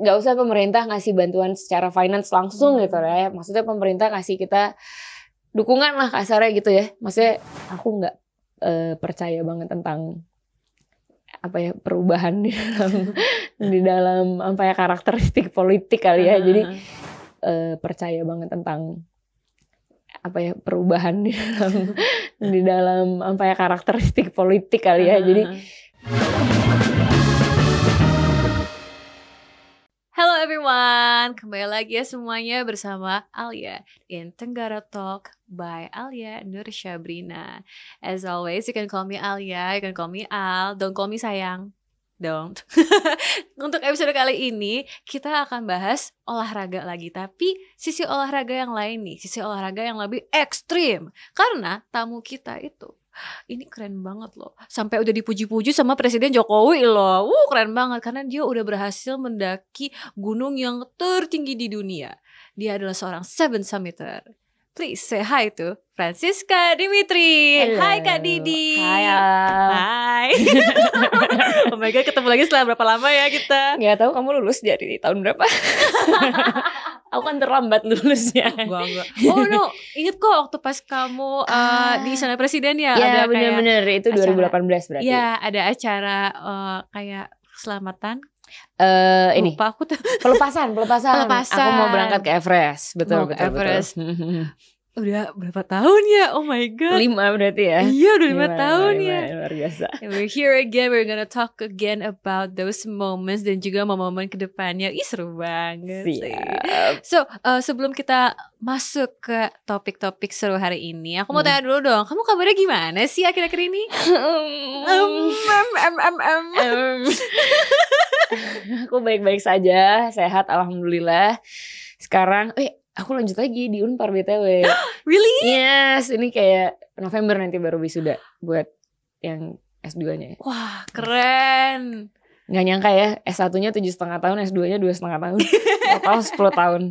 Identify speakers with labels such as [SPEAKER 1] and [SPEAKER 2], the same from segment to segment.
[SPEAKER 1] nggak usah pemerintah ngasih bantuan secara finance langsung hmm. gitu ya. Maksudnya pemerintah ngasih kita dukungan lah kasarnya gitu ya. Maksudnya aku nggak e, percaya banget tentang apa ya perubahan di dalam di dalam apa ya karakteristik politik kali ya. Jadi e, percaya banget tentang apa ya perubahan di dalam di dalam apa ya karakteristik politik kali ya. Jadi
[SPEAKER 2] everyone, kembali lagi ya semuanya bersama Alia in Tenggara Talk by Alia Nur Syabrina. As always, you can call me Alia, you can call me Al, don't call me sayang. Don't. Untuk episode kali ini, kita akan bahas olahraga lagi, tapi sisi olahraga yang lain nih, sisi olahraga yang lebih ekstrim. Karena tamu kita itu ini keren banget loh. Sampai udah dipuji-puji sama Presiden Jokowi loh. uh keren banget karena dia udah berhasil mendaki gunung yang tertinggi di dunia. Dia adalah seorang seven summiter. Please say hi to Francisca Dimitri. Hello. Hai Kak Didi. Hai. oh my god, ketemu lagi setelah berapa lama ya kita? Gak tahu kamu
[SPEAKER 1] lulus dari tahun berapa. aku kan terlambat lulusnya. Gua enggak. Oh no,
[SPEAKER 2] inget kok waktu pas kamu uh, ah. di istana presiden ya, ya benar bener-bener itu acara,
[SPEAKER 1] 2018 berarti. Iya,
[SPEAKER 2] ada acara uh, kayak keselamatan
[SPEAKER 1] Uh, ini
[SPEAKER 2] Lupa aku tuh. pelepasan, pelepasan. pelepasan. Aku mau berangkat ke
[SPEAKER 1] Everest, betul mau betul. Ke Everest. Betul. udah berapa tahun ya? Oh my god. Lima berarti ya? Iya udah lima, lima tahun lima, ya. Lima, luar biasa.
[SPEAKER 2] we're here again. We're gonna talk again about those moments dan juga momen-momen kedepannya. Ih seru banget Siap. sih. So uh, sebelum kita masuk ke topik-topik seru hari ini, aku mau hmm. tanya dulu dong. Kamu kabarnya gimana sih akhir-akhir ini? um, um, um, um, um. um. aku baik-baik
[SPEAKER 1] saja, sehat, alhamdulillah. Sekarang, eh aku lanjut lagi di Unpar BTW. really? Yes, ini kayak November nanti baru wisuda buat yang S2-nya. Wah, keren. Gak nyangka ya, S1-nya tujuh setengah tahun, S2-nya dua setengah tahun. Total 10 tahun.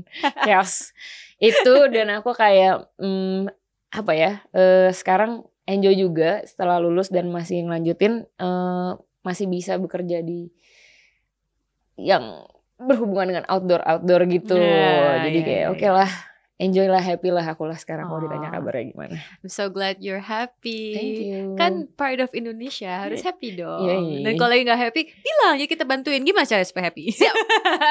[SPEAKER 1] Yes. Itu dan aku kayak, hmm, apa ya, uh, sekarang enjoy juga setelah lulus dan masih ngelanjutin, uh, masih bisa bekerja di yang berhubungan dengan outdoor outdoor gitu. Yeah, Jadi yeah, kayak yeah. oke okay lah enjoy lah happy lah aku lah sekarang oh. kalau ditanya kabarnya gimana
[SPEAKER 2] I'm so glad you're happy Thank you. kan part of Indonesia harus iya. happy dong yeah, yeah. dan iya. kalau yang gak happy bilang ya kita bantuin gimana cara supaya happy siap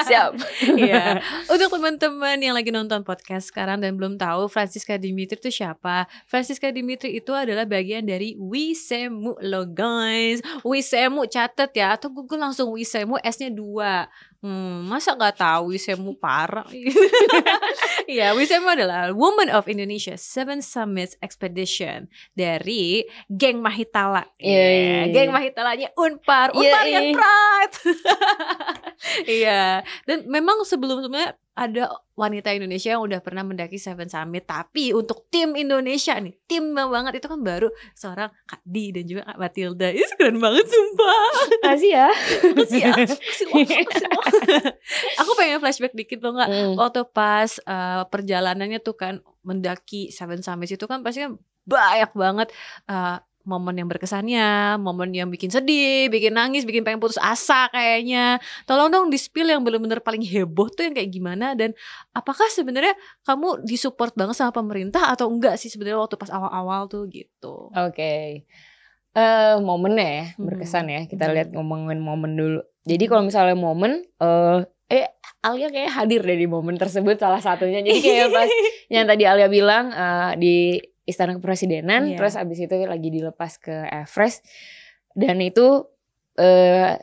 [SPEAKER 2] siap ya untuk teman-teman yang lagi nonton podcast sekarang dan belum tahu Francisca Dimitri itu siapa Francisca Dimitri itu adalah bagian dari Wisemu lo guys Wisemu catet ya atau Google langsung Wisemu S-nya dua hmm, masa gak tahu Wisemu parah Iya, Wisemu pertama adalah Woman of Indonesia Seven Summits Expedition dari Geng Mahitala. Iya, yeah. yeah. Geng Mahitalanya Unpar, Unpar yeah, yang pride. Iya. yeah. Dan memang sebelum sebelumnya ada wanita Indonesia yang udah pernah mendaki Seven Summit tapi untuk tim Indonesia nih tim banget itu kan baru seorang Kak Di dan juga Kak Matilda itu keren banget sumpah kasih ya kasih ya aku pengen flashback dikit loh nggak hmm. waktu pas uh, perjalanannya tuh kan mendaki Seven Summit itu kan pasti kan banyak banget uh, momen yang berkesannya, momen yang bikin sedih, bikin nangis, bikin pengen putus asa kayaknya. Tolong dong di-spill yang benar-benar paling heboh tuh yang kayak gimana dan apakah sebenarnya kamu disupport banget sama pemerintah atau enggak sih sebenarnya waktu pas awal-awal tuh gitu. Oke. Okay. Uh, eh, momennya ya, hmm, berkesan
[SPEAKER 1] ya. Kita hmm. lihat ngomongin momen dulu. Jadi kalau misalnya momen uh, eh Alia kayak hadir dari momen tersebut salah satunya. Jadi kayak pas yang tadi Alia bilang uh, di Istana Kepresidenan, yeah. terus abis itu lagi dilepas ke Everest. Dan itu eh,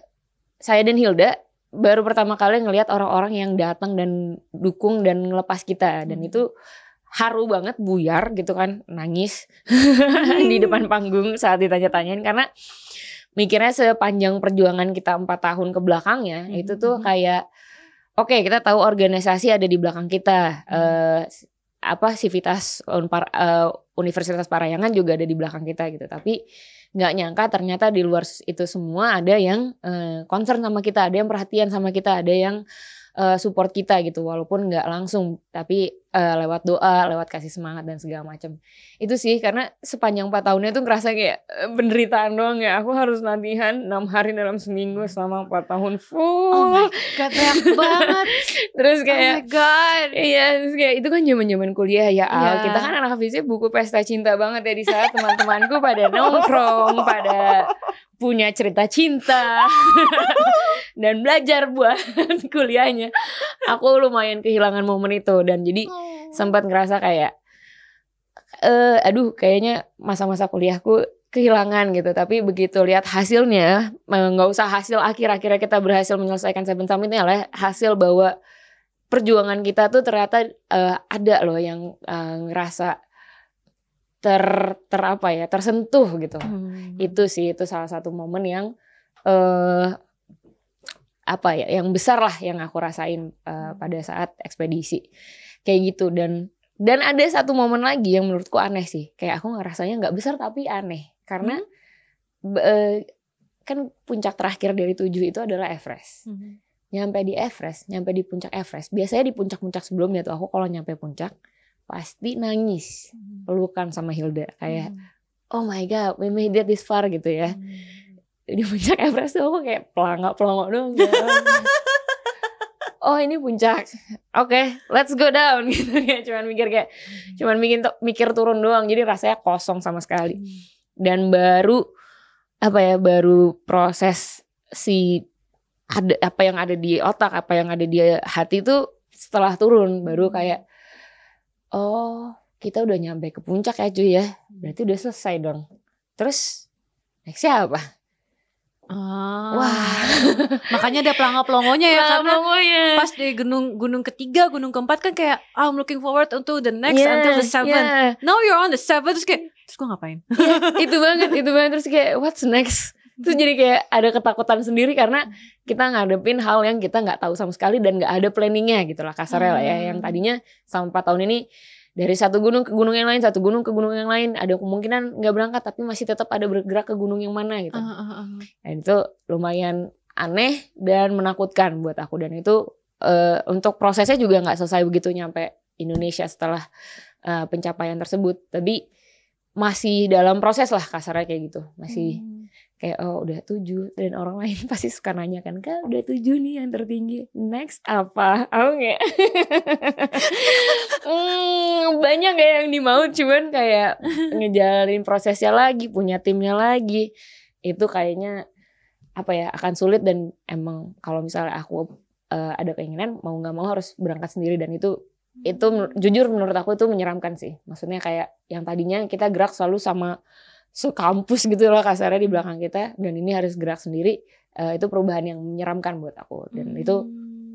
[SPEAKER 1] saya dan Hilda baru pertama kali ngelihat orang-orang yang datang dan dukung dan ngelepas kita. Dan hmm. itu haru banget, buyar gitu kan, nangis di hmm. depan panggung saat ditanya-tanyain karena mikirnya sepanjang perjuangan kita empat tahun ke belakangnya mm -hmm. itu tuh hmm. kayak oke okay, kita tahu organisasi ada di belakang kita mm -hmm. uh, apa Sivitas Unpar, uh, eh, Universitas Parayangan juga ada di belakang kita gitu. Tapi nggak nyangka ternyata di luar itu semua ada yang uh, concern sama kita, ada yang perhatian sama kita, ada yang uh, support kita gitu. Walaupun nggak langsung, tapi uh, lewat doa, lewat kasih semangat dan segala macam. Itu sih karena sepanjang 4 tahunnya tuh ngerasa kayak eh, penderitaan doang ya. Aku harus latihan 6 hari dalam seminggu selama 4 tahun full. Oh my god, banget. terus kayak Oh my god. Iya, terus kayak itu kan zaman-zaman kuliah ya. Al. Iya. Kita kan anak fisik buku pesta cinta banget ya di saat teman-temanku pada nongkrong, pada punya cerita cinta dan belajar buat kuliahnya. Aku lumayan kehilangan momen itu dan jadi oh sempat ngerasa kayak eh aduh kayaknya masa-masa kuliahku kehilangan gitu tapi begitu lihat hasilnya eh, nggak usah hasil akhir akhirnya kita berhasil menyelesaikan seven summitnya lah hasil bahwa perjuangan kita tuh ternyata uh, ada loh yang uh, ngerasa ter ter apa ya tersentuh gitu hmm. itu sih itu salah satu momen yang uh, apa ya yang besar lah yang aku rasain uh, pada saat ekspedisi kayak gitu dan dan ada satu momen lagi yang menurutku aneh sih kayak aku ngerasanya nggak besar tapi aneh karena hmm. be, eh, kan puncak terakhir dari tujuh itu adalah Everest hmm. nyampe di Everest nyampe di puncak Everest biasanya di puncak-puncak sebelumnya tuh aku kalau nyampe puncak pasti nangis hmm. pelukan sama Hilda kayak hmm. oh my god we made it this far gitu ya hmm. di puncak Everest tuh aku kayak pelangak pelongo dong oh ini puncak oke okay, let's go down gitu ya cuman mikir kayak hmm. cuman mikir mikir turun doang jadi rasanya kosong sama sekali hmm. dan baru apa ya baru proses si ada apa yang ada di otak apa yang ada di hati itu setelah turun baru hmm. kayak oh kita udah nyampe ke puncak ya cuy ya berarti udah selesai dong terus nextnya
[SPEAKER 2] apa Ah. Wah, makanya ada pelongo-pelongonya ya pas di gunung gunung ketiga, gunung keempat kan kayak oh, I'm looking forward to the next yeah, until the seventh. Yeah. Now you're on the seventh terus kayak terus gue ngapain? yeah, itu banget, itu banget terus kayak what's
[SPEAKER 1] next? Terus jadi kayak ada ketakutan sendiri karena kita ngadepin hal yang kita nggak tahu sama sekali dan nggak ada planningnya gitu lah kasarnya hmm. lah ya. Yang tadinya sama 4 tahun ini dari satu gunung ke gunung yang lain satu gunung ke gunung yang lain ada kemungkinan nggak berangkat tapi masih tetap ada bergerak ke gunung yang mana gitu uh, uh, uh. dan itu lumayan aneh dan menakutkan buat aku dan itu uh, untuk prosesnya juga nggak selesai begitu nyampe Indonesia setelah uh, pencapaian tersebut tapi masih dalam proses lah kasarnya kayak gitu masih hmm kayak oh udah tujuh dan orang lain pasti suka nanya kan kak udah tujuh nih yang tertinggi next apa aku nggak hmm, banyak ya yang dimau cuman kayak ngejalanin prosesnya lagi punya timnya lagi itu kayaknya apa ya akan sulit dan emang kalau misalnya aku uh, ada keinginan mau nggak mau harus berangkat sendiri dan itu itu hmm. jujur menurut aku itu menyeramkan sih maksudnya kayak yang tadinya kita gerak selalu sama sekampus gitu loh kasarnya di belakang kita dan ini harus gerak sendiri uh, itu perubahan yang menyeramkan buat aku dan hmm. itu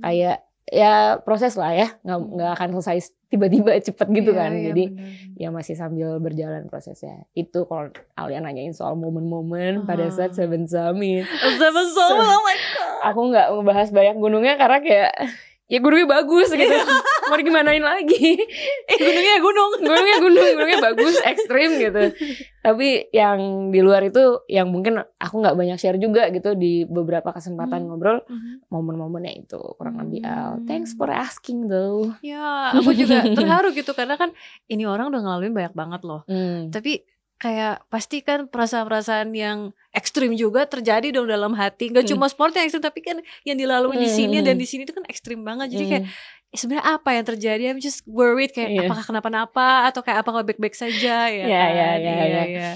[SPEAKER 1] kayak ya proses lah ya nggak nggak akan selesai tiba-tiba cepet gitu yeah, kan iya, jadi bener. ya masih sambil berjalan prosesnya itu kalau Alia nanyain soal momen-momen uh -huh. pada ah. saat Seven Summit Seven Summit oh my god aku nggak membahas banyak gunungnya karena kayak ya gurunya bagus gitu iya. mau gimanain lagi eh gunungnya gunung gunungnya
[SPEAKER 2] gunung gunungnya bagus ekstrim gitu
[SPEAKER 1] tapi yang di luar itu yang mungkin aku nggak banyak share juga gitu di beberapa kesempatan hmm. ngobrol hmm. momen-momennya itu kurang lebih ah, hmm. al thanks for asking though
[SPEAKER 2] ya aku juga terharu gitu karena kan ini orang udah ngalamin banyak banget loh hmm. tapi kayak pasti kan perasaan-perasaan yang ekstrim juga terjadi dong dalam hati nggak hmm. cuma sport sportnya ekstrim tapi kan yang dilalui hmm. di sini dan hmm, di sini itu kan ekstrim banget jadi hmm. kayak eh, sebenarnya apa yang terjadi I'm just worried kayak yeah. apakah kenapa-napa atau kayak apa kalau baik-baik saja ya ya ya ya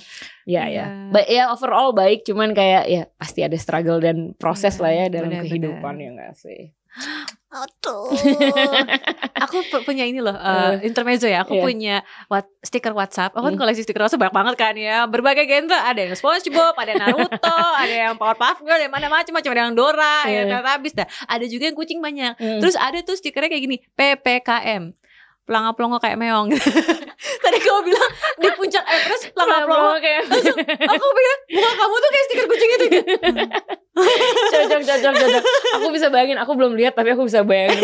[SPEAKER 2] ya ya but ya overall baik
[SPEAKER 1] cuman kayak ya pasti ada struggle dan proses yeah, lah ya dalam bener, kehidupan bener. ya nggak sih Aduh.
[SPEAKER 2] aku punya ini loh, uh, intermezzo ya. Aku yeah. punya what, stiker WhatsApp. Aku kan mm. koleksi stiker WhatsApp banyak banget kan ya. Berbagai genre, ada yang SpongeBob, ada yang Naruto, ada yang Powerpuff Girl, yang mana macam macam ada yang Dora, yeah. yang iya. habis dah. Ada juga yang kucing banyak. Mm. Terus ada tuh stikernya kayak gini, PPKM pelanga pelongo kayak meong tadi kau bilang di puncak Everest pelanga pelongo kayak meong aku pikir muka kamu tuh kayak stiker kucing itu
[SPEAKER 1] cocok cocok cocok aku bisa bayangin aku belum lihat tapi aku
[SPEAKER 2] bisa bayangin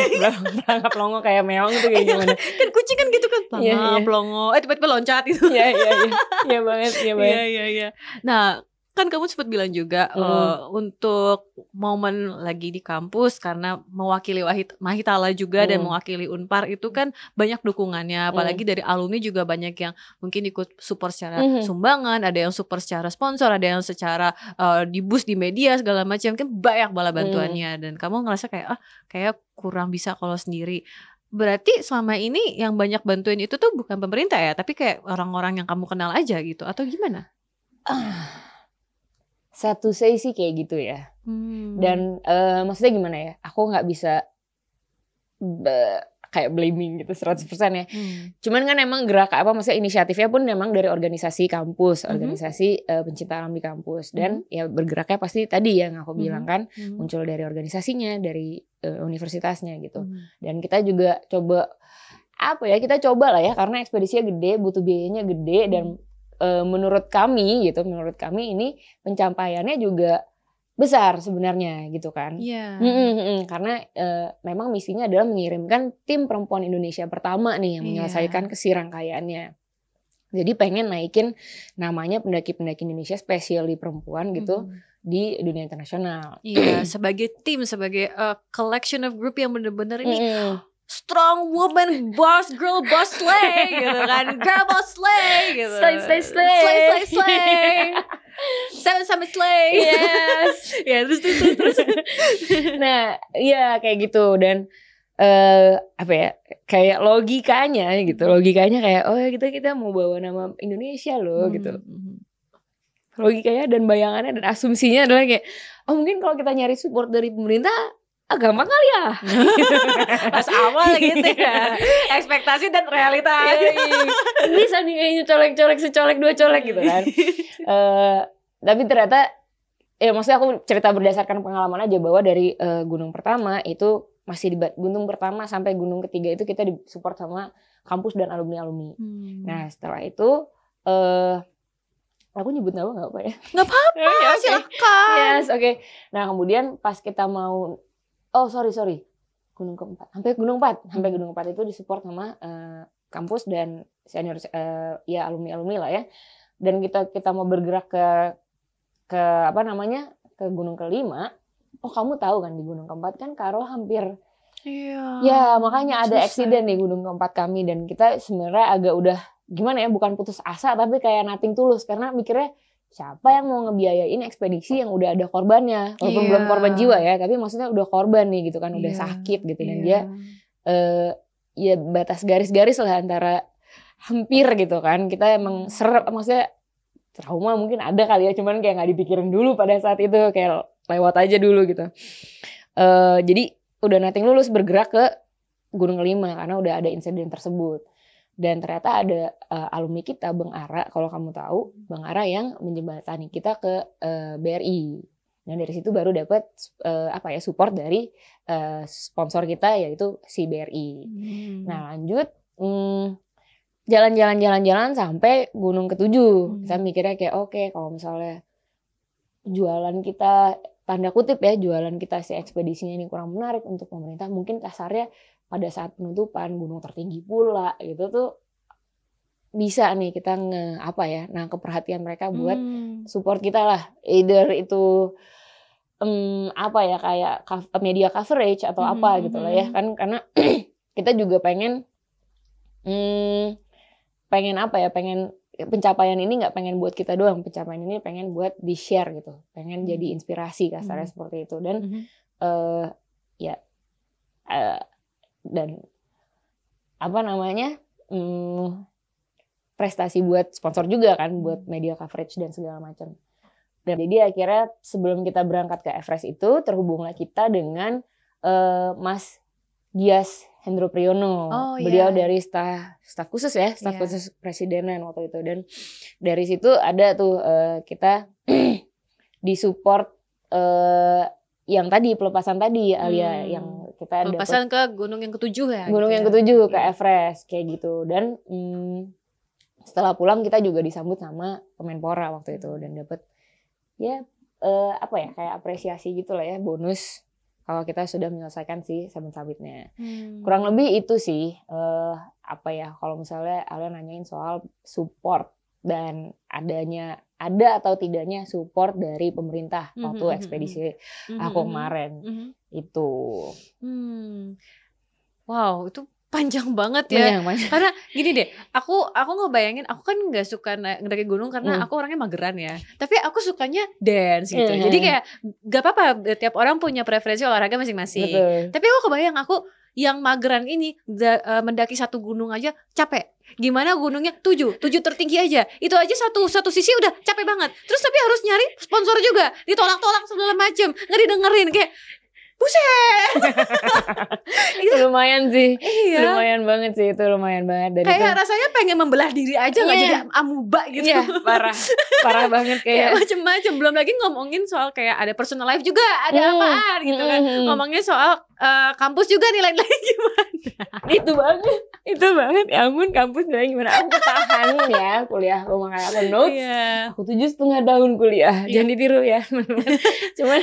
[SPEAKER 2] pelanga pelongo kayak meong tuh kayak gimana kan kucing kan gitu kan iya, iya. pelanga pelongo eh tiba-tiba loncat itu iya iya iya iya banget iya, iya banget iya iya nah kan kamu sempat bilang juga mm. uh, untuk momen lagi di kampus karena mewakili Wahid, Mahitala juga mm. dan mewakili Unpar itu kan banyak dukungannya apalagi mm. dari alumni juga banyak yang mungkin ikut super secara hmm. sumbangan ada yang super secara sponsor ada yang secara uh, di bus di media segala macam kan banyak bala bantuannya mm. dan kamu ngerasa kayak ah kayak kurang bisa kalau sendiri berarti selama ini yang banyak bantuin itu tuh bukan pemerintah ya tapi kayak orang-orang yang kamu kenal aja gitu atau gimana? Uh
[SPEAKER 1] satu saya sih kayak gitu ya. Hmm. Dan uh, maksudnya gimana ya? Aku nggak bisa be, kayak blaming gitu 100% ya. Hmm. Cuman kan emang gerak apa maksudnya inisiatifnya pun memang dari organisasi kampus, hmm. organisasi uh, eh, pencinta alam di kampus dan hmm. ya bergeraknya pasti tadi ya yang aku hmm. bilang kan hmm. muncul dari organisasinya, dari uh, universitasnya gitu. Hmm. Dan kita juga coba apa ya kita coba lah ya karena ekspedisinya gede butuh biayanya gede dan hmm. Eh, menurut kami gitu, menurut kami ini pencapaiannya juga besar sebenarnya gitu kan. Iya. Yeah. Mm -mm, karena e, memang misinya adalah mengirimkan tim perempuan Indonesia pertama nih yang iya. menyelesaikan yeah. kesirangkaiannya. Jadi pengen naikin namanya pendaki-pendaki Indonesia spesial di perempuan gitu mm. di dunia
[SPEAKER 2] internasional. Iya, sebagai tim, sebagai uh, collection of group yang bener-bener ini mm strong woman boss girl boss slay gitu kan girl boss slay gitu slay slay slay slay slay slay seven summit slay yes ya terus terus terus
[SPEAKER 1] nah ya kayak gitu dan uh, apa ya kayak logikanya gitu hmm. logikanya kayak oh ya kita kita mau bawa nama Indonesia loh hmm. gitu hmm. logikanya dan bayangannya dan asumsinya adalah kayak oh mungkin kalau kita nyari support dari pemerintah ah gampang kali ya
[SPEAKER 2] pas awal gitu ya ekspektasi dan realita iya. bisa nih kayaknya colek-colek secolek dua colek gitu kan
[SPEAKER 1] uh, tapi ternyata ya maksudnya aku cerita berdasarkan pengalaman aja bahwa dari uh, gunung pertama itu masih di gunung pertama sampai gunung ketiga itu kita disupport sama kampus dan alumni alumni hmm. nah setelah itu uh, aku nyebut nama nggak apa ya
[SPEAKER 2] nggak apa-apa ya, okay. silakan yes
[SPEAKER 1] oke okay. nah kemudian pas kita mau oh sorry sorry gunung keempat sampai gunung empat sampai gunung empat itu disupport sama uh, kampus dan senior uh, ya alumni alumni lah ya dan kita kita mau bergerak ke ke apa namanya ke gunung kelima oh kamu tahu kan di gunung keempat kan Karo hampir Iya. Ya makanya ada eksiden di gunung keempat kami dan kita sebenarnya agak udah gimana ya bukan putus asa tapi kayak nating tulus karena mikirnya siapa yang mau ngebiayain ekspedisi yang udah ada korbannya walaupun yeah. belum korban jiwa ya tapi maksudnya udah korban nih gitu kan udah iya, sakit gitu dan iya. dia uh, ya batas garis-garis lah antara hampir gitu kan kita emang serap maksudnya trauma mungkin ada kali ya cuman kayak nggak dipikirin dulu pada saat itu kayak lewat aja dulu gitu uh, jadi udah nating lulus bergerak ke Gunung Kelima karena udah ada insiden tersebut dan ternyata ada uh, alumni kita Bang Ara kalau kamu tahu Bang Ara yang menjembatani kita ke uh, eh, BRI nah dari situ baru dapat uh, apa ya support dari uh, sponsor kita yaitu si BRI hmm. nah lanjut hmm, jalan-jalan jalan-jalan sampai gunung ketujuh hmm. saya mikirnya kayak oke okay, kalau misalnya jualan kita tanda kutip ya jualan kita si ekspedisinya ini kurang menarik untuk pemerintah mungkin kasarnya pada saat penutupan gunung tertinggi pula gitu tuh bisa nih kita nge apa ya nah keperhatian mereka buat hmm. support kita lah either itu um, apa ya kayak media coverage atau hmm. apa gitu lah ya hmm. kan karena kita juga pengen um, pengen apa ya pengen pencapaian ini nggak pengen buat kita doang pencapaian ini pengen buat di share gitu pengen hmm. jadi inspirasi kasarnya hmm. seperti itu dan hmm. uh, ya eh, dan apa namanya hmm, prestasi buat sponsor juga kan buat media coverage dan segala macam. Dan jadi akhirnya sebelum kita berangkat ke Everest itu terhubunglah kita dengan uh, Mas Gias Hendro Priyono. Oh, Beliau yeah. dari staf staf khusus ya, staf yeah. khusus presidenan waktu itu dan dari situ ada tuh uh, kita disupport uh, eh, yang tadi pelepasan tadi Alia hmm. yang kita pelepasan
[SPEAKER 2] ke gunung yang ketujuh ya gunung gitu yang ya? ketujuh ke iya.
[SPEAKER 1] Everest kayak gitu dan hmm, setelah pulang kita juga disambut sama Kemenpora waktu itu dan dapat ya uh, apa ya kayak apresiasi gitu lah ya bonus kalau kita sudah menyelesaikan si sabit-sabitnya hmm. kurang lebih itu sih uh, apa ya kalau misalnya Alia nanyain soal support dan adanya ada atau tidaknya support dari pemerintah mm -hmm. waktu mhm, ekspedisi mm
[SPEAKER 2] -hmm. aku kemarin mm -hmm. itu. Hmm. Wow, itu panjang banget ya. Panjang, iya, panjang. Karena gini deh, aku aku bayangin aku kan nggak suka naik ngedaki gunung karena mm. aku orangnya mageran ya. Tapi aku sukanya dance gitu. Mm -hmm. Jadi kayak gak apa-apa tiap orang punya preferensi olahraga masing-masing. Tapi aku kebayang aku yang mageran ini eh, mendaki satu gunung aja capek gimana gunungnya tujuh tujuh tertinggi aja itu aja satu satu sisi udah capek banget terus tapi harus nyari sponsor juga ditolak-tolak segala macem nggak didengerin kayak buset
[SPEAKER 1] itu iya.
[SPEAKER 2] lumayan sih iya.
[SPEAKER 1] lumayan banget sih itu lumayan banget dan kayak itu,
[SPEAKER 2] rasanya pengen membelah diri aja nggak iya. jadi amuba gitu yeah, parah parah banget kayak, macem-macem belum lagi ngomongin soal kayak ada personal life juga ada mm, apaan gitu kan mm, ngomongin soal Eh, kampus juga nilai-nilai gimana? itu banget, itu banget. Ya ampun, kampus nilai gimana? Aku
[SPEAKER 1] tahan ya kuliah aku makanya notes. Yeah. Aku tujuh setengah tahun kuliah. Yeah. Jangan ditiru ya, Cuman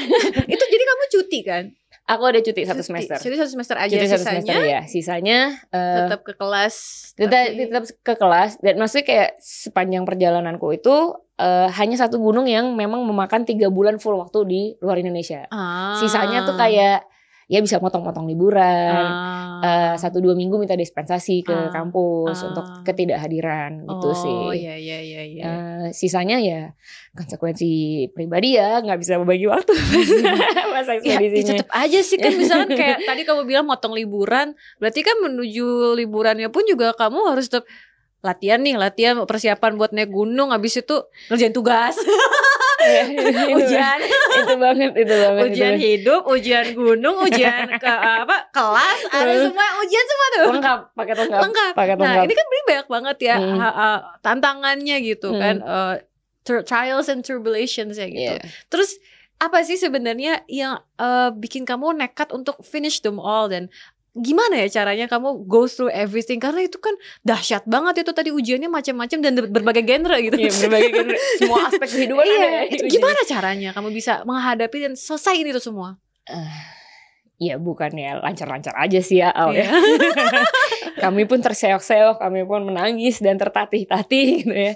[SPEAKER 1] itu jadi kamu cuti kan? Aku ada cuti, satu semester. Cuti satu semester aja cuti sisanya. semester, ya. Sisanya uh, tetap ke kelas. Tetap, tapi... tetap ke kelas. Dan maksudnya kayak sepanjang perjalananku itu uh, hanya satu gunung yang memang memakan tiga bulan full waktu di luar Indonesia. Ah. Sisanya tuh kayak ya bisa motong-motong liburan ah. uh, satu dua minggu minta dispensasi ke ah. kampus ah. untuk ketidakhadiran gitu oh, sih iya, iya, iya, iya. Uh, sisanya ya konsekuensi pribadi ya nggak bisa membagi waktu
[SPEAKER 2] masa ya, ya tetap aja sih kan misalkan kayak tadi kamu bilang motong liburan berarti kan menuju liburannya pun juga kamu harus tetap latihan nih latihan persiapan buat naik gunung habis itu ngerjain tugas Iya. ujian itu banget itu banget ujian itu hidup ujian gunung ujian ke eh, apa kelas ada semua ujian semua tuh lengkap pakai lengkap lengkap pake nah ini kan beri banyak banget ya hmm. ha, ha, tantangannya gitu hmm. kan uh, trials and tribulations ya gitu yeah. terus apa sih sebenarnya yang uh, bikin kamu nekat untuk finish them all dan gimana ya caranya kamu go through everything karena itu kan dahsyat banget itu tadi ujiannya macam-macam dan berbagai genre gitu. Iya, berbagai genre. semua aspek kehidupan iya, ya, gimana caranya kamu bisa menghadapi dan selesai ini tuh semua? Uh,
[SPEAKER 1] ya bukan ya lancar-lancar aja sih ya Al yeah. ya. Iya. kami pun terseok-seok, kami pun menangis dan tertatih-tatih gitu ya.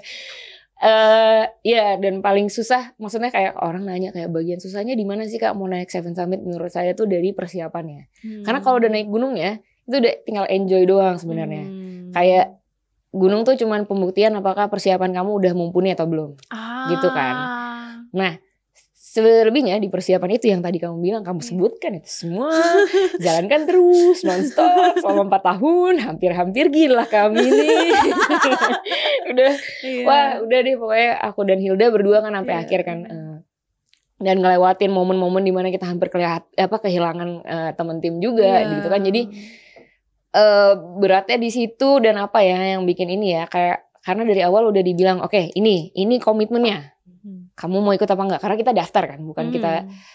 [SPEAKER 1] Eh uh, ya dan paling susah maksudnya kayak orang nanya kayak bagian susahnya di mana sih Kak mau naik Seven Summit menurut saya tuh dari persiapannya. Hmm. Karena kalau udah naik gunung ya itu udah tinggal enjoy doang sebenarnya. Hmm. Kayak gunung tuh cuman pembuktian apakah persiapan kamu udah mumpuni atau belum. Ah. Gitu kan. Nah, selebihnya di persiapan itu yang tadi kamu bilang kamu sebutkan itu semua jalankan terus nonstop selama empat tahun hampir-hampir gila kami nih udah iya. wah udah deh pokoknya aku dan Hilda berdua kan sampai iya. akhir kan iya. Eh, dan ngelewatin momen-momen dimana kita hampir kelihat apa kehilangan uh, eh, teman tim juga yeah. gitu kan jadi uh, beratnya di situ dan apa ya yang bikin ini ya kayak karena dari awal udah dibilang oke okay, ini ini komitmennya kamu mau ikut apa enggak karena kita daftar kan bukan hmm. kita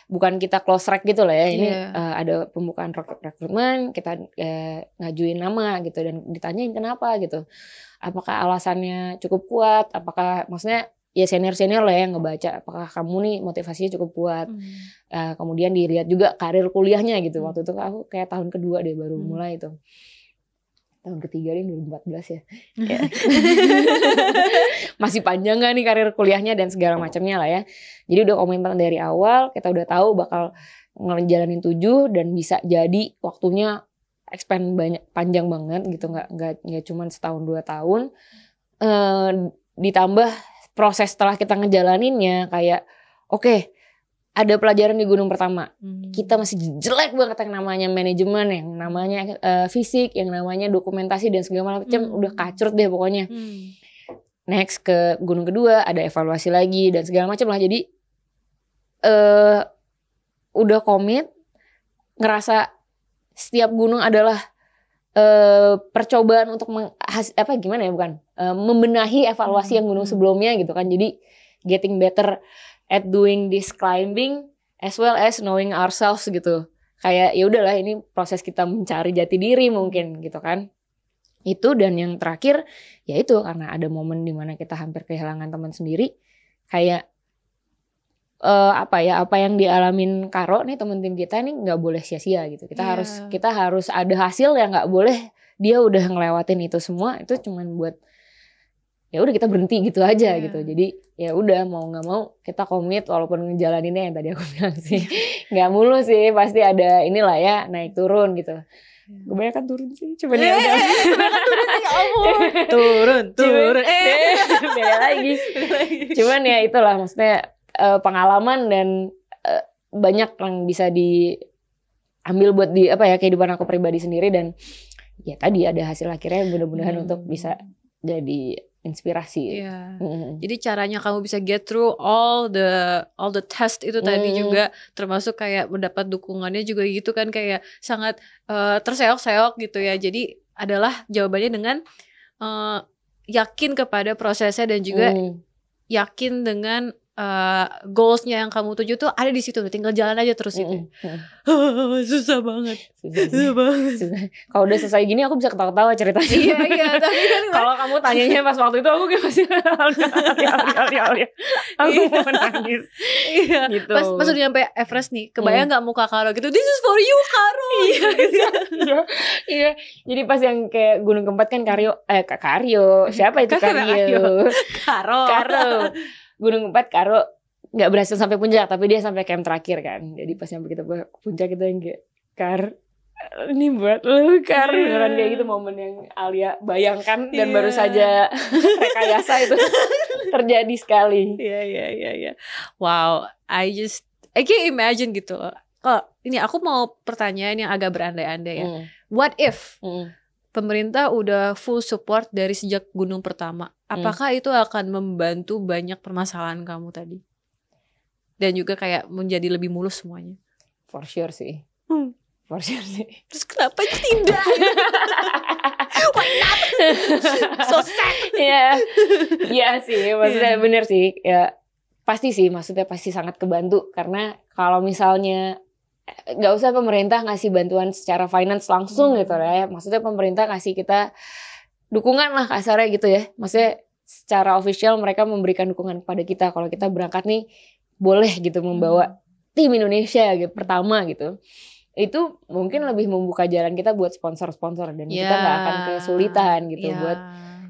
[SPEAKER 1] bukan kita close rack gitu loh ya ini yeah. Iya. uh, ada pembukaan rekrutmen kita uh, ngajuin nama gitu dan ditanyain kenapa gitu apakah alasannya cukup kuat apakah maksudnya ya senior senior lah ya yang ngebaca apakah kamu nih motivasinya cukup kuat hmm. uh, kemudian dilihat juga karir kuliahnya gitu hmm. waktu itu aku kayak tahun kedua deh baru hmm. mulai itu tahun ketiga ini 2014 ya. Masih panjang gak nih karir kuliahnya dan segala macamnya lah ya. Jadi udah komitmen dari awal, kita udah tahu bakal ngejalanin tujuh dan bisa jadi waktunya expand banyak panjang banget gitu nggak nggak nggak cuma setahun dua tahun. E, ditambah proses setelah kita ngejalaninnya kayak oke okay, ada pelajaran di gunung pertama. Hmm. Kita masih jelek banget yang namanya manajemen, yang namanya uh, fisik, yang namanya dokumentasi dan segala macam hmm. udah kacur deh pokoknya. Hmm. Next ke gunung kedua ada evaluasi lagi dan segala macam lah. Jadi uh, udah komit, ngerasa setiap gunung adalah uh, percobaan untuk menghas apa gimana ya bukan uh, membenahi evaluasi hmm. yang gunung hmm. sebelumnya gitu kan. Jadi getting better at doing this climbing as well as knowing ourselves gitu. Kayak ya udahlah ini proses kita mencari jati diri mungkin gitu kan. Itu dan yang terakhir yaitu karena ada momen dimana kita hampir kehilangan teman sendiri. Kayak uh, apa ya apa yang dialamin Karo nih temen tim kita nih nggak boleh sia-sia gitu kita yeah. harus iya. kita harus ada hasil yang nggak boleh dia udah ngelewatin itu semua itu cuman buat ya udah kita berhenti gitu aja yeah. gitu jadi ya udah mau nggak mau kita komit walaupun ngejalaninnya yang tadi aku bilang sih nggak mulu sih pasti ada inilah ya naik turun gitu iya. kebanyakan turun sih cuma dia udah
[SPEAKER 2] turun ya turun eh, eh. beda lagi
[SPEAKER 1] cuman ya itulah maksudnya eh, pengalaman dan eh, banyak yang bisa diambil buat di apa ya kehidupan aku pribadi sendiri dan ya tadi ada hasil akhirnya mudah-mudahan hmm. untuk bisa jadi inspirasi. Yeah. mm
[SPEAKER 2] Jadi caranya kamu bisa get through all the all the test itu tadi mm. juga termasuk kayak mendapat dukungannya juga gitu kan kayak sangat uh, terseok-seok gitu ya. Jadi adalah jawabannya dengan uh, yakin kepada prosesnya dan juga mm. yakin dengan uh, goalsnya yang kamu tuju tuh ada di situ tinggal jalan aja terus itu mm-hmm. Ah, susah banget susah, susah banget
[SPEAKER 1] kalau udah selesai gini aku bisa ketawa-ketawa ceritanya iya iya tapi kan kalau kamu tanyanya pas waktu
[SPEAKER 2] itu aku kayak masih aku iya. mau nangis iya gitu pas pas udah nyampe Everest nih kebayang mm. nggak mm. muka Karo gitu this is for you Karo iya, iya
[SPEAKER 1] iya iya jadi pas yang kayak gunung keempat kan Karyo eh Karyo siapa itu Karyo
[SPEAKER 2] Karo Karo
[SPEAKER 1] Gunung Empat karo nggak berhasil sampai puncak tapi dia sampai camp terakhir kan jadi pas sampai kita puncak kita yang kayak kar ini buat
[SPEAKER 2] lu kar yeah. beneran kayak gitu
[SPEAKER 1] momen yang Alia
[SPEAKER 2] bayangkan dan yeah. baru saja rekayasa itu terjadi sekali iya iya iya iya wow I just I can't imagine gitu Kok oh, ini aku mau pertanyaan yang agak berandai-andai ya mm. what if mm pemerintah udah full support dari sejak gunung pertama. Hmm. Apakah hmm. itu akan membantu banyak permasalahan kamu tadi? Dan juga kayak menjadi lebih mulus semuanya. For sure sih. Hmm. For sure sih. Terus kenapa tidak? Why not? so sad. Iya.
[SPEAKER 1] Iya sih, maksudnya yeah. bener sih. Ya pasti sih, maksudnya pasti sangat kebantu karena kalau misalnya nggak usah pemerintah ngasih bantuan secara finance langsung hmm. gitu ya. Maksudnya pemerintah ngasih kita dukungan lah kasarnya gitu ya. Maksudnya secara official mereka memberikan dukungan kepada kita kalau kita berangkat nih boleh gitu hmm. membawa tim Indonesia gitu pertama gitu. Itu mungkin lebih membuka jalan kita buat sponsor-sponsor dan yeah. kita nggak ya. akan kesulitan gitu yeah. buat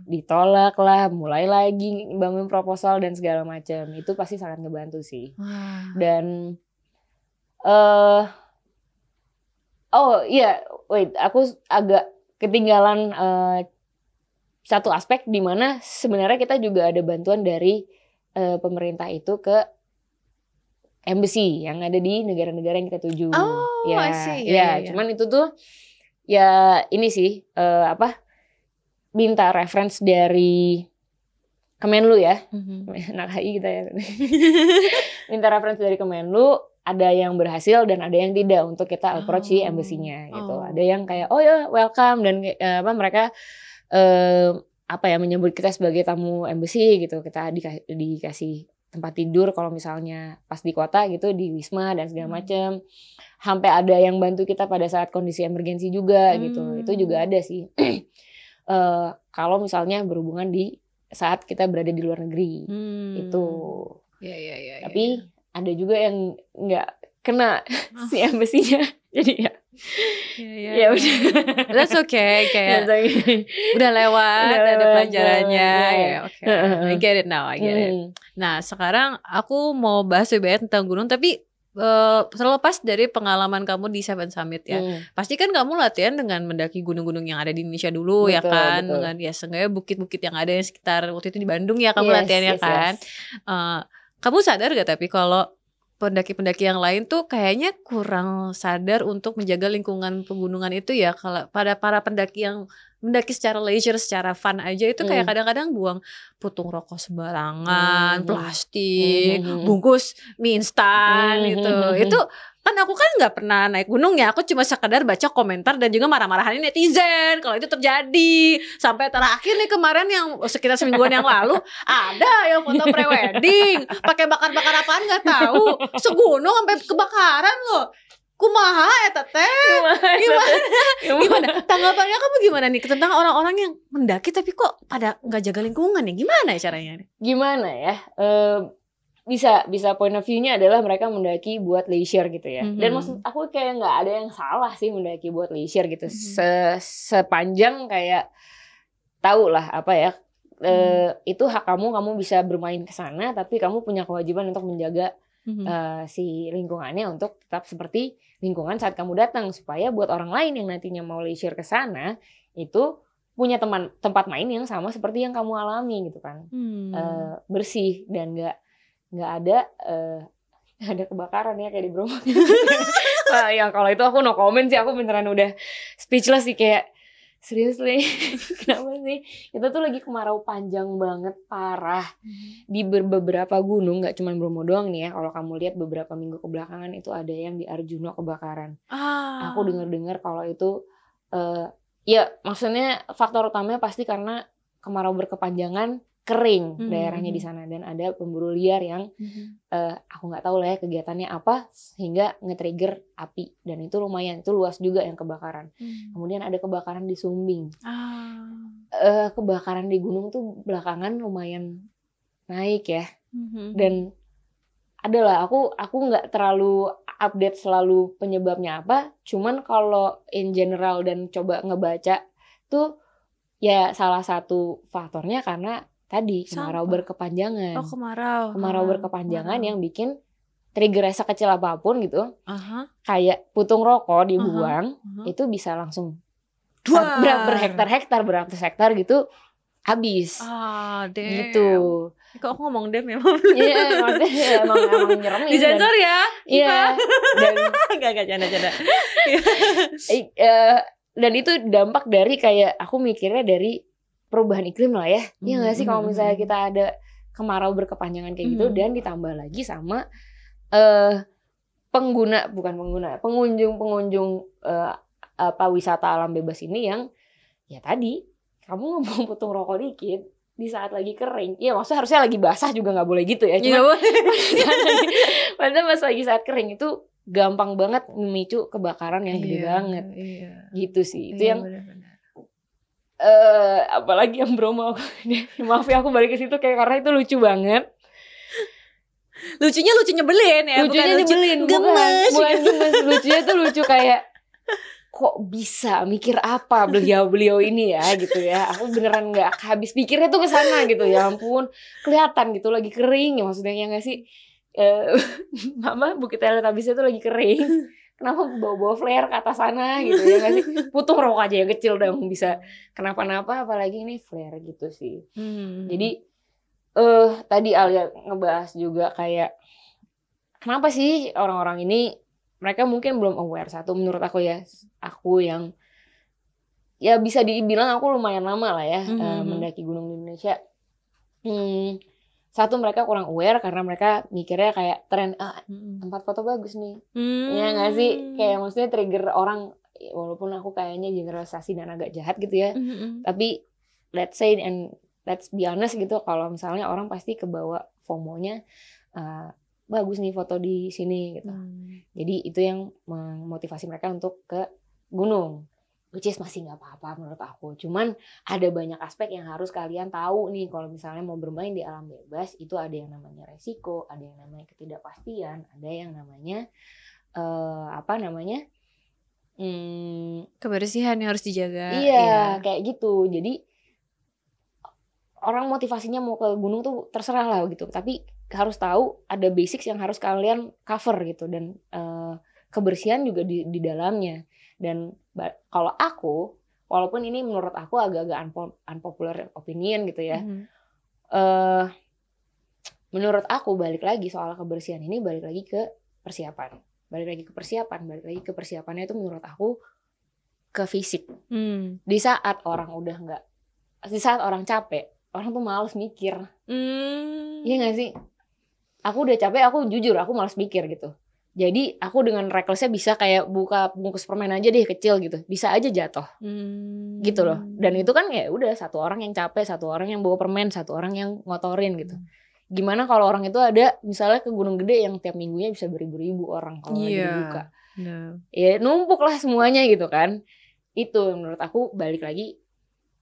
[SPEAKER 1] ditolak lah, mulai lagi bangun proposal dan segala macam. Itu pasti sangat ngebantu sih. Wow. Dan uh, oh iya, yeah, wait, aku agak ketinggalan uh, satu aspek di mana sebenarnya kita juga ada bantuan dari uh, pemerintah itu ke embassy yang ada di negara-negara yang kita tuju. Oh, ya, ya ya, ya, ya, cuman itu tuh ya ini sih uh, apa minta reference dari Kemenlu ya, mm-hmm. anak HI kita ya. minta reference dari Kemenlu ada yang berhasil dan ada yang tidak untuk kita approach oh. di embassy-nya gitu. Oh. Ada yang kayak oh ya welcome dan eh, apa mereka uh, apa ya menyambut kita sebagai tamu embassy gitu. Kita dikasih, dikasih tempat tidur kalau misalnya pas di kota gitu di wisma dan segala hmm. macam. Sampai ada yang bantu kita pada saat kondisi emergensi juga gitu. hmm. gitu. Itu juga ada sih. uh, kalau misalnya berhubungan di saat kita berada di luar negeri hmm. itu. Ya, ya, ya, ya, Tapi ya ada juga yang nggak kena oh. si embesinya jadi ya iya, iya, ya, ya. ya udah
[SPEAKER 2] that's okay kayak that's okay. udah lewat udah ada pelajarannya ya, ya. Iya, oke okay. I get it now I get hmm. it nah sekarang aku mau bahas lebih banyak tentang gunung tapi Uh, terlepas dari pengalaman kamu di Seven Summit ya, hmm. pasti kan kamu latihan dengan mendaki gunung-gunung yang ada di Indonesia dulu ya betul, ya kan, betul. dengan ya seenggaknya bukit-bukit yang ada yang sekitar waktu itu di Bandung ya kamu yes, latihannya yes, kan. Yes. Uh, kamu sadar gak tapi kalau pendaki-pendaki yang lain tuh kayaknya kurang sadar untuk menjaga lingkungan pegunungan itu ya kalau pada para pendaki yang mendaki secara leisure secara fun aja itu kayak hmm. kadang-kadang hmm. buang putung rokok sembarangan, hmm. plastik, hmm. hmm, hmm. bungkus mie instan gitu. Itu kan aku kan nggak pernah naik gunung ya aku cuma sekadar baca komentar dan juga marah-marahan netizen kalau itu terjadi sampai terakhir nih kemarin yang sekitar semingguan yang lalu ada yang foto prewedding pakai bakar-bakar apaan nggak tahu segunung sampai kebakaran loh kumaha ya teteh gimana gimana, tanggapannya kamu gimana nih tentang orang-orang yang mendaki tapi kok pada nggak jaga lingkungan ya
[SPEAKER 1] gimana ya caranya gimana ya uh bisa bisa point of view-nya adalah mereka mendaki buat leisure gitu ya. Mm -hmm. Dan mm-hmm. maksud aku kayak nggak ada yang salah sih mendaki buat leisure gitu. Mm -hmm. Se sepanjang kayak tahu lah apa ya mm. eh, itu hak kamu kamu bisa bermain ke sana tapi kamu punya kewajiban untuk menjaga mm -hmm. uh, si lingkungannya untuk tetap seperti lingkungan saat kamu datang supaya buat orang lain yang nantinya mau leisure ke sana itu punya teman tempat main yang sama seperti yang kamu alami gitu kan. Mm. Uh, bersih dan nggak nggak ada uh, ada kebakaran ya kayak di Bromo. nah, ya kalau itu aku no comment sih, aku beneran udah speechless sih kayak serius nih kenapa sih itu tuh lagi kemarau panjang banget parah hmm. di beberapa gunung nggak cuma Bromo doang nih ya kalau kamu lihat beberapa minggu kebelakangan itu ada yang di Arjuna kebakaran
[SPEAKER 2] ah. aku dengar
[SPEAKER 1] dengar kalau itu uh, ya maksudnya faktor utamanya pasti karena kemarau berkepanjangan kering mm-hmm. daerahnya hmm, di hmm. sana dan ada pemburu liar yang mm-hmm. uh, aku nggak tahu lah ya kegiatannya apa sehingga nge-trigger api dan itu lumayan itu luas juga yang kebakaran. Mm-hmm. Kemudian ada kebakaran di Sumbing. oh. Uh, kebakaran di gunung tuh belakangan lumayan naik ya.
[SPEAKER 2] Mm-hmm. Dan
[SPEAKER 1] adalah aku aku nggak terlalu update selalu penyebabnya apa, cuman kalau in general dan coba ngebaca tuh ya salah satu faktornya karena tadi kemarau Sampai. berkepanjangan. Oh, kemarau.
[SPEAKER 2] Kemarau ah, berkepanjangan
[SPEAKER 1] kemarau. yang bikin trigger rasa kecil apapun gitu. uh Kayak putung rokok dibuang, uh-huh. itu bisa langsung dua ber berhektar-hektar, beratus hektar gitu habis.
[SPEAKER 2] Ah, damn. Gitu. Eh, kok aku ngomong dem ya? Iya, maksudnya ya emang, emang nyeremin. sensor gitu. ya? Iya. gak, gak, canda, canda. Eh,
[SPEAKER 1] dan itu dampak dari kayak, aku mikirnya dari perubahan iklim lah ya. Iya Ya nggak sih kalau hmm. misalnya kita ada kemarau berkepanjangan kayak gitu hmm. dan ditambah lagi sama uh, pengguna bukan pengguna pengunjung pengunjung uh, apa wisata alam bebas ini yang ya tadi kamu ngomong putung rokok dikit di saat lagi kering ya maksudnya harusnya lagi basah juga nggak boleh gitu ya cuma iya, maksudnya pas lagi saat kering itu gampang banget memicu kebakaran yang gede iya, banget iya. gitu sih itu iya, yang bener -bener uh, apalagi yang Bromo maaf ya aku balik ke situ kayak karena itu lucu banget lucunya lucu nyebelin ya lucunya bukan nyebelin lucu gemes bukan, bukan gemes lucunya tuh lucu kayak kok bisa mikir apa beliau beliau ini ya gitu ya aku beneran nggak habis pikirnya tuh ke sana gitu ya ampun kelihatan gitu lagi kering ya maksudnya ya nggak sih e, mama bukit habisnya tuh lagi kering kenapa bawa-bawa flare ke atas sana gitu ya nggak sih putung rokok aja yang kecil dong bisa kenapa-napa apalagi ini flare gitu sih hmm. jadi eh uh, tadi Alia ya ngebahas juga kayak kenapa sih orang-orang ini mereka mungkin belum aware satu menurut aku ya aku yang ya bisa dibilang aku lumayan lama lah ya hmm. uh, mendaki gunung di Indonesia hmm, satu mereka kurang aware karena mereka mikirnya kayak tren ah, tempat foto bagus nih hmm. ya nggak sih kayak maksudnya trigger orang ya, walaupun aku kayaknya generalisasi dan agak jahat gitu ya hmm. tapi let's say and let's be honest gitu kalau misalnya orang pasti kebawa fomonya uh, bagus nih foto di sini gitu hmm. jadi itu yang memotivasi mereka untuk ke gunung which is masih nggak apa-apa menurut aku. Cuman ada banyak aspek yang harus kalian tahu nih kalau misalnya mau bermain di alam bebas itu ada yang namanya resiko, ada yang namanya ketidakpastian, ada yang namanya uh, apa namanya hmm, kebersihan yang harus dijaga. Iya, iya, kayak gitu. Jadi orang motivasinya mau ke gunung tuh terserah lah gitu. Tapi harus tahu ada basics yang harus kalian cover gitu dan uh, kebersihan juga di di dalamnya dan kalau aku, walaupun ini menurut aku agak-agak unpopular opinion gitu ya. Mm-hmm. Uh, menurut aku balik lagi soal kebersihan ini balik lagi ke persiapan. Balik lagi ke persiapan, balik lagi ke persiapannya itu menurut aku ke fisik. Mm. Di saat orang udah nggak di saat orang capek, orang tuh males mikir. Mm. Iya gak sih? Aku udah capek, aku jujur, aku males mikir gitu. Jadi aku dengan recklessnya bisa kayak buka bungkus permen aja deh kecil gitu, bisa aja jatuh, hmm. gitu loh. Dan itu kan ya udah satu orang yang capek, satu orang yang bawa permen, satu orang yang ngotorin gitu. Hmm. Gimana kalau orang itu ada misalnya ke Gunung Gede yang tiap minggunya bisa beribu-ribu orang kalau yeah. lagi iya, buka, yeah. ya numpuk lah semuanya gitu kan. Itu menurut aku balik lagi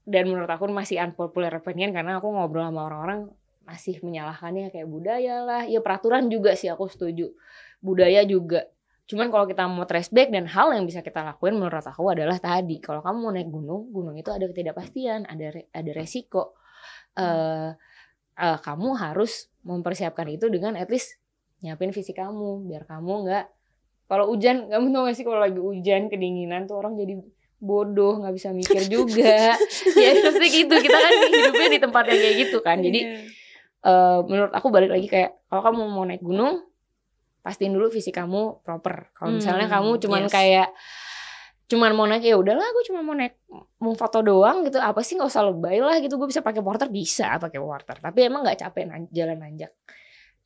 [SPEAKER 1] dan menurut aku masih unpopular opinion karena aku ngobrol sama orang-orang masih menyalahkannya kayak budaya lah, ya peraturan juga sih aku setuju budaya juga Cuman kalau kita mau trace back dan hal yang bisa kita lakuin menurut aku adalah tadi kalau kamu mau naik gunung, gunung itu ada ketidakpastian, ada ada resiko. Uh, uh, kamu harus mempersiapkan itu dengan at least nyiapin fisik kamu biar kamu nggak kalau hujan kamu tau gak sih kalau lagi hujan kedinginan tuh orang jadi bodoh nggak bisa mikir juga ya pasti gitu kita kan hidupnya di tempat yang kayak gitu kan jadi yeah. Iya. uh, menurut aku balik lagi kayak kalau kamu mau naik gunung pastiin dulu fisik kamu proper kalau misalnya hmm, kamu cuman yes. kayak cuman mau naik ya udahlah gue cuma mau naik mau foto doang gitu apa sih nggak usah lebay lah gitu gue bisa pakai water bisa pakai water tapi emang nggak capek nan jalan nanjak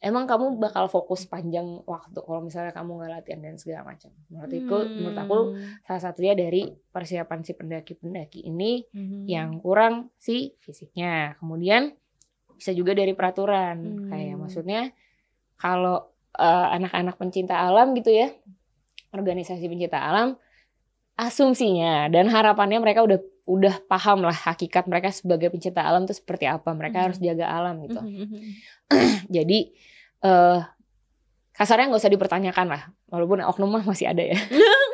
[SPEAKER 1] emang kamu bakal fokus panjang waktu kalau misalnya kamu nggak latihan dan segala macam menurut hmm. menurut aku hmm. salah satunya dari persiapan si pendaki pendaki ini hmm. yang kurang si fisiknya kemudian bisa juga dari peraturan hmm. kayak maksudnya kalau Eh, anak-anak uh, pencinta alam gitu ya, organisasi pencinta alam, asumsinya dan harapannya mereka udah udah paham lah hakikat mereka sebagai pencinta alam itu seperti apa mereka mm harus jaga alam gitu hmm, hmm, hmm, jadi uh, kasarnya nggak usah dipertanyakan lah walaupun oknum mah masih ada ya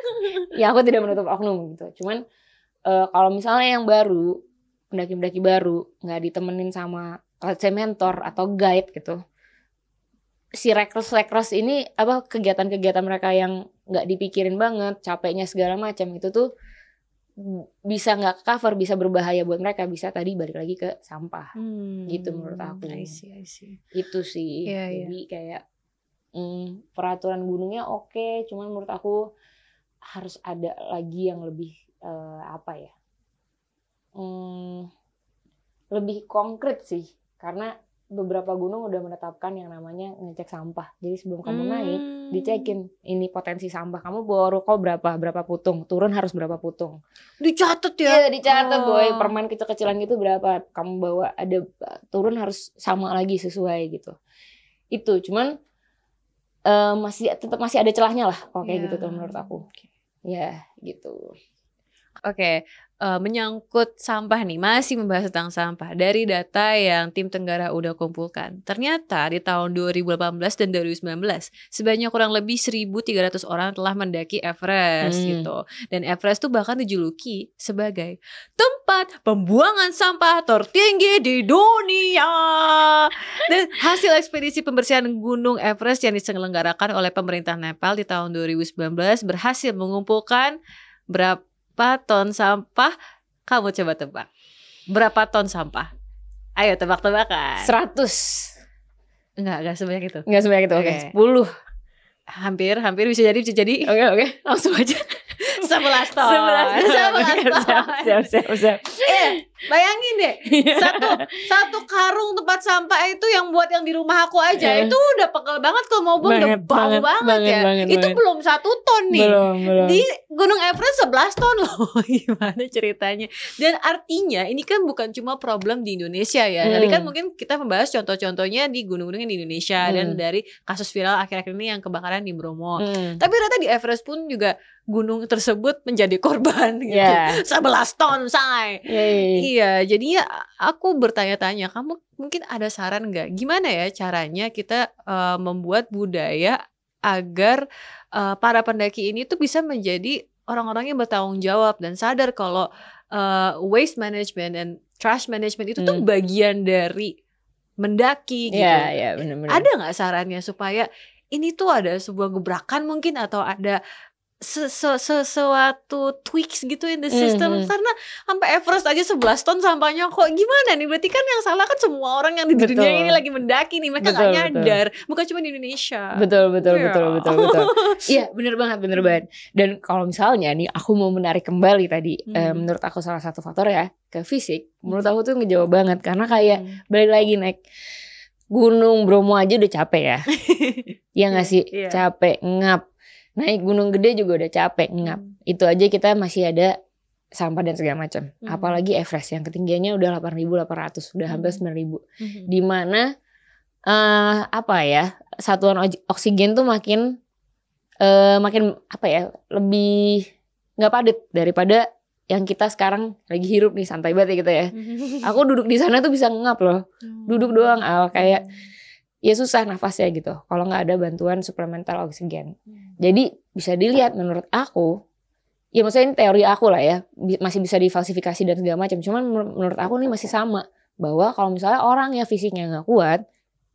[SPEAKER 1] ya aku tidak menutup oknum gitu cuman uh, kalau misalnya yang baru pendaki-pendaki baru nggak ditemenin sama let's say mentor atau guide gitu si rekros rekros ini apa kegiatan-kegiatan mereka yang nggak dipikirin banget capeknya segala macam itu tuh bisa nggak cover bisa berbahaya buat mereka bisa tadi balik lagi ke sampah hmm, gitu menurut aku I see, I see. itu sih yeah, iya. jadi kayak hmm, peraturan gunungnya oke okay, cuman menurut aku harus ada lagi yang lebih uh, apa ya hmm, lebih konkret sih karena beberapa gunung udah menetapkan yang namanya ngecek sampah. Jadi sebelum kamu hmm. naik, dicekin ini potensi sampah kamu bawa rokok berapa, berapa putung, turun harus berapa putung. Dicatat
[SPEAKER 2] ya. Iya, dicatat oh. boy. Ah. Permen
[SPEAKER 1] kecil-kecilan gitu berapa kamu bawa ada turun harus sama lagi sesuai gitu. Itu cuman uh, masih tetap masih ada celahnya lah oke yeah. Iya. gitu tuh menurut aku. Ya, yeah, gitu.
[SPEAKER 2] Oke, uh, menyangkut sampah nih, masih membahas tentang sampah dari data yang tim Tenggara udah kumpulkan. Ternyata di tahun 2018 dan 2019 sebanyak kurang lebih 1.300 orang telah mendaki Everest hmm. gitu. Dan Everest tuh bahkan dijuluki sebagai tempat pembuangan sampah tertinggi di dunia. Dan hasil ekspedisi pembersihan Gunung Everest yang diselenggarakan oleh pemerintah Nepal di tahun 2019 berhasil mengumpulkan berapa ton sampah kamu coba tebak? Berapa ton sampah? Ayo tebak-tebakan.
[SPEAKER 1] 100. Enggak, enggak sebanyak itu. Enggak sebanyak itu. Oke, okay. okay. 10 hampir
[SPEAKER 2] hampir bisa jadi bisa jadi oke okay, oke okay. langsung aja sebelas ton sebelas ton ton siap siap siap, siap. Eh, Bayangin deh, iya. satu satu karung tempat sampah itu yang buat yang di rumah aku aja yeah. itu udah pegel banget kalau mau buang udah bau banget, banget, banget ya. Banget, itu banget. belum satu ton nih. Belum, belum. Di Gunung Everest 11 ton loh. Gimana ceritanya? Dan artinya ini kan bukan cuma problem di Indonesia ya. Hmm. Tadi kan hmm. mungkin kita membahas contoh-contohnya di gunung-gunung di Indonesia hmm. dan dari kasus viral akhir-akhir ini yang kebakaran di Bromo. Hmm. Tapi ternyata di Everest pun juga gunung tersebut menjadi korban gitu. Yeah. Iya. 11 ton say. Yeah, Iya, jadinya aku bertanya-tanya, kamu mungkin ada saran nggak gimana ya caranya kita uh, membuat budaya agar uh, para pendaki ini tuh bisa menjadi orang-orang yang bertanggung jawab dan sadar kalau uh, waste management dan trash management itu hmm. tuh bagian dari mendaki iya, gitu. Yeah, yeah, bener -bener. Ada nggak sarannya supaya ini tuh ada sebuah gebrakan mungkin atau ada sesuatu tweaks gitu in the system mm -hmm. karena sampai Everest aja 11 ton sampahnya kok gimana nih berarti kan yang salah kan semua orang yang di betul. dunia ini lagi mendaki nih mereka betul, gak nyadar betul. bukan cuma di Indonesia betul betul yeah. betul betul betul iya
[SPEAKER 1] bener banget bener banget dan kalau misalnya nih aku mau menarik kembali tadi mm. -hmm. menurut aku salah satu faktor ya ke fisik menurut hmm. aku tuh ngejawab banget karena kayak mm. balik lagi naik Gunung Bromo aja udah capek ya. ya ngasih iya, sih? Yeah. Capek, ngap, naik gunung gede juga udah capek ngap hmm. itu aja kita masih ada sampah dan segala macam hmm. apalagi Everest yang ketinggiannya udah 8.800 udah hmm. hampir 9.000 hmm. di mana uh, apa ya satuan oksigen tuh makin uh, makin apa ya lebih nggak padat daripada yang kita sekarang lagi hirup nih santai banget ya kita gitu ya. Hmm. Aku duduk di sana tuh bisa ngap loh. Oh. Duduk doang al kayak hmm ya susah nafasnya gitu kalau nggak ada bantuan suplemental oksigen. Hmm. Jadi bisa dilihat menurut aku, ya maksudnya ini teori aku lah ya, masih bisa difalsifikasi dan segala macam. Cuman menurut aku ini masih sama bahwa kalau misalnya orang yang fisiknya nggak kuat,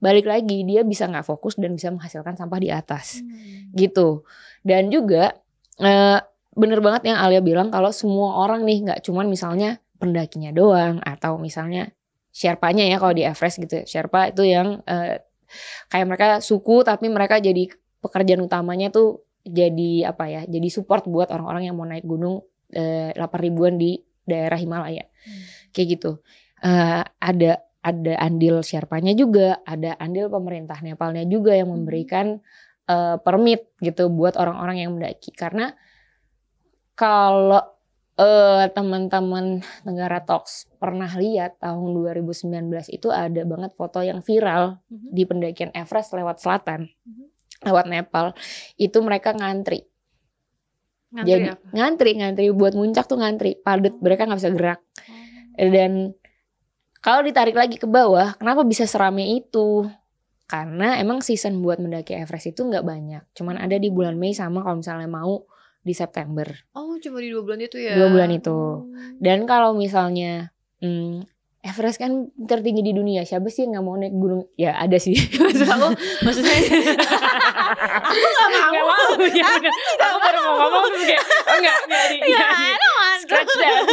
[SPEAKER 1] balik lagi dia bisa nggak fokus dan bisa menghasilkan sampah di atas, hmm. gitu. Dan juga eh, bener banget yang Alia bilang kalau semua orang nih nggak cuman misalnya pendakinya doang atau misalnya Sherpanya ya kalau di Everest gitu, ya. Sherpa itu yang uh, kayak mereka suku tapi mereka jadi pekerjaan utamanya tuh jadi apa ya jadi support buat orang-orang yang mau naik gunung delapan eh, ribuan di daerah Himalaya hmm. kayak gitu uh, ada ada andil Sherpanya juga ada andil pemerintah Nepalnya juga yang hmm. memberikan uh, permit gitu buat orang-orang yang mendaki karena kalau uh, teman-teman Negara Talks pernah lihat tahun 2019 itu ada banget foto yang viral mm -hmm. di pendakian Everest lewat selatan, mm -hmm. lewat Nepal. Itu mereka ngantri. Ngantri Jadi apa? ngantri, ngantri buat muncak tuh ngantri, padet, mereka nggak bisa gerak. Oh. Dan kalau ditarik lagi ke bawah, kenapa bisa serame itu? Karena emang season buat mendaki Everest itu nggak banyak, cuman ada di bulan Mei sama kalau misalnya mau di September.
[SPEAKER 2] Oh, cuma di dua bulan itu ya? Dua bulan itu.
[SPEAKER 1] Oh. Dan kalau misalnya hmm, Everest kan tertinggi di dunia. Siapa sih yang gak mau naik gunung? Ya ada sih. Maksud aku, maksudnya aku gak mau. Gak mau. Ya udah. Aku baru mau ngomong terus kayak, oh nggak, nggak di, nggak di. Scratch that,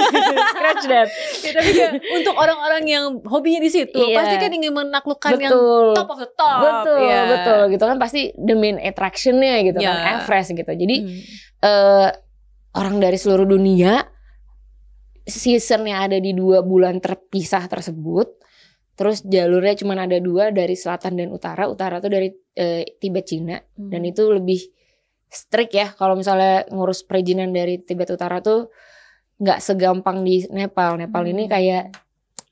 [SPEAKER 2] scratch that. ya, tapi ya, untuk orang-orang yang hobinya di situ, iya. pasti kan ingin
[SPEAKER 1] menaklukkan betul. yang top of the top. Betul, ya. betul gitu kan pasti the main attractionnya gitu ya. kan Everest gitu. Jadi hmm. uh, orang dari seluruh dunia Seasonnya ada di dua bulan terpisah tersebut. Terus jalurnya cuma ada dua dari selatan dan utara. Utara tuh dari e, Tibet Cina hmm. dan itu lebih strict ya kalau misalnya ngurus perizinan dari Tibet Utara tuh nggak segampang di Nepal. Nepal hmm. ini kayak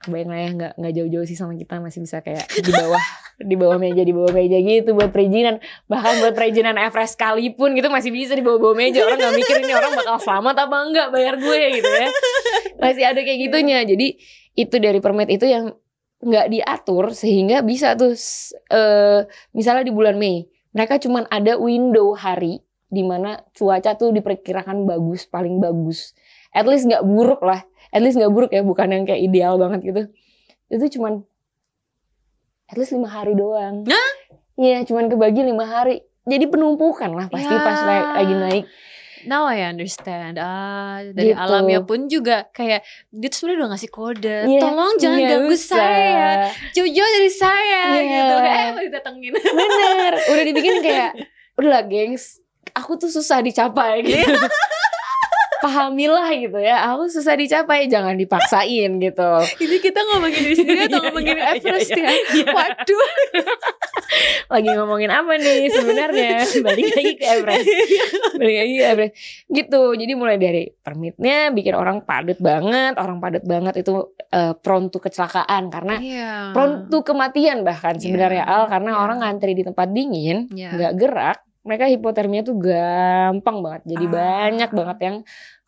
[SPEAKER 1] kebayang lah ya nggak nggak jauh-jauh sih sama kita masih bisa kayak di bawah di bawah meja di bawah meja gitu buat perizinan bahkan buat perizinan Everest sekalipun gitu masih bisa di bawah bawah meja orang nggak mikir ini orang bakal selamat apa enggak bayar gue gitu ya masih ada kayak gitunya jadi itu dari permit itu yang nggak diatur sehingga bisa tuh uh, misalnya di bulan Mei mereka cuman ada window hari di mana cuaca tuh diperkirakan bagus paling bagus at least nggak buruk lah at least nggak buruk ya bukan yang kayak ideal banget gitu itu cuman at least lima hari doang. Hah? Iya, cuman kebagi lima hari. Jadi penumpukan lah pasti ya. pas lagi naik.
[SPEAKER 2] Now I understand. Ah, dari gitu. alamnya pun juga kayak dia tuh sebenarnya udah ngasih kode. Yeah. Tolong jangan yeah, ganggu usah. saya. Jojo dari saya yeah. gitu. Kayak eh, mau didatengin. Bener. Udah dibikin kayak udah lah, gengs.
[SPEAKER 1] Aku tuh susah dicapai gitu. pahamilah gitu ya aku susah dicapai jangan dipaksain gitu
[SPEAKER 2] ini kita ngomongin diri sendiri atau iya, ngomongin iya, iya, Everest ya waduh
[SPEAKER 1] lagi ngomongin apa nih sebenarnya balik lagi ke Everest balik lagi ke Everest gitu jadi mulai dari permitnya bikin orang padat banget orang padat banget itu uh, eh, prontu kecelakaan karena yeah. prontu kematian bahkan sebenarnya yeah. Al karena yeah. orang ngantri di tempat dingin nggak yeah. gerak mereka hipotermia tuh gampang banget. Jadi ah. banyak banget yang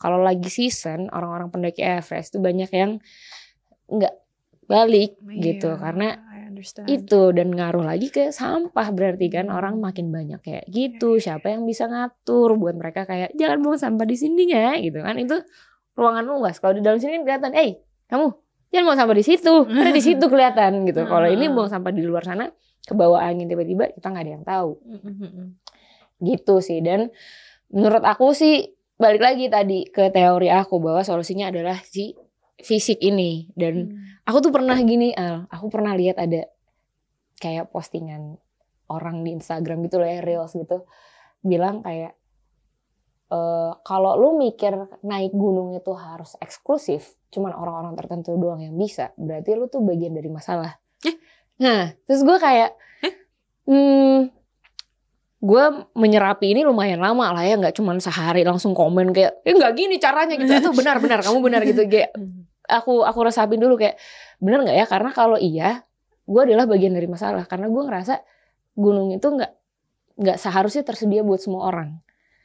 [SPEAKER 1] kalau lagi season orang-orang pendaki Everest tuh banyak yang nggak balik yeah, gitu iya, karena itu dan ngaruh lagi ke sampah berarti kan hmm. orang makin banyak kayak iya, gitu. Yeah, iya. siapa yang bisa ngatur buat mereka kayak jangan buang sampah di sini ya gitu kan itu ruangan luas. Kalau di dalam sini kelihatan, "Eh, kamu jangan buang sampah di situ." Karena di situ kelihatan gitu. Kalau ini ah. buang sampah di luar sana ke bawah angin tiba-tiba kita nggak ada yang tahu gitu sih dan menurut aku sih balik lagi tadi ke teori aku bahwa solusinya adalah si fisik ini dan hmm. aku tuh pernah gini Al aku pernah lihat ada kayak postingan orang di Instagram gitu loh ya, reels gitu bilang kayak e, kalau lu mikir naik gunung itu harus eksklusif cuman orang-orang tertentu doang yang bisa berarti lu tuh bagian dari masalah eh? nah terus gue kayak eh? hmm gue menyerapi ini lumayan lama lah ya nggak cuman sehari langsung komen kayak ya nggak gini caranya gitu itu benar benar kamu benar gitu kayak aku aku resapin dulu kayak benar nggak ya karena kalau iya gue adalah bagian dari masalah karena gue ngerasa gunung itu nggak nggak seharusnya tersedia buat semua orang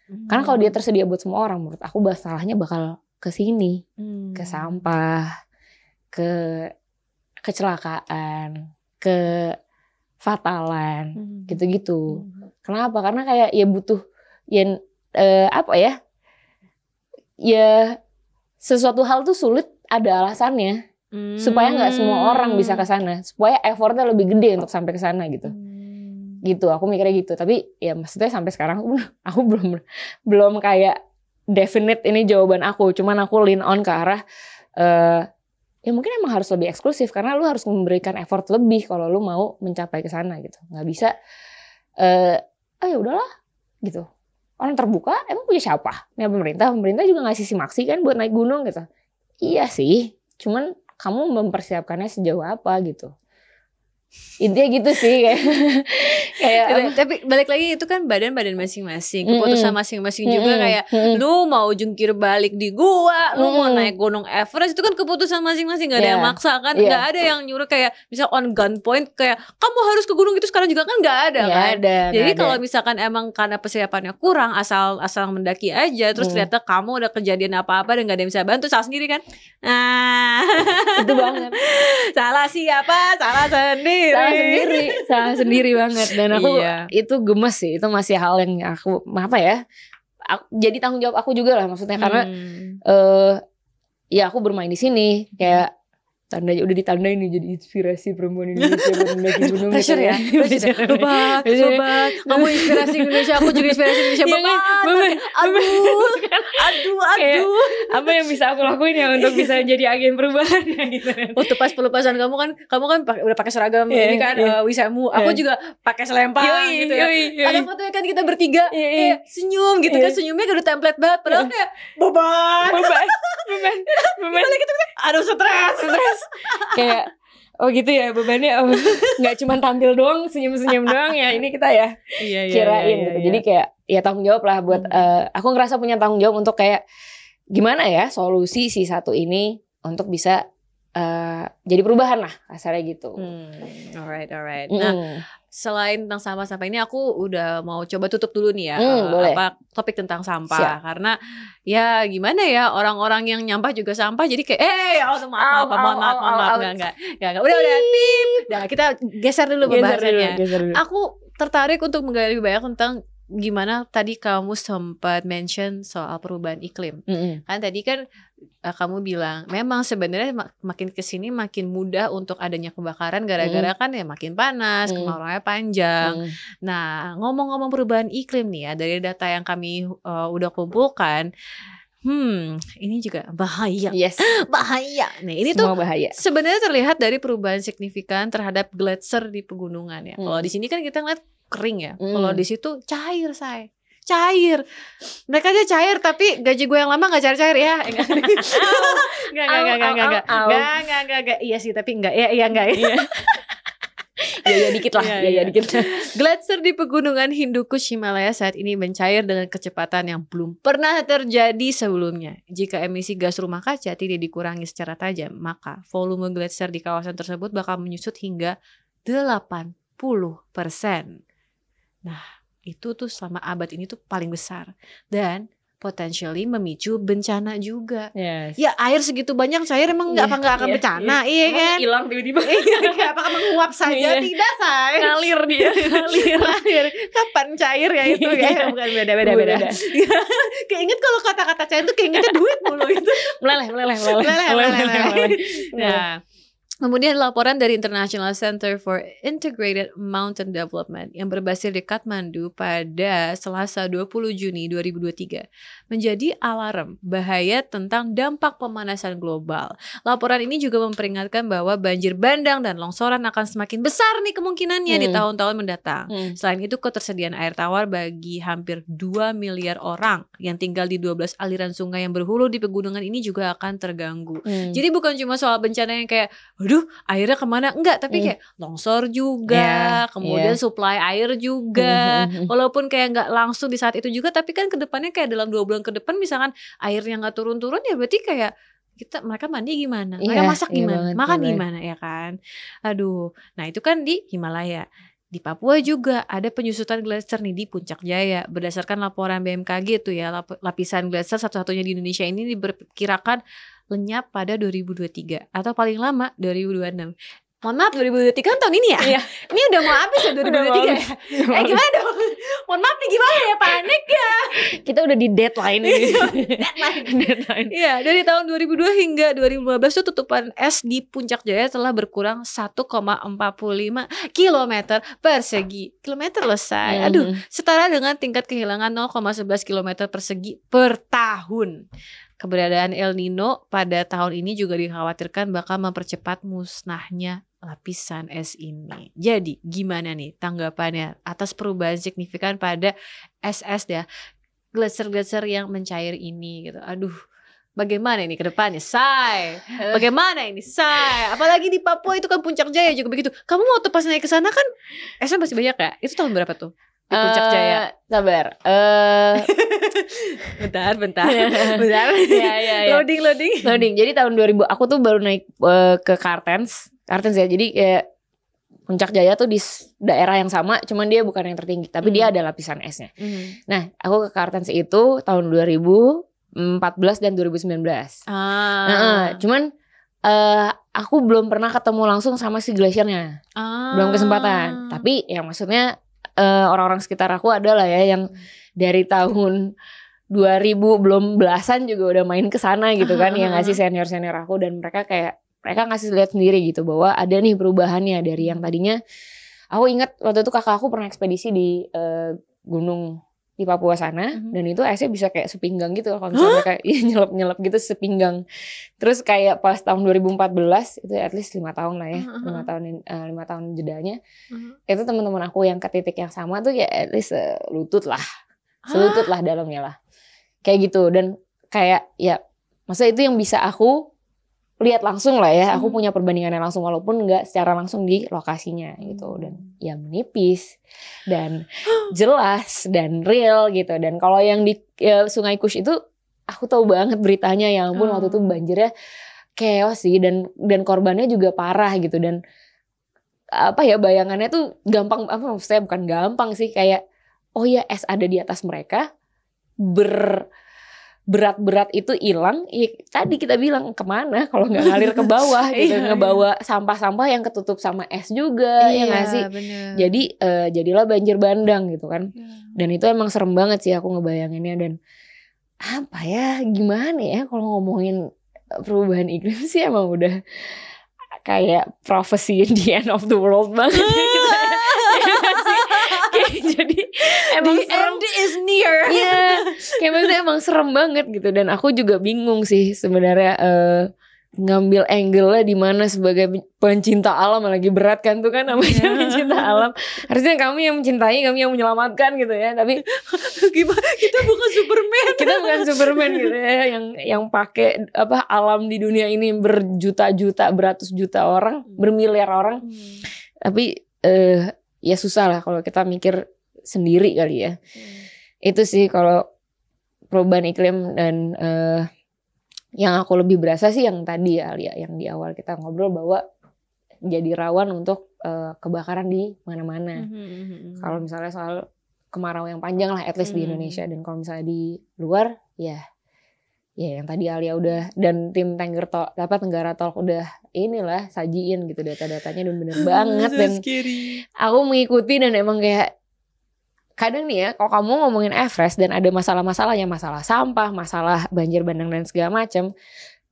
[SPEAKER 1] karena kalau dia hmm. tersedia buat semua orang menurut aku masalahnya bakal ke sini hmm. ke sampah ke kecelakaan ke fatalan hmm. gitu-gitu hmm. Kenapa? Karena kayak ya butuh ya eh, apa ya? Ya sesuatu hal tuh sulit ada alasannya. Hmm. Supaya nggak semua orang bisa ke sana, supaya effortnya lebih gede untuk sampai ke sana gitu. Hmm. Gitu, aku mikirnya gitu. Tapi ya maksudnya sampai sekarang aku, aku belum belum kayak definite ini jawaban aku. Cuman aku lean on ke arah uh, ya mungkin emang harus lebih eksklusif karena lu harus memberikan effort lebih kalau lu mau mencapai ke sana gitu. Nggak bisa eh, ah ya udahlah gitu orang terbuka emang punya siapa ya pemerintah pemerintah juga ngasih sih kan buat naik gunung gitu iya sih cuman kamu mempersiapkannya sejauh apa gitu
[SPEAKER 2] intinya gitu sih kayak kayak tapi, gitu ya. tapi balik lagi itu kan badan-badan masing-masing keputusan masing-masing mm -hmm. juga kayak mm -hmm. lu mau jungkir balik di gua lu mm -hmm. mau naik gunung Everest itu kan keputusan masing-masing gak ada yeah. yang iya. maksa kan yeah. gak ada yang nyuruh kayak bisa on gun point kayak kamu harus ke gunung itu sekarang juga kan gak ada gak kan ada, jadi kalau misalkan emang karena persiapannya kurang asal asal mendaki aja terus mm. ternyata kamu udah kejadian apa-apa dan gak ada yang bisa bantu salah sendiri kan ah itu banget salah siapa salah sendiri sendiri salah sendiri salah sendiri banget dan aku iya.
[SPEAKER 1] itu gemes sih itu masih hal yang aku apa ya aku, jadi tanggung jawab aku juga lah maksudnya hmm. karena uh, ya aku bermain di sini kayak tandanya udah ditandai nih jadi inspirasi perempuan Indonesia mendaki gunung pressure ya pressure bebat ya? kamu inspirasi Indonesia aku juga inspirasi Indonesia iya kan? bapak aduh aduh aduh apa yang bisa aku lakuin ya untuk
[SPEAKER 2] bisa iya. jadi agen perubahan ya, gitu waktu oh, pas pelepasan kamu kan kamu kan udah pakai seragam yeah, ini kan yeah. Iya. uh, wisamu aku juga pakai selempang yoi, gitu ya yoi, yoi. ada fotonya kan kita bertiga kayak senyum gitu kan senyumnya udah template banget padahal kayak beban beban beban beban aduh stres stres terus kayak oh gitu ya bebannya oh,
[SPEAKER 1] nggak cuma tampil doang senyum-senyum doang ya ini kita ya iya, iya, kirain iya, iya, gitu iya. jadi kayak ya tanggung jawab lah buat hmm. uh, aku ngerasa punya tanggung jawab untuk kayak gimana ya solusi si satu ini untuk bisa uh, jadi perubahan lah asalnya gitu. Hmm,
[SPEAKER 2] alright, alright. Nah, selain tentang sampah-sampah ini aku udah mau coba tutup dulu nih ya hmm, eh, boleh. apa topik tentang sampah Siap. karena ya gimana ya orang-orang yang nyampah juga sampah jadi kayak eh ya oh, maaf maaf maaf maaf maaf, maaf, maaf, maaf, enggak enggak enggak udah udah tim nah kita geser dulu pembahasannya aku tertarik untuk menggali lebih banyak tentang gimana tadi kamu sempat mention soal perubahan iklim mm -hmm. kan tadi kan uh, kamu bilang memang sebenarnya mak makin kesini makin mudah untuk adanya kebakaran gara-gara mm. kan ya makin panas mm. kemarauannya panjang mm. nah ngomong-ngomong perubahan iklim nih ya dari data yang kami uh, udah kumpulkan Hmm, ini juga bahaya. Yes, bahaya. Nah, ini Semua tuh bahaya. Sebenarnya terlihat dari perubahan signifikan terhadap gletser di pegunungan ya. Hmm. Kalau mm. di sini kan kita ngeliat kering ya. Mm. Kalau di situ cair saya cair. Mereka aja cair tapi gaji gue yang lama gak cair-cair ya. Enggak enggak enggak enggak enggak. Enggak enggak enggak. Iya sih tapi enggak. Iya iya enggak. Ya. Iya. ya ya dikit lah, ya ya, ya dikit. Gletser di pegunungan Hindukush Himalaya saat ini mencair dengan kecepatan yang belum pernah terjadi sebelumnya. Jika emisi gas rumah kaca tidak dikurangi secara tajam, maka volume gletser di kawasan tersebut bakal menyusut hingga 80 persen. Nah, itu tuh selama abad ini tuh paling besar dan potentially memicu bencana juga. Yes. Ya air segitu banyak cair emang nggak yeah, apa nggak akan yeah, bencana, yeah. iya, iya. iya kan? Hilang tiba-tiba. Iya, apakah menguap saja? Yeah. Tidak saya. Ngalir dia, ngalir. ngalir. Kapan cair ya itu ya? Bukan
[SPEAKER 1] beda-beda beda.
[SPEAKER 2] beda. keinget kalau kata-kata cair itu keingetnya duit mulu itu. meleleh, meleleh, meleleh. Meleleh, meleleh. meleleh. Nah, Kemudian laporan dari International Center for Integrated Mountain Development yang berbasis di Kathmandu pada Selasa 20 Juni 2023 menjadi alarm bahaya tentang dampak pemanasan global. Laporan ini juga memperingatkan bahwa banjir bandang dan longsoran akan semakin besar nih kemungkinannya hmm. di tahun-tahun mendatang. Hmm. Selain itu ketersediaan air tawar bagi hampir 2 miliar orang yang tinggal di 12 aliran sungai yang berhulu di pegunungan ini juga akan terganggu. Hmm. Jadi bukan cuma soal bencana yang kayak aduh airnya kemana enggak tapi hmm. kayak longsor juga yeah, kemudian yeah. supply air juga hmm, hmm, walaupun kayak nggak langsung di saat itu juga tapi kan kedepannya kayak dalam dua bulan ke depan misalkan airnya nggak turun-turun ya berarti kayak kita mereka mandi gimana iya, mereka masak iya gimana yeah, makan yeah, gimana ya kan aduh nah itu kan di Himalaya di Papua juga ada penyusutan glaser nih di Puncak Jaya berdasarkan laporan BMKG tuh ya lapisan glaser satu-satunya di Indonesia ini diperkirakan lenyap pada 2023 atau paling lama 2026 mohon maaf 2023 kan tahun ini ya iya. ini udah mau habis ya 2023 ya iya, eh gimana dong mohon maaf nih gimana ya panik ya kita udah di deadline ini iya, deadline deadline Iya dari tahun 2002 hingga 2015 tuh tutupan es di puncak jaya telah berkurang 1,45 km persegi kilometer loh say hmm. aduh setara dengan tingkat kehilangan 0,11 km persegi per tahun Keberadaan El Nino pada tahun ini juga dikhawatirkan bakal mempercepat musnahnya lapisan es ini. Jadi gimana nih tanggapannya atas perubahan signifikan pada es-es ya gletser-gletser yang mencair ini gitu. Aduh, bagaimana ini ke depannya? Say, eh. bagaimana ini? Say, apalagi di Papua itu kan puncak jaya juga begitu. Kamu tuh pas naik ke sana kan esnya masih banyak ya? Itu tahun berapa tuh? Puncak Jaya. Eh, sabar. Uh, bentar, bentar. bentar. ya, ya, ya. Loading,
[SPEAKER 1] loading. Loading. Jadi tahun 2000 aku tuh baru naik uh, ke Kartens. Kartens ya. Jadi kayak Puncak Jaya tuh di daerah yang sama, cuman dia bukan yang tertinggi, tapi mm. dia hmm. ada lapisan esnya. Mm. Nah, aku ke Kartens itu tahun 2014 dan 2019. Ah.
[SPEAKER 2] Nah, uh,
[SPEAKER 1] cuman uh, aku belum pernah ketemu langsung sama si glasiernya,
[SPEAKER 2] Ah. Belum kesempatan.
[SPEAKER 1] Tapi yang maksudnya orang eh, orang-orang sekitar aku adalah ya yang dari tahun 2000 belum belasan juga udah main ke sana gitu kan uh-huh. yang ngasih senior-senior aku dan mereka kayak mereka ngasih lihat sendiri gitu bahwa ada nih perubahannya dari yang tadinya aku ingat waktu itu kakak aku pernah ekspedisi di uh, gunung di Papua sana mm-hmm. dan itu esnya bisa kayak sepinggang gitu kalau misalnya huh? kayak ya, nyelap-nyelap gitu sepinggang. Terus kayak pas tahun 2014 itu at least lima tahun lah ya, lima uh-huh. tahun eh, lima uh, tahun jedanya. Uh-huh. Itu teman-teman aku yang ke titik yang sama tuh ya at least uh, lutut lah. Selutut huh? lah dalamnya lah. Kayak gitu dan kayak ya masa itu yang bisa aku lihat langsung lah ya. Aku hmm. punya perbandingannya langsung walaupun nggak secara langsung di lokasinya gitu hmm. dan ya menipis dan jelas dan real gitu. Dan kalau yang di ya, Sungai Kush itu aku tahu banget beritanya ya ampun hmm. waktu itu hmm. banjirnya chaos sih dan dan korbannya juga parah gitu dan apa ya bayangannya tuh gampang apa maksudnya bukan gampang sih kayak oh ya es ada di atas mereka ber berat-berat itu hilang, ya, tadi kita bilang kemana kalau nggak ngalir ke bawah gitu, iya, ngebawa sampah-sampah yang ketutup sama es juga, ya iya, ya sih? Jadi uh, jadilah banjir bandang gitu kan. Hmm. Dan itu emang serem banget sih aku ngebayanginnya dan apa ya gimana ya kalau ngomongin perubahan iklim sih emang udah kayak prophecy in the end of the world banget. Iya. jadi emang The serem. end is near ya yeah. kayak maksudnya emang serem banget gitu dan aku juga bingung sih sebenarnya uh, ngambil angle-nya di mana sebagai pencinta alam lagi berat kan tuh kan namanya yeah. pencinta alam. Harusnya kami yang mencintai, kami yang menyelamatkan gitu ya. Tapi kita bukan
[SPEAKER 2] Superman. kita bukan Superman gitu ya
[SPEAKER 1] yang yang pakai apa alam di dunia ini berjuta-juta, beratus juta orang, hmm. bermiliar orang. Hmm. Tapi eh ya susah lah kalau kita mikir sendiri kali ya. Hmm. Itu sih kalau perubahan iklim dan uh, yang aku lebih berasa sih yang tadi ya Alia, yang di awal kita ngobrol bahwa jadi rawan untuk uh, kebakaran di mana-mana. Hmm, hmm, hmm, -hmm. Kalau misalnya soal kemarau yang panjang lah, at least -hmm. di Indonesia. Dan kalau misalnya di luar, ya, ya yang tadi Alia udah dan tim Tengger Tol, apa Tenggara Talk udah inilah sajiin gitu data-datanya dan bener banget dan aku mengikuti dan emang kayak kadang nih ya kalau kamu ngomongin Everest dan ada masalah-masalahnya masalah sampah masalah banjir bandang dan segala macam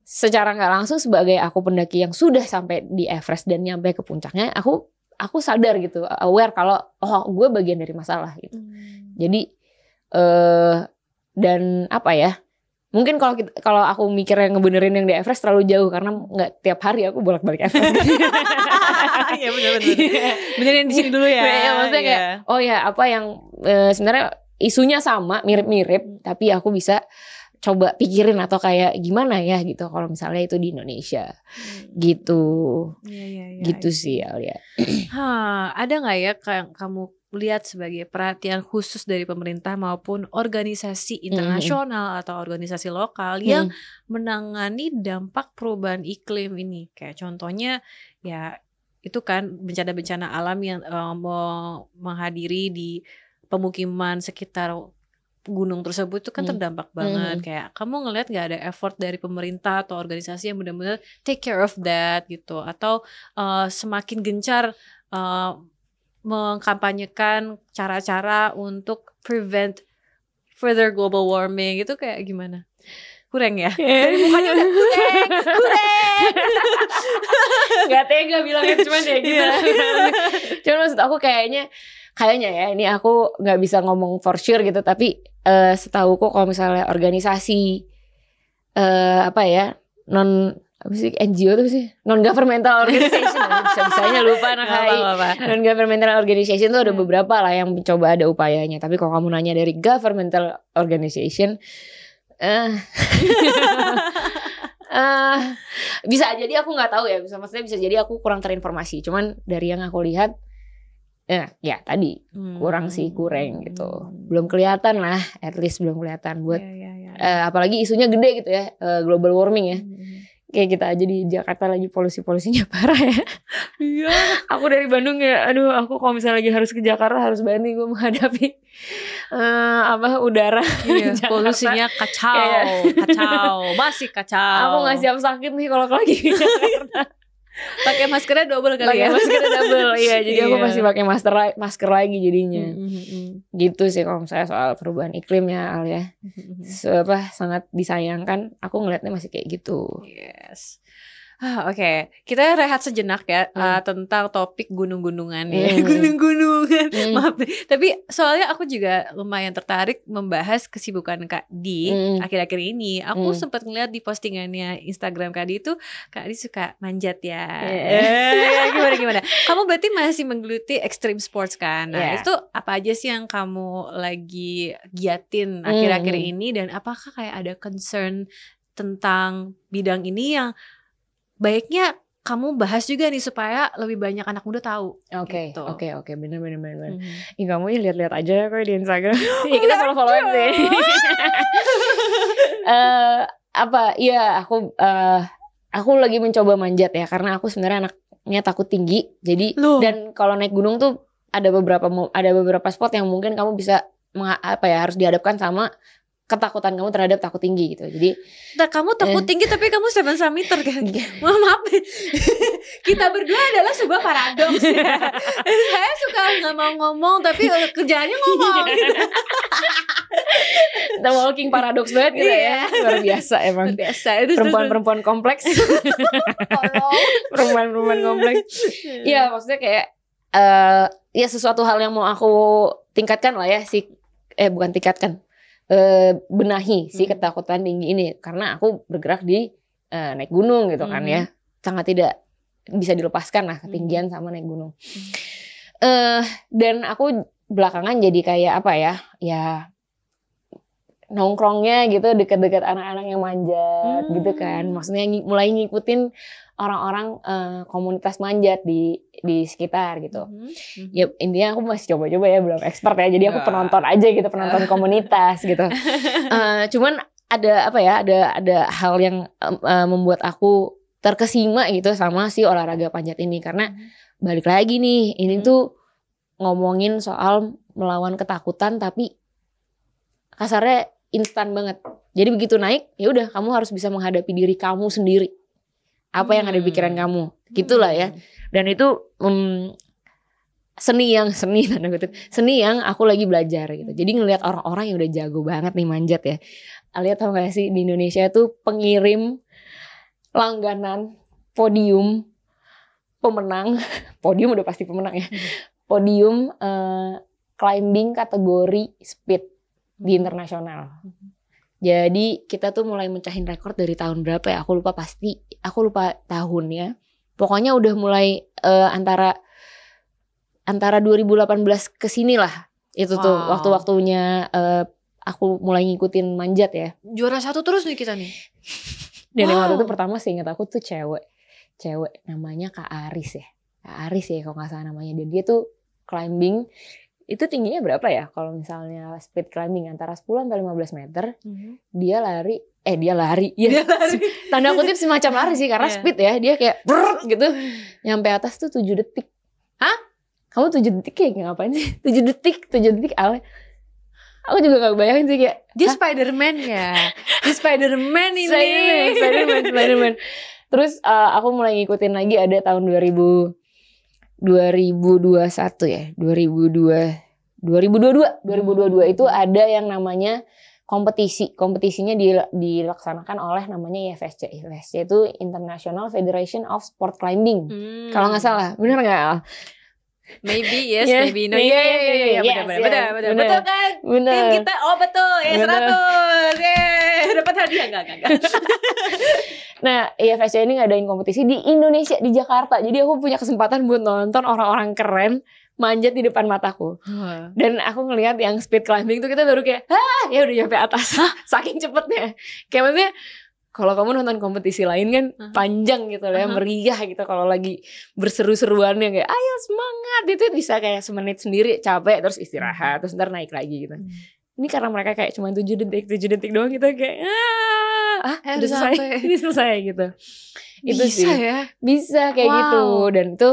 [SPEAKER 1] secara nggak langsung sebagai aku pendaki yang sudah sampai di Everest dan nyampe ke puncaknya aku aku sadar gitu aware kalau oh gue bagian dari masalah gitu hmm. jadi eh uh, dan apa ya mungkin kalau kalau aku mikir yang ngebenerin yang di Everest terlalu jauh karena nggak tiap hari aku bolak-balik Everest.
[SPEAKER 2] Iya benar-benar. Iya. Benerin di sini dulu ya. ya maksudnya yeah. Iya.
[SPEAKER 1] oh ya apa yang e, sebenarnya isunya sama mirip-mirip tapi aku bisa coba pikirin atau kayak gimana ya gitu kalau misalnya itu di Indonesia hmm. gitu yeah, yeah, yeah, gitu iya. sih Alia.
[SPEAKER 2] Ha, ada nggak ya kayak kamu lihat sebagai perhatian khusus dari pemerintah maupun organisasi internasional hmm atau organisasi lokal hmm yang menangani dampak perubahan iklim ini. Kayak contohnya ya itu kan bencana-bencana alam yang eh, mau um, menghadiri di pemukiman sekitar gunung tersebut itu kan hmm. terdampak banget hmm. kayak kamu ngelihat nggak ada effort dari pemerintah atau organisasi yang benar-benar take care of that gitu atau uh, semakin gencar uh, mengkampanyekan cara-cara untuk prevent further global warming itu kayak gimana? Kurang ya? Yeah. Dari mukanya udah kurang, kurang. Gak tega bilangnya cuman ya gitu. Yeah. cuman
[SPEAKER 1] maksud aku kayaknya kayaknya ya ini aku nggak bisa ngomong for sure gitu tapi uh, eh, setahu kok kalau misalnya organisasi uh, apa ya non apa sih NGO tuh sih non governmental organization bisa bisanya lupa anak HI non governmental organization tuh ada hmm. beberapa lah yang mencoba ada upayanya tapi kalau kamu nanya dari governmental organization eh uh, uh, bisa jadi aku nggak tahu ya bisa maksudnya bisa jadi aku kurang terinformasi cuman dari yang aku lihat ya, ya tadi hmm. kurang sih kurang gitu hmm. belum kelihatan lah at least belum kelihatan buat yeah, yeah, yeah. Uh, apalagi isunya gede gitu ya uh, global warming ya hmm kayak kita gitu aja di Jakarta lagi polusi-polusinya parah ya. Iya. aku dari Bandung ya, aduh aku kalau misalnya lagi harus ke Jakarta harus nih gue menghadapi uh, apa udara.
[SPEAKER 2] Iya, polusinya kacau, iya, iya. kacau, masih kacau. Aku nggak siap sakit nih kalau lagi di Jakarta pakai maskernya double kali pake ya masker double iya jadi yeah. aku iya. masih
[SPEAKER 1] pakai masker masker lagi jadinya mm-hmm, mm-hmm. gitu sih kalau misalnya soal perubahan iklimnya al ya mm apa sangat disayangkan aku ngelihatnya masih kayak gitu yes
[SPEAKER 2] Ah, Oke, okay. kita rehat sejenak ya hmm. uh, tentang topik gunung-gunungan ya. Iya. Hmm. gunung gunung maaf tapi soalnya aku juga lumayan tertarik membahas kesibukan Kak Di akhir hmm. akhir-akhir ini aku mm. sempat ngeliat di postingannya Instagram Kak Di itu Kak Di suka manjat ya yeah. Iya. gimana gimana kamu berarti masih menggeluti extreme sports kan nah yeah. itu apa aja sih yang kamu lagi giatin hmm, akhir-akhir mm. ini dan apakah kayak ada concern tentang bidang ini yang baiknya kamu bahas juga nih supaya lebih banyak anak muda tahu. Oke, gitu.
[SPEAKER 1] oke, oke, bener, benar benar benar. Ini -hmm. ya, kamu ya lihat-lihat aja ya kok di Instagram. ya, kita follow follow deh. uh, apa? Iya, aku uh, aku lagi mencoba manjat ya karena aku sebenarnya anaknya takut tinggi. Jadi Loh. dan kalau naik gunung tuh ada beberapa ada beberapa spot yang mungkin kamu bisa apa ya harus dihadapkan sama ketakutan kamu terhadap takut tinggi gitu. Jadi
[SPEAKER 2] nah, kamu takut eh. tinggi tapi kamu seven summiter kan. Iya. Mohon maaf. Kita berdua adalah sebuah paradoks. Ya. Saya suka nggak mau ngomong tapi eh, kerjanya ngomong. Gitu.
[SPEAKER 1] The walking paradoks banget gitu yeah. ya. Iya. Luar biasa emang. Luar biasa. Perempuan-perempuan kompleks. Perempuan-perempuan kompleks. Iya, maksudnya kayak uh, ya sesuatu hal yang mau aku tingkatkan lah ya si eh bukan tingkatkan benahi benahi si hmm. ketakutan tinggi ini karena aku bergerak di uh, naik gunung gitu kan ya hmm. sangat tidak bisa dilepaskan lah ketinggian hmm. sama naik gunung eh, dan aku belakangan jadi kayak apa ya ya nongkrongnya gitu deket-deket anak-anak yang manjat gitu hmm. gitu kan maksudnya mulai ngikutin orang-orang uh, komunitas manjat di di sekitar gitu. Mm-hmm. mm-hmm. Ya intinya aku masih coba-coba ya belum expert ya. Jadi aku nah. penonton aja gitu, penonton nah. komunitas gitu. Uh, cuman ada apa ya? Ada ada hal yang uh, membuat aku terkesima gitu sama si olahraga panjat ini karena mm-hmm. balik lagi nih, ini mm-hmm. tuh ngomongin soal melawan ketakutan tapi kasarnya instan banget. Jadi begitu naik, ya udah kamu harus bisa menghadapi diri kamu sendiri apa yang ada di pikiran hmm. kamu gitulah ya hmm. dan itu um, seni yang seni tanda kutip seni yang aku lagi belajar gitu jadi ngelihat orang-orang yang udah jago banget nih manjat ya lihat tau gak sih di Indonesia tuh pengirim langganan podium pemenang podium udah pasti pemenang ya hmm. podium uh, climbing kategori speed di internasional jadi kita tuh mulai mencahin rekor dari tahun berapa ya? Aku lupa pasti. Aku lupa tahunnya. Pokoknya udah mulai uh, antara antara 2018 ke sini lah. Itu wow. tuh waktu-waktunya uh, aku mulai ngikutin manjat ya.
[SPEAKER 2] Juara satu terus nih kita nih.
[SPEAKER 1] Dan wow. yang waktu itu pertama sih ingat aku tuh cewek. Cewek namanya Kak Aris ya. Kak Aris ya kalau gak salah namanya. Dan dia tuh climbing itu tingginya berapa ya? Kalau misalnya speed climbing antara 10 sampai 15 meter, mm -hmm. dia lari eh dia lari. Ya, dia iya. lari. Tanda kutip semacam lari sih karena yeah. speed ya, dia kayak brrr, gitu. Nyampe atas tuh tujuh detik. Hah? Kamu tujuh detik kayak ngapain sih? 7 detik, tujuh detik awal. Aku juga gak bayangin sih kayak
[SPEAKER 2] dia Spiderman ya. dia Spiderman ini. Spiderman, Spiderman, Spider-Man,
[SPEAKER 1] Terus uh, aku mulai ngikutin lagi ada tahun 2000 2021 ya 2002 2022 2022 itu ada yang namanya kompetisi kompetisinya dilaksanakan oleh namanya IFSC IFSC itu International Federation of Sport Climbing hmm. kalau nggak salah benar nggak
[SPEAKER 2] Maybe yes, yeah. maybe no. Iya iya iya iya benar benar benar betul kan? Bener. Tim kita oh betul ya seratus yeah. dapat hadiah enggak enggak. gak.
[SPEAKER 1] nah, IFSC iya, ini ngadain kompetisi di Indonesia di Jakarta. Jadi aku punya kesempatan buat nonton orang-orang keren manjat di depan mataku. Hmm. Dan aku ngelihat yang speed climbing tuh kita baru kayak, "Hah, ya udah nyampe atas." Saking cepetnya. Kayak maksudnya kalau kamu nonton kompetisi lain kan uh -huh. panjang gitu loh ya, uh -huh. meriah gitu kalau lagi berseru-seruan yang kayak ayo semangat itu bisa kayak semenit sendiri capek terus istirahat terus ntar naik lagi gitu. uh-huh. Ini karena mereka kayak cuma tujuh detik tujuh detik doang gitu kayak ah, ah eh, udah selesai ini selesai gitu.
[SPEAKER 2] Itu bisa sih. ya?
[SPEAKER 1] Bisa kayak gitu. wow. gitu dan itu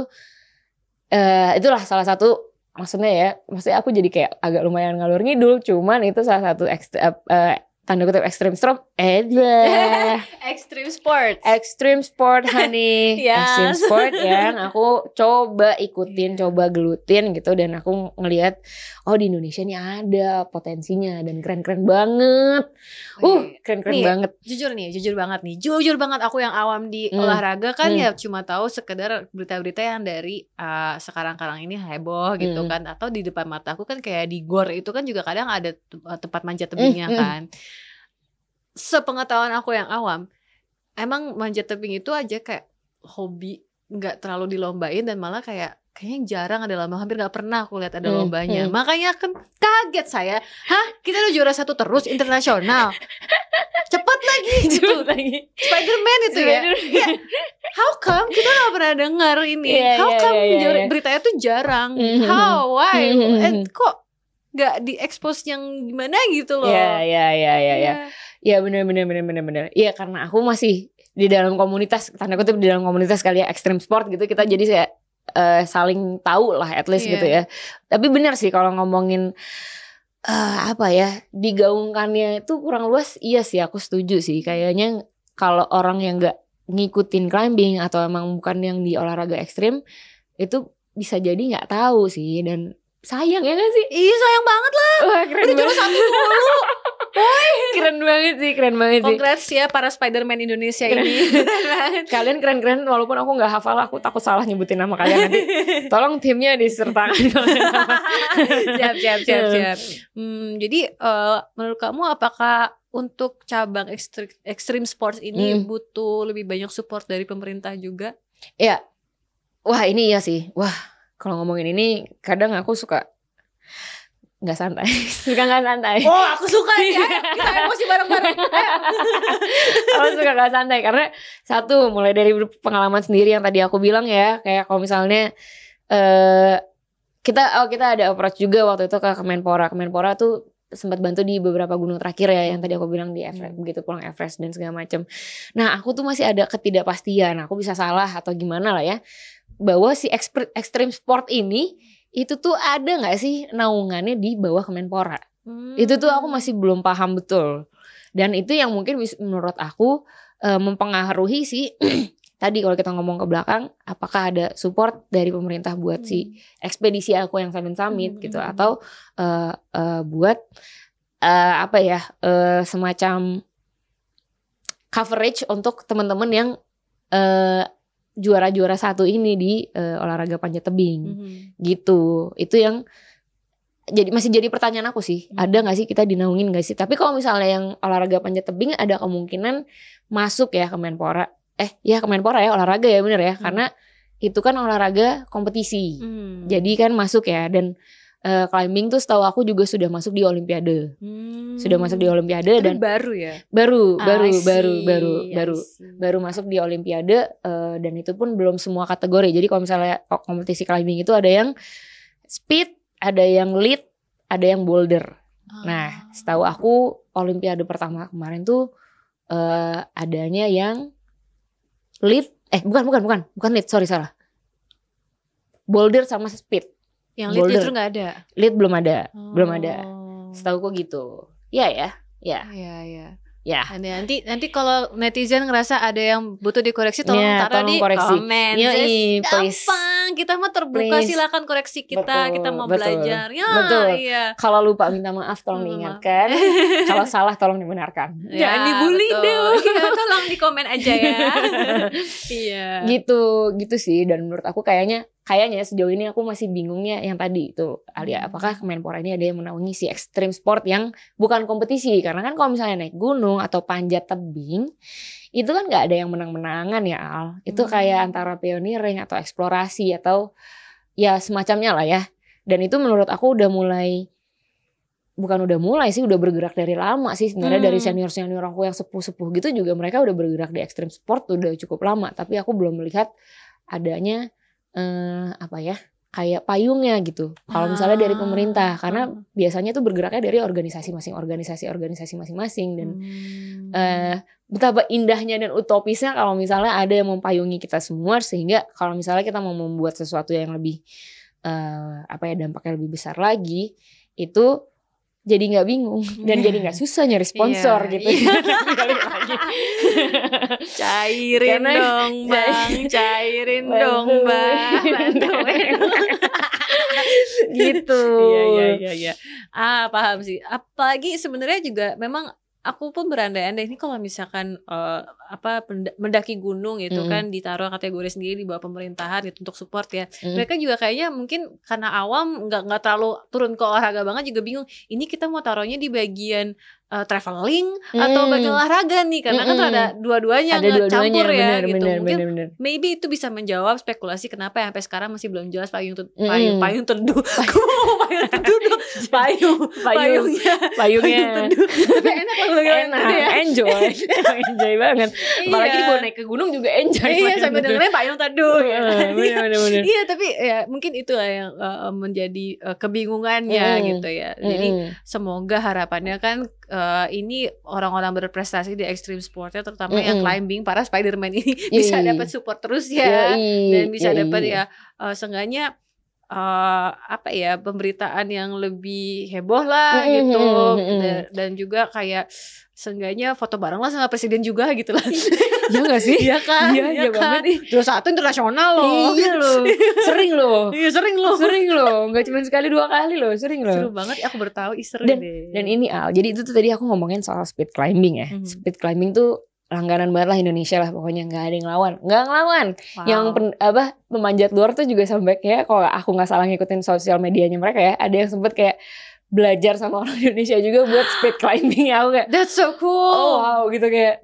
[SPEAKER 1] uh, itulah salah satu maksudnya ya maksudnya aku jadi kayak agak lumayan ngalur ngidul cuman itu salah satu ekstra, uh, eh, tanda kutip ekstrim sport eh
[SPEAKER 2] ekstrim sport ekstrim
[SPEAKER 1] sport honey yes. ekstrim sport yang kan? aku coba ikutin iya. coba gelutin gitu dan aku ngelihat oh di Indonesia nih ada potensinya dan keren-keren banget oh, uh keren-keren banget jujur
[SPEAKER 2] nih jujur banget nih jujur banget aku yang awam di hmm. olahraga kan hmm. ya cuma tahu sekedar berita-berita yang dari uh, sekarang-karang ini heboh gitu hmm. kan atau di depan mata aku kan kayak di gor itu kan juga kadang ada tempat manjat tebingnya hmm. hmm. kan hmm sepengetahuan aku yang awam emang manjat tebing itu aja kayak hobi nggak terlalu dilombain dan malah kayak kayaknya jarang ada lomba hampir nggak pernah aku lihat ada hmm, lombanya hmm. makanya kan kaget saya hah kita udah juara satu terus internasional cepat lagi gitu lagi Spiderman itu spider ya iya. how come kita nggak pernah dengar ini yeah, how iya, come yeah, yeah, yeah. beritanya tuh jarang mm-hmm. how hmm. why mm-hmm. and eh, kok nggak diekspos yang gimana gitu loh ya ya
[SPEAKER 1] ya ya Iya bener bener bener bener bener. Iya karena aku masih di dalam komunitas tanda kutip di dalam komunitas kali ya ekstrim sport gitu kita jadi saya uh, eh, saling tahu lah at least yeah. gitu iya. ya. Tapi benar sih kalau ngomongin uh, apa ya digaungkannya itu kurang luas iya sih aku setuju sih kayaknya kalau orang yang nggak ngikutin climbing atau emang bukan yang di olahraga ekstrim itu bisa jadi nggak tahu sih dan
[SPEAKER 2] sayang ya gak sih? Iya sayang banget lah. Wah, keren Udah juara satu dulu. Woi, keren banget sih, keren banget sih. Congrats ya para Spider-Man Indonesia keren. ini.
[SPEAKER 1] kalian keren-keren walaupun aku gak hafal, aku takut salah nyebutin nama kalian nanti. Tolong timnya disertakan.
[SPEAKER 2] siap, siap, siap, siap. Iya. Hmm, jadi uh, menurut kamu apakah untuk cabang ekstrim sports ini hmm. butuh lebih banyak support dari pemerintah juga?
[SPEAKER 1] Iya. Wah, ini iya sih. Wah, kalau ngomongin ini kadang aku suka nggak santai
[SPEAKER 2] suka nggak santai oh aku suka ya kita emosi bareng bareng
[SPEAKER 1] aku suka nggak santai karena satu mulai dari pengalaman sendiri yang tadi aku bilang ya kayak kalau misalnya eh kita oh kita ada approach juga waktu itu ke Kemenpora Kemenpora tuh sempat bantu di beberapa gunung terakhir ya yang tadi aku bilang di Everest hmm. begitu pulang Everest dan segala macam. Nah aku tuh masih ada ketidakpastian, aku bisa salah atau gimana lah ya bahwa si ekstrim sport ini itu tuh ada nggak sih naungannya di bawah Kemenpora? Hmm. Itu tuh aku masih belum paham betul. Dan itu yang mungkin menurut aku eh, mempengaruhi si tadi kalau kita ngomong ke belakang apakah ada support dari pemerintah buat hmm. si ekspedisi aku yang summit Samit hmm. gitu hmm, hmm. atau uh, uh, buat uh, apa ya uh, semacam coverage untuk teman-teman yang juara-juara satu ini di uh, olahraga panjat tebing mm -hmm. gitu itu yang jadi masih jadi pertanyaan aku sih hmm. ada nggak sih kita dinaungin nggak sih tapi kalau misalnya yang olahraga panjat tebing ada kemungkinan masuk ya ke Menpora eh ya ke Menpora ya olahraga ya bener ya hmm. karena itu kan olahraga kompetisi hmm. jadi kan masuk ya dan uh, climbing tuh setahu aku juga sudah masuk di olimpiade. Hmm. Sudah masuk di olimpiade Itu dan baru ya. Baru, ah, baru, see, baru, baru, baru. Baru masuk di olimpiade uh, dan itu pun belum semua kategori. Jadi kalau misalnya kompetisi climbing itu ada yang speed, ada yang lead, ada yang boulder. Nah, ah. Nah, setahu aku olimpiade pertama kemarin tuh uh, adanya yang lead eh bukan bukan bukan bukan lead sorry salah boulder sama speed yang lead Boulder. justru nggak ada. Lead belum ada, oh. belum ada. Oh. Setahu gue gitu. Iya ya,
[SPEAKER 2] iya. Iya, ya. Ya. Nanti nanti kalau netizen ngerasa ada yang butuh dikoreksi tolong ya, taruh tolong di koreksi. komen. Yoi, please. Gampang tenang, kita mah terbuka. Please. Silakan koreksi kita, betul, kita mau betul, belajar. Ya, betul. Iya.
[SPEAKER 1] Kalau lupa minta maaf tolong diingatkan. Kalau salah tolong dibenarkan. Ya, Jangan dibully deh ya,
[SPEAKER 2] tolong komen aja ya. iya. Gitu,
[SPEAKER 1] gitu sih dan menurut aku kayaknya kayaknya sejauh ini aku masih bingungnya yang tadi itu Alia hmm. apakah Kemenpora ini ada yang menaungi si ekstrim sport yang bukan kompetisi karena kan kalau misalnya naik gunung atau panjat tebing itu kan nggak ada yang menang-menangan ya Al. Itu hmm. kayak antara pioneering atau eksplorasi atau ya semacamnya lah ya. Dan itu menurut aku udah mulai bukan udah mulai sih udah bergerak dari lama sih sebenarnya hmm. dari senior senior aku yang sepuh sepuh gitu juga mereka udah bergerak di ekstrim sport udah cukup lama tapi aku belum melihat adanya eh, apa ya kayak payungnya gitu kalau misalnya dari ah, pemerintah karena ah. biasanya tuh bergeraknya dari organisasi masing organisasi organisasi masing-masing dan hmm. eh, betapa indahnya dan utopisnya kalau misalnya ada yang mempayungi kita semua sehingga kalau misalnya kita mau membuat sesuatu yang lebih uh, apa ya dampaknya lebih besar lagi itu jadi nggak bingung dan jadi nggak susah nyari sponsor iya. gitu.
[SPEAKER 2] Iya. cairin dong bang, cairin dong bang, gitu. ya ya Ya. Ah paham sih. Apalagi sebenarnya juga memang aku pun berandai-andai ini kalau misalkan uh, apa mendaki gunung itu mm kan ditaruh kategori sendiri di bawah pemerintahan gitu untuk support ya. Mm Mereka juga kayaknya mungkin karena awam nggak nggak terlalu turun ke olahraga banget juga bingung. Ini kita mau taruhnya di bagian uh, traveling hmm. atau bagi olahraga nih karena hmm. kan tuh hmm. ada dua-duanya ada dua campur ya bener, gitu bener, mungkin bener, bener. maybe itu bisa menjawab spekulasi kenapa ya sampai sekarang masih belum jelas payung tuh hmm. payung payung teduh payung payung teduh payung payungnya payungnya payung teduh tapi enak enak ya. enjoy enjoy banget iya. apalagi iya. naik ke gunung juga enjoy iya sampai dengerin payung teduh iya. Iya. iya tapi ya mungkin itulah yang uh, menjadi uh, kebingungannya hmm. gitu ya jadi hmm. semoga harapannya kan uh, ini orang-orang berprestasi di ekstrim sportnya terutama mm -hmm. yang climbing para Spiderman ini -hmm. bisa dapat support terus ya -hmm. dan bisa -hmm. dapat ya uh, seenggaknya uh, apa ya pemberitaan yang lebih heboh lah mm -hmm. gitu dan, dan juga kayak seenggaknya foto bareng lah sama presiden juga gitu lah. Iya
[SPEAKER 1] gak sih? Iya kan? Iya, iya, iya kan?
[SPEAKER 2] banget. Terus satu internasional loh. Iya loh. Sering loh. Iya sering loh. Sering loh. Gak
[SPEAKER 1] cuma sekali dua kali loh. Sering loh. Seru banget. Aku bertahu ih sering dan, deh. Dan ini Al. Jadi itu tuh tadi aku ngomongin soal speed climbing ya. Hmm. Speed climbing tuh langganan banget lah Indonesia lah pokoknya nggak ada yang lawan nggak ngelawan wow. yang pen, apa pemanjat luar tuh juga sampai kayak kalau aku nggak salah ngikutin sosial medianya mereka ya ada yang sempet kayak belajar sama orang Indonesia juga buat speed climbing ya aku kayak that's so cool oh wow gitu kayak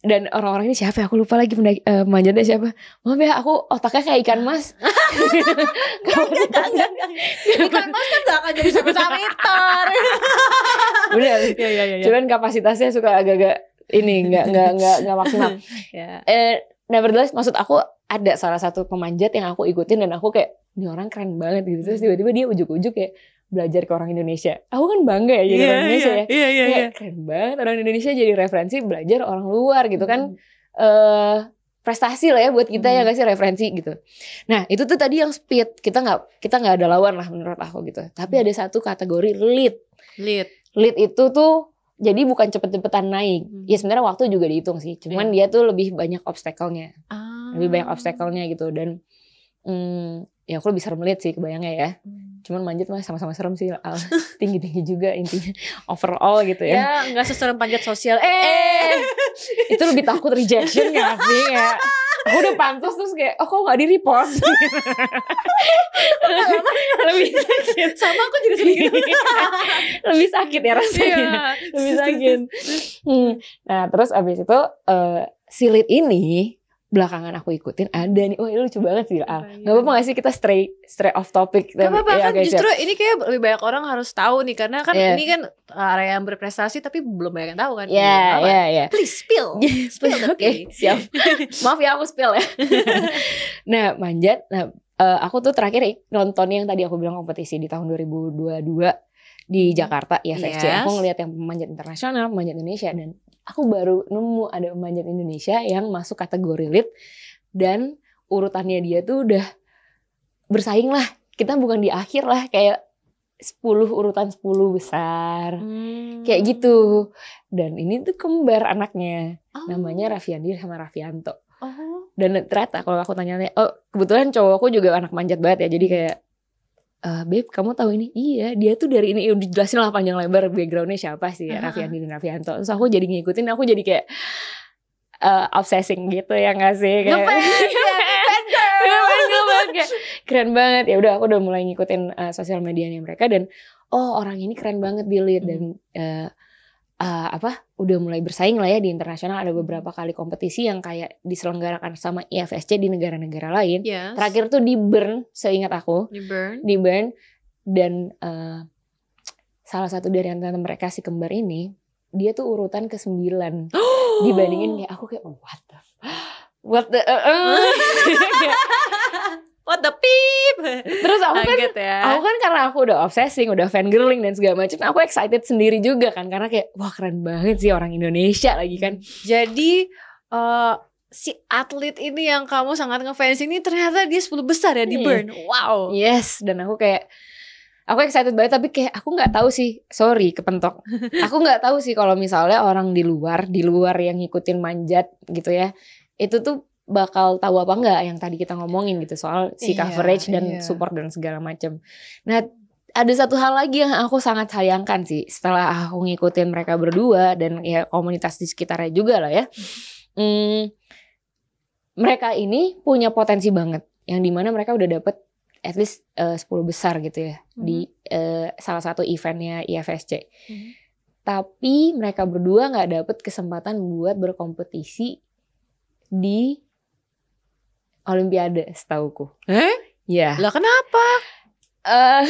[SPEAKER 1] dan orang-orang ini siapa ya? aku lupa lagi pendaki, uh, manjatnya siapa maaf ya aku otaknya kayak ikan mas gak, gak, gak, ikan mas kan
[SPEAKER 2] gak akan jadi sebesar meter bener ya,
[SPEAKER 1] ya, ya, cuman kapasitasnya suka agak-agak ini nggak nggak nggak nggak maksimal yeah. eh, nevertheless maksud aku ada salah satu pemanjat yang aku ikutin dan aku kayak ini orang keren banget gitu terus tiba-tiba dia ujuk-ujuk kayak belajar ke orang Indonesia. Aku kan bangga ya jadi yeah, orang Indonesia yeah, ya. Iya, iya, iya. Keren banget orang Indonesia jadi referensi belajar orang luar gitu kan. uh, prestasi lah ya buat kita ya mm. yang kasih referensi gitu. Nah itu tuh tadi yang speed kita nggak kita nggak ada lawan lah menurut aku gitu. Tapi mm. ada satu kategori lead. Lead. Lead itu tuh jadi bukan cepet-cepetan naik. Mm. Ya sebenarnya waktu juga dihitung sih. Cuman yeah. dia tuh lebih banyak obstacle-nya. Ah. Lebih banyak ah. obstacle-nya gitu dan hmm, ya aku lebih serem lead sih kebayangnya ya. Hmm cuman manjat mah sama-sama serem sih tinggi-tinggi juga intinya overall gitu ya ya nggak
[SPEAKER 2] seserem panjat sosial eh, eh! itu lebih takut rejection ya sih ya aku udah
[SPEAKER 1] pantas terus kayak oh kok gak di repost
[SPEAKER 2] lebih sakit sama aku juga sering gitu lebih sakit ya rasanya yeah. lebih sakit
[SPEAKER 1] hmm. nah terus abis itu uh, silit ini belakangan aku ikutin ada nih wah ini lucu banget sih ah nggak apa-apa nggak sih kita stray stray off topic nggak apa-apa ya, kan okay, ya. justru siap. ini
[SPEAKER 2] kayak lebih banyak orang harus tahu nih karena kan yeah. ini kan uh, area yang berprestasi tapi belum banyak yang tahu kan ya ya ya please spill spill oke okay, siap maaf ya aku spill
[SPEAKER 1] ya nah manjat nah eh, aku tuh terakhir nonton yang tadi aku bilang kompetisi di tahun 2022 di hmm. Jakarta ya yes. aku ngelihat yang pemanjat internasional pemanjat Indonesia dan aku baru nemu ada pemanjat Indonesia yang masuk kategori lead dan urutannya dia tuh udah bersaing lah. Kita bukan di akhir lah kayak 10 urutan 10 besar. Hmm. Kayak gitu. Dan ini tuh kembar anaknya. Oh. Namanya Raffiandi sama Raffianto. Oh. Dan ternyata kalau aku tanya, oh kebetulan cowokku juga anak manjat banget ya. Jadi kayak Uh, Beb, kamu tahu ini? Iya, dia tuh dari ini ya udah jelasin lah panjang lebar backgroundnya siapa sih uh -huh. Raffiandi dan Raffianto. Terus aku jadi ngikutin, aku jadi kayak uh, obsessing gitu ya nggak sih? Ya, kayak, keren banget ya udah aku udah mulai ngikutin uh, sosial medianya mereka dan oh orang ini keren banget dilihat dan uh, uh, apa udah mulai bersaing lah ya di internasional ada beberapa kali kompetisi yang kayak diselenggarakan sama IFSC di negara-negara lain. Yes. Terakhir tuh di Bern, seingat aku. Di Bern. Di Bern dan uh, salah satu dari antara mereka si kembar ini dia tuh urutan ke sembilan dibandingin kayak aku kayak oh, what the what the uh,
[SPEAKER 2] uh. what the peep terus aku kan Aget ya. aku kan
[SPEAKER 1] karena aku udah obsessing udah fan fangirling dan segala macam aku excited sendiri juga kan karena kayak wah keren banget sih orang Indonesia lagi kan
[SPEAKER 2] jadi uh, si atlet ini yang kamu sangat ngefans ini ternyata dia 10 besar ya di hmm. Burn. Wow. Yes, dan aku kayak
[SPEAKER 1] aku excited banget tapi kayak aku nggak tahu sih, sorry kepentok. aku nggak tahu sih kalau misalnya orang di luar, di luar yang ngikutin manjat gitu ya. Itu tuh bakal tahu apa enggak yang tadi kita ngomongin gitu soal si iya, coverage dan iya. support dan segala macam. Nah, ada satu hal lagi yang aku sangat sayangkan sih setelah aku ngikutin mereka berdua dan ya komunitas di sekitarnya juga lah ya. Hmm, mereka ini punya potensi banget yang dimana mereka udah dapet at least eh, uh, 10 besar gitu ya mm-hmm. di uh, salah satu eventnya IFSC. Mm-hmm. Tapi mereka berdua nggak dapet kesempatan buat berkompetisi di Olimpiade setauku. Eh? Iya. Lah kenapa? Uh,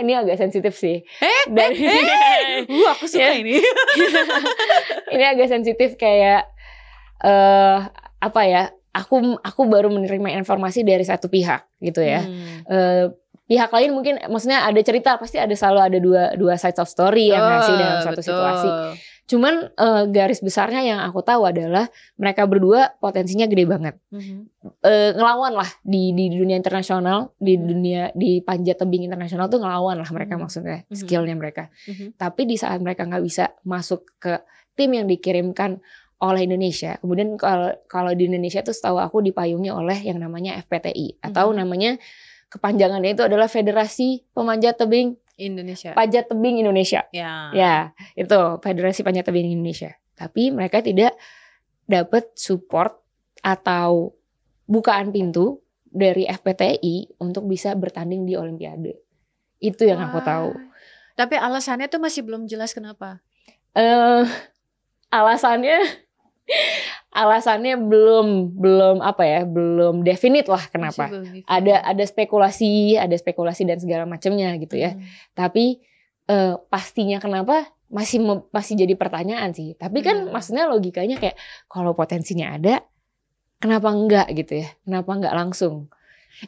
[SPEAKER 1] ini agak sensitif sih. Eh, Dari, eh, eh.
[SPEAKER 2] Uh, aku suka iya. ini.
[SPEAKER 1] ini agak sensitif kayak uh, apa ya? Aku aku baru menerima informasi dari satu pihak gitu ya. Hmm. Uh, pihak lain mungkin maksudnya ada cerita pasti ada selalu ada dua dua sides of story yang ngasih dalam satu oh, betul. situasi Cuman uh, garis besarnya yang aku tahu adalah mereka berdua potensinya gede banget. Mm-hmm. Uh, ngelawan lah di di dunia internasional, di mm-hmm. dunia di panjat tebing internasional tuh ngelawan lah mereka mm-hmm. maksudnya mm-hmm. skillnya mereka. Mm-hmm. Tapi di saat mereka nggak bisa masuk ke tim yang dikirimkan oleh Indonesia. Kemudian kalau kalau di Indonesia tuh setahu aku dipayungi oleh yang namanya FPTI atau mm-hmm. namanya kepanjangannya itu adalah Federasi Pemanjat Tebing
[SPEAKER 2] Indonesia. Panjat
[SPEAKER 1] tebing Indonesia.
[SPEAKER 2] Ya. Ya,
[SPEAKER 1] itu Federasi Panjat Tebing Indonesia. Tapi mereka tidak dapat support atau bukaan pintu dari FPTI untuk bisa bertanding di Olimpiade. Itu yang Wah. aku tahu.
[SPEAKER 2] Tapi alasannya tuh masih belum jelas kenapa. Eh uh, alasannya
[SPEAKER 1] alasannya belum belum apa ya belum definit lah kenapa ada ada spekulasi ada spekulasi dan segala macamnya gitu ya hmm. tapi uh, pastinya kenapa masih masih jadi pertanyaan sih tapi kan hmm. maksudnya logikanya kayak kalau potensinya ada kenapa enggak gitu ya kenapa enggak langsung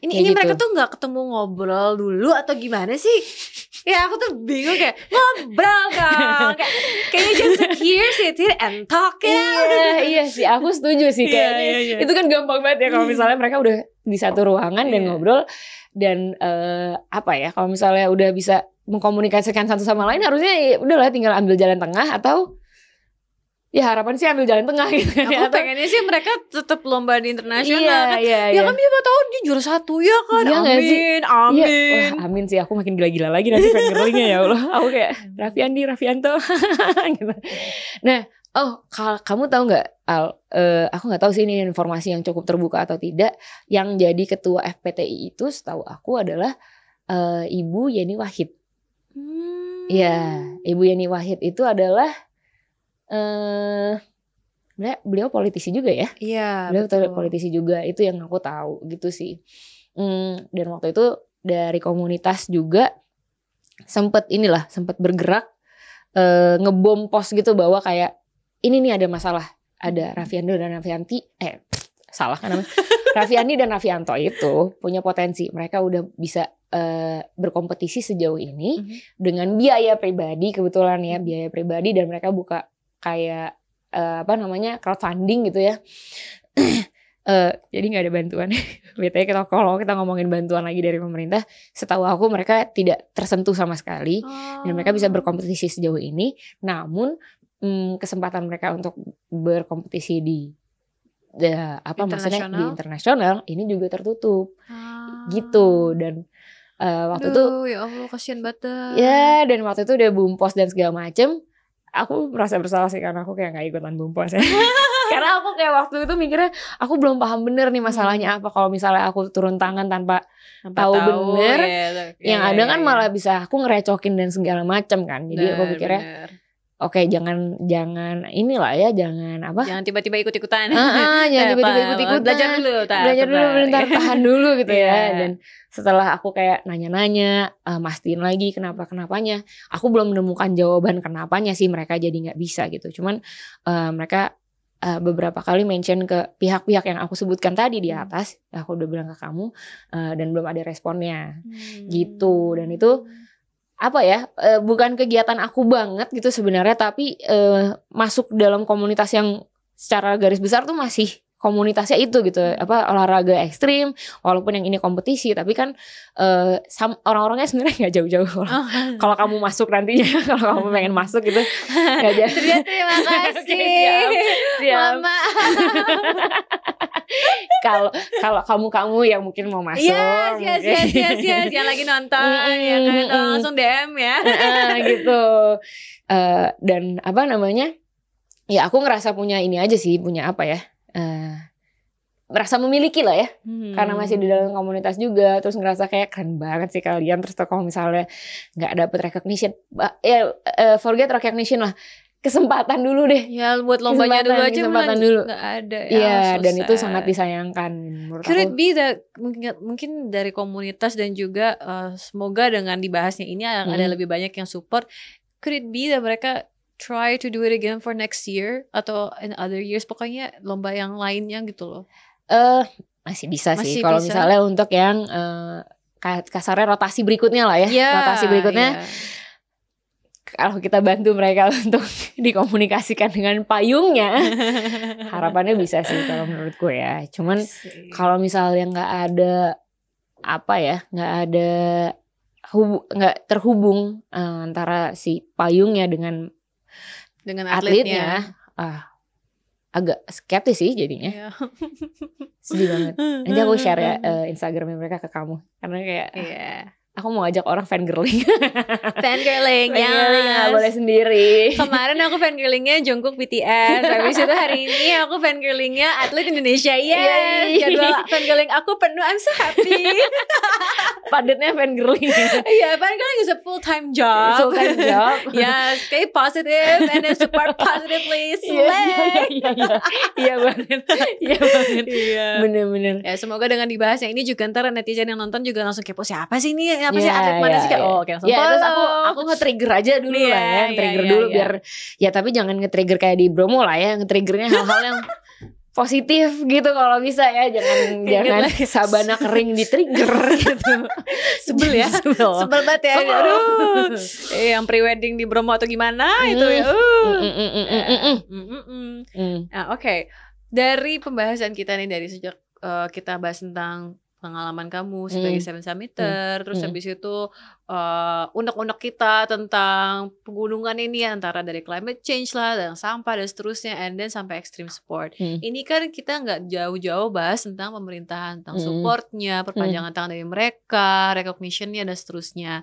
[SPEAKER 1] ini ya ini gitu. mereka tuh
[SPEAKER 2] nggak ketemu ngobrol dulu atau gimana sih? Ya aku tuh bingung kayak ngobrol dong. kayak just sit here, sit here and talk ya? Iya, iya sih, aku setuju sih iya, kayak. Yeah, yeah, yeah. Itu kan gampang banget ya kalau hmm. misalnya
[SPEAKER 1] mereka udah di satu ruangan dan iya. ngobrol dan uh, apa ya kalau misalnya udah bisa mengkomunikasikan satu sama lain harusnya ya udahlah tinggal ambil jalan tengah atau ya harapan sih ambil jalan tengah gitu ya. aku ya,
[SPEAKER 2] pengennya sih mereka tetap lomba di internasional iya, kan iya, ya iya. kan
[SPEAKER 1] siapa tahu dia juara satu ya kan iya, amin amin iya. Wah, amin sih aku makin gila-gila lagi nanti fangirlingnya ya Allah aku kayak Raffi Andi Raffianto gitu nah oh kalau kamu tahu nggak Al uh, aku nggak tahu sih ini informasi yang cukup terbuka atau tidak yang jadi ketua FPTI itu setahu aku adalah uh, Ibu Yeni Wahid hmm. ya Ibu Yeni Wahid itu adalah eh uh, beliau politisi juga ya. Iya. Beliau betul. politisi juga. Itu yang aku tahu gitu sih. Hmm, dan waktu itu dari komunitas juga sempet inilah sempet bergerak uh, ngebom pos gitu bahwa kayak ini nih ada masalah ada hmm. Raffiando dan Raffianti eh salah kan namanya Raffiandi dan Raffianto itu punya potensi mereka udah bisa uh, berkompetisi sejauh ini mm -hmm. dengan biaya pribadi kebetulan ya biaya pribadi dan mereka buka kayak uh, apa namanya crowdfunding gitu ya. uh, jadi nggak ada bantuan. Betulnya kita kalau kita ngomongin bantuan lagi dari pemerintah, setahu aku mereka tidak tersentuh sama sekali oh. dan mereka bisa oh. berkompetisi sejauh ini. Namun hmm, kesempatan mereka untuk berkompetisi di ya, apa maksudnya di internasional ini juga tertutup oh. gitu dan uh, waktu Duh, itu
[SPEAKER 2] ya Allah kasihan banget ya
[SPEAKER 1] dan waktu itu udah boom post dan segala macem aku merasa bersalah sih karena aku kayak gak ikutan bumpos ya.
[SPEAKER 2] karena aku kayak waktu itu mikirnya
[SPEAKER 1] aku belum paham bener nih masalahnya hmm. apa kalau misalnya aku turun tangan tanpa, tahu, tahu bener ya, yang iya, ada ya, kan ya. malah bisa aku ngerecokin dan segala macam kan jadi bener, aku pikirnya bener Oke, okay, jangan jangan inilah ya, jangan apa? Jangan
[SPEAKER 2] tiba-tiba ikut-ikutan. Ah, jangan nah, tiba-tiba ikut-ikutan. Belajar dulu, tak, belajar dulu, bentar tahan dulu gitu yeah. ya. Iya. Dan
[SPEAKER 1] setelah aku kayak nanya-nanya, uh, mastiin lagi kenapa kenapanya, aku belum menemukan jawaban kenapanya sih mereka jadi nggak bisa gitu. Cuman uh, mereka uh, beberapa kali mention ke pihak-pihak yang aku sebutkan tadi di hmm. atas, aku udah bilang ke kamu uh, dan belum ada responnya, hmm. gitu. Dan itu. Hmm apa ya e, bukan kegiatan aku banget gitu sebenarnya tapi e, masuk dalam komunitas yang secara garis besar tuh masih komunitasnya itu gitu hmm. apa olahraga ekstrim walaupun yang ini kompetisi tapi kan uh, sam, orang-orangnya sebenarnya nggak jauh-jauh oh. kalau kamu masuk nantinya kalau kamu pengen hmm. masuk gitu nggak jauh terima, terima kasih okay, mama kalau kalau kamu kamu yang mungkin mau masuk ya, ya, ya, ya, ya, yang lagi nonton mm, ya kan oh, langsung
[SPEAKER 2] dm ya gitu
[SPEAKER 1] uh, dan apa namanya ya aku ngerasa punya ini aja sih punya apa ya uh, merasa memiliki lah ya hmm. karena masih di dalam komunitas juga terus ngerasa kayak keren banget sih kalian terus kalau misalnya nggak dapet recognition ya uh, forget recognition lah kesempatan dulu deh ya buat lombanya kesempatan, dulu aja kesempatan dulu nggak
[SPEAKER 2] ada ya, ya dan itu sangat
[SPEAKER 1] disayangkan menurut Could it
[SPEAKER 2] be that mungkin mungkin dari komunitas dan juga uh, semoga dengan dibahasnya ini hmm. ada lebih banyak yang support could it be that mereka try to do it again for next year atau in other years pokoknya lomba yang lainnya gitu loh. Eh uh,
[SPEAKER 1] masih bisa masih sih kalau misalnya untuk yang uh, kasarnya rotasi berikutnya lah ya. Yeah, rotasi berikutnya. Yeah. Kalau kita bantu mereka untuk dikomunikasikan dengan payungnya, harapannya bisa sih kalau menurut gue ya. Cuman kalau misalnya nggak ada apa ya, nggak ada nggak terhubung eh, antara si payungnya dengan
[SPEAKER 2] dengan atletnya, atletnya
[SPEAKER 1] uh, agak skeptis sih jadinya. Iya. Sedih banget. Nanti aku share ya uh, Instagramnya mereka ke kamu karena kayak. yeah aku mau ajak orang fan girling,
[SPEAKER 2] ya fangirling gak boleh sendiri kemarin aku fan girlingnya Jungkook BTS tapi itu hari ini aku fan girlingnya atlet Indonesia ya yes. jadwal girling aku penuh I'm so happy padatnya girling. iya girling is a full time job full time job yes stay positive and support positively iya, iya, slay iya, iya iya banget iya banget bener-bener ya semoga dengan dibahasnya ini juga ntar netizen yang nonton juga langsung kepo siapa sih ini nih apa yeah, sih iya, atlet mana yeah, sih kayak yeah. oh oke okay, langsung yeah, terus aku aku nge-trigger aja dulu yeah, lah ya iya, nge-trigger yeah, yeah, dulu yeah. biar
[SPEAKER 1] ya tapi jangan nge-trigger kayak di Bromo lah ya nge-triggernya hal-hal yang positif gitu kalau bisa ya jangan jangan gitu. sabana kering di trigger gitu
[SPEAKER 2] sebel ya sebel, sebel banget ya sebel. aduh eh, yang pre wedding di Bromo atau gimana mm. itu ya oke dari pembahasan kita nih dari sejak uh, kita bahas tentang pengalaman kamu hmm. sebagai hmm. seven Summiter, hmm. terus hmm. habis itu unek eh, unek-unek kita tentang pegunungan ini antara dari climate change lah, dan sampah dan seterusnya, and then sampai extreme sport. Hmm. Ini kan kita nggak jauh-jauh bahas tentang pemerintahan, tentang hmm. supportnya, hmm. perpanjangan hmm. tangan dari mereka, recognitionnya dan seterusnya.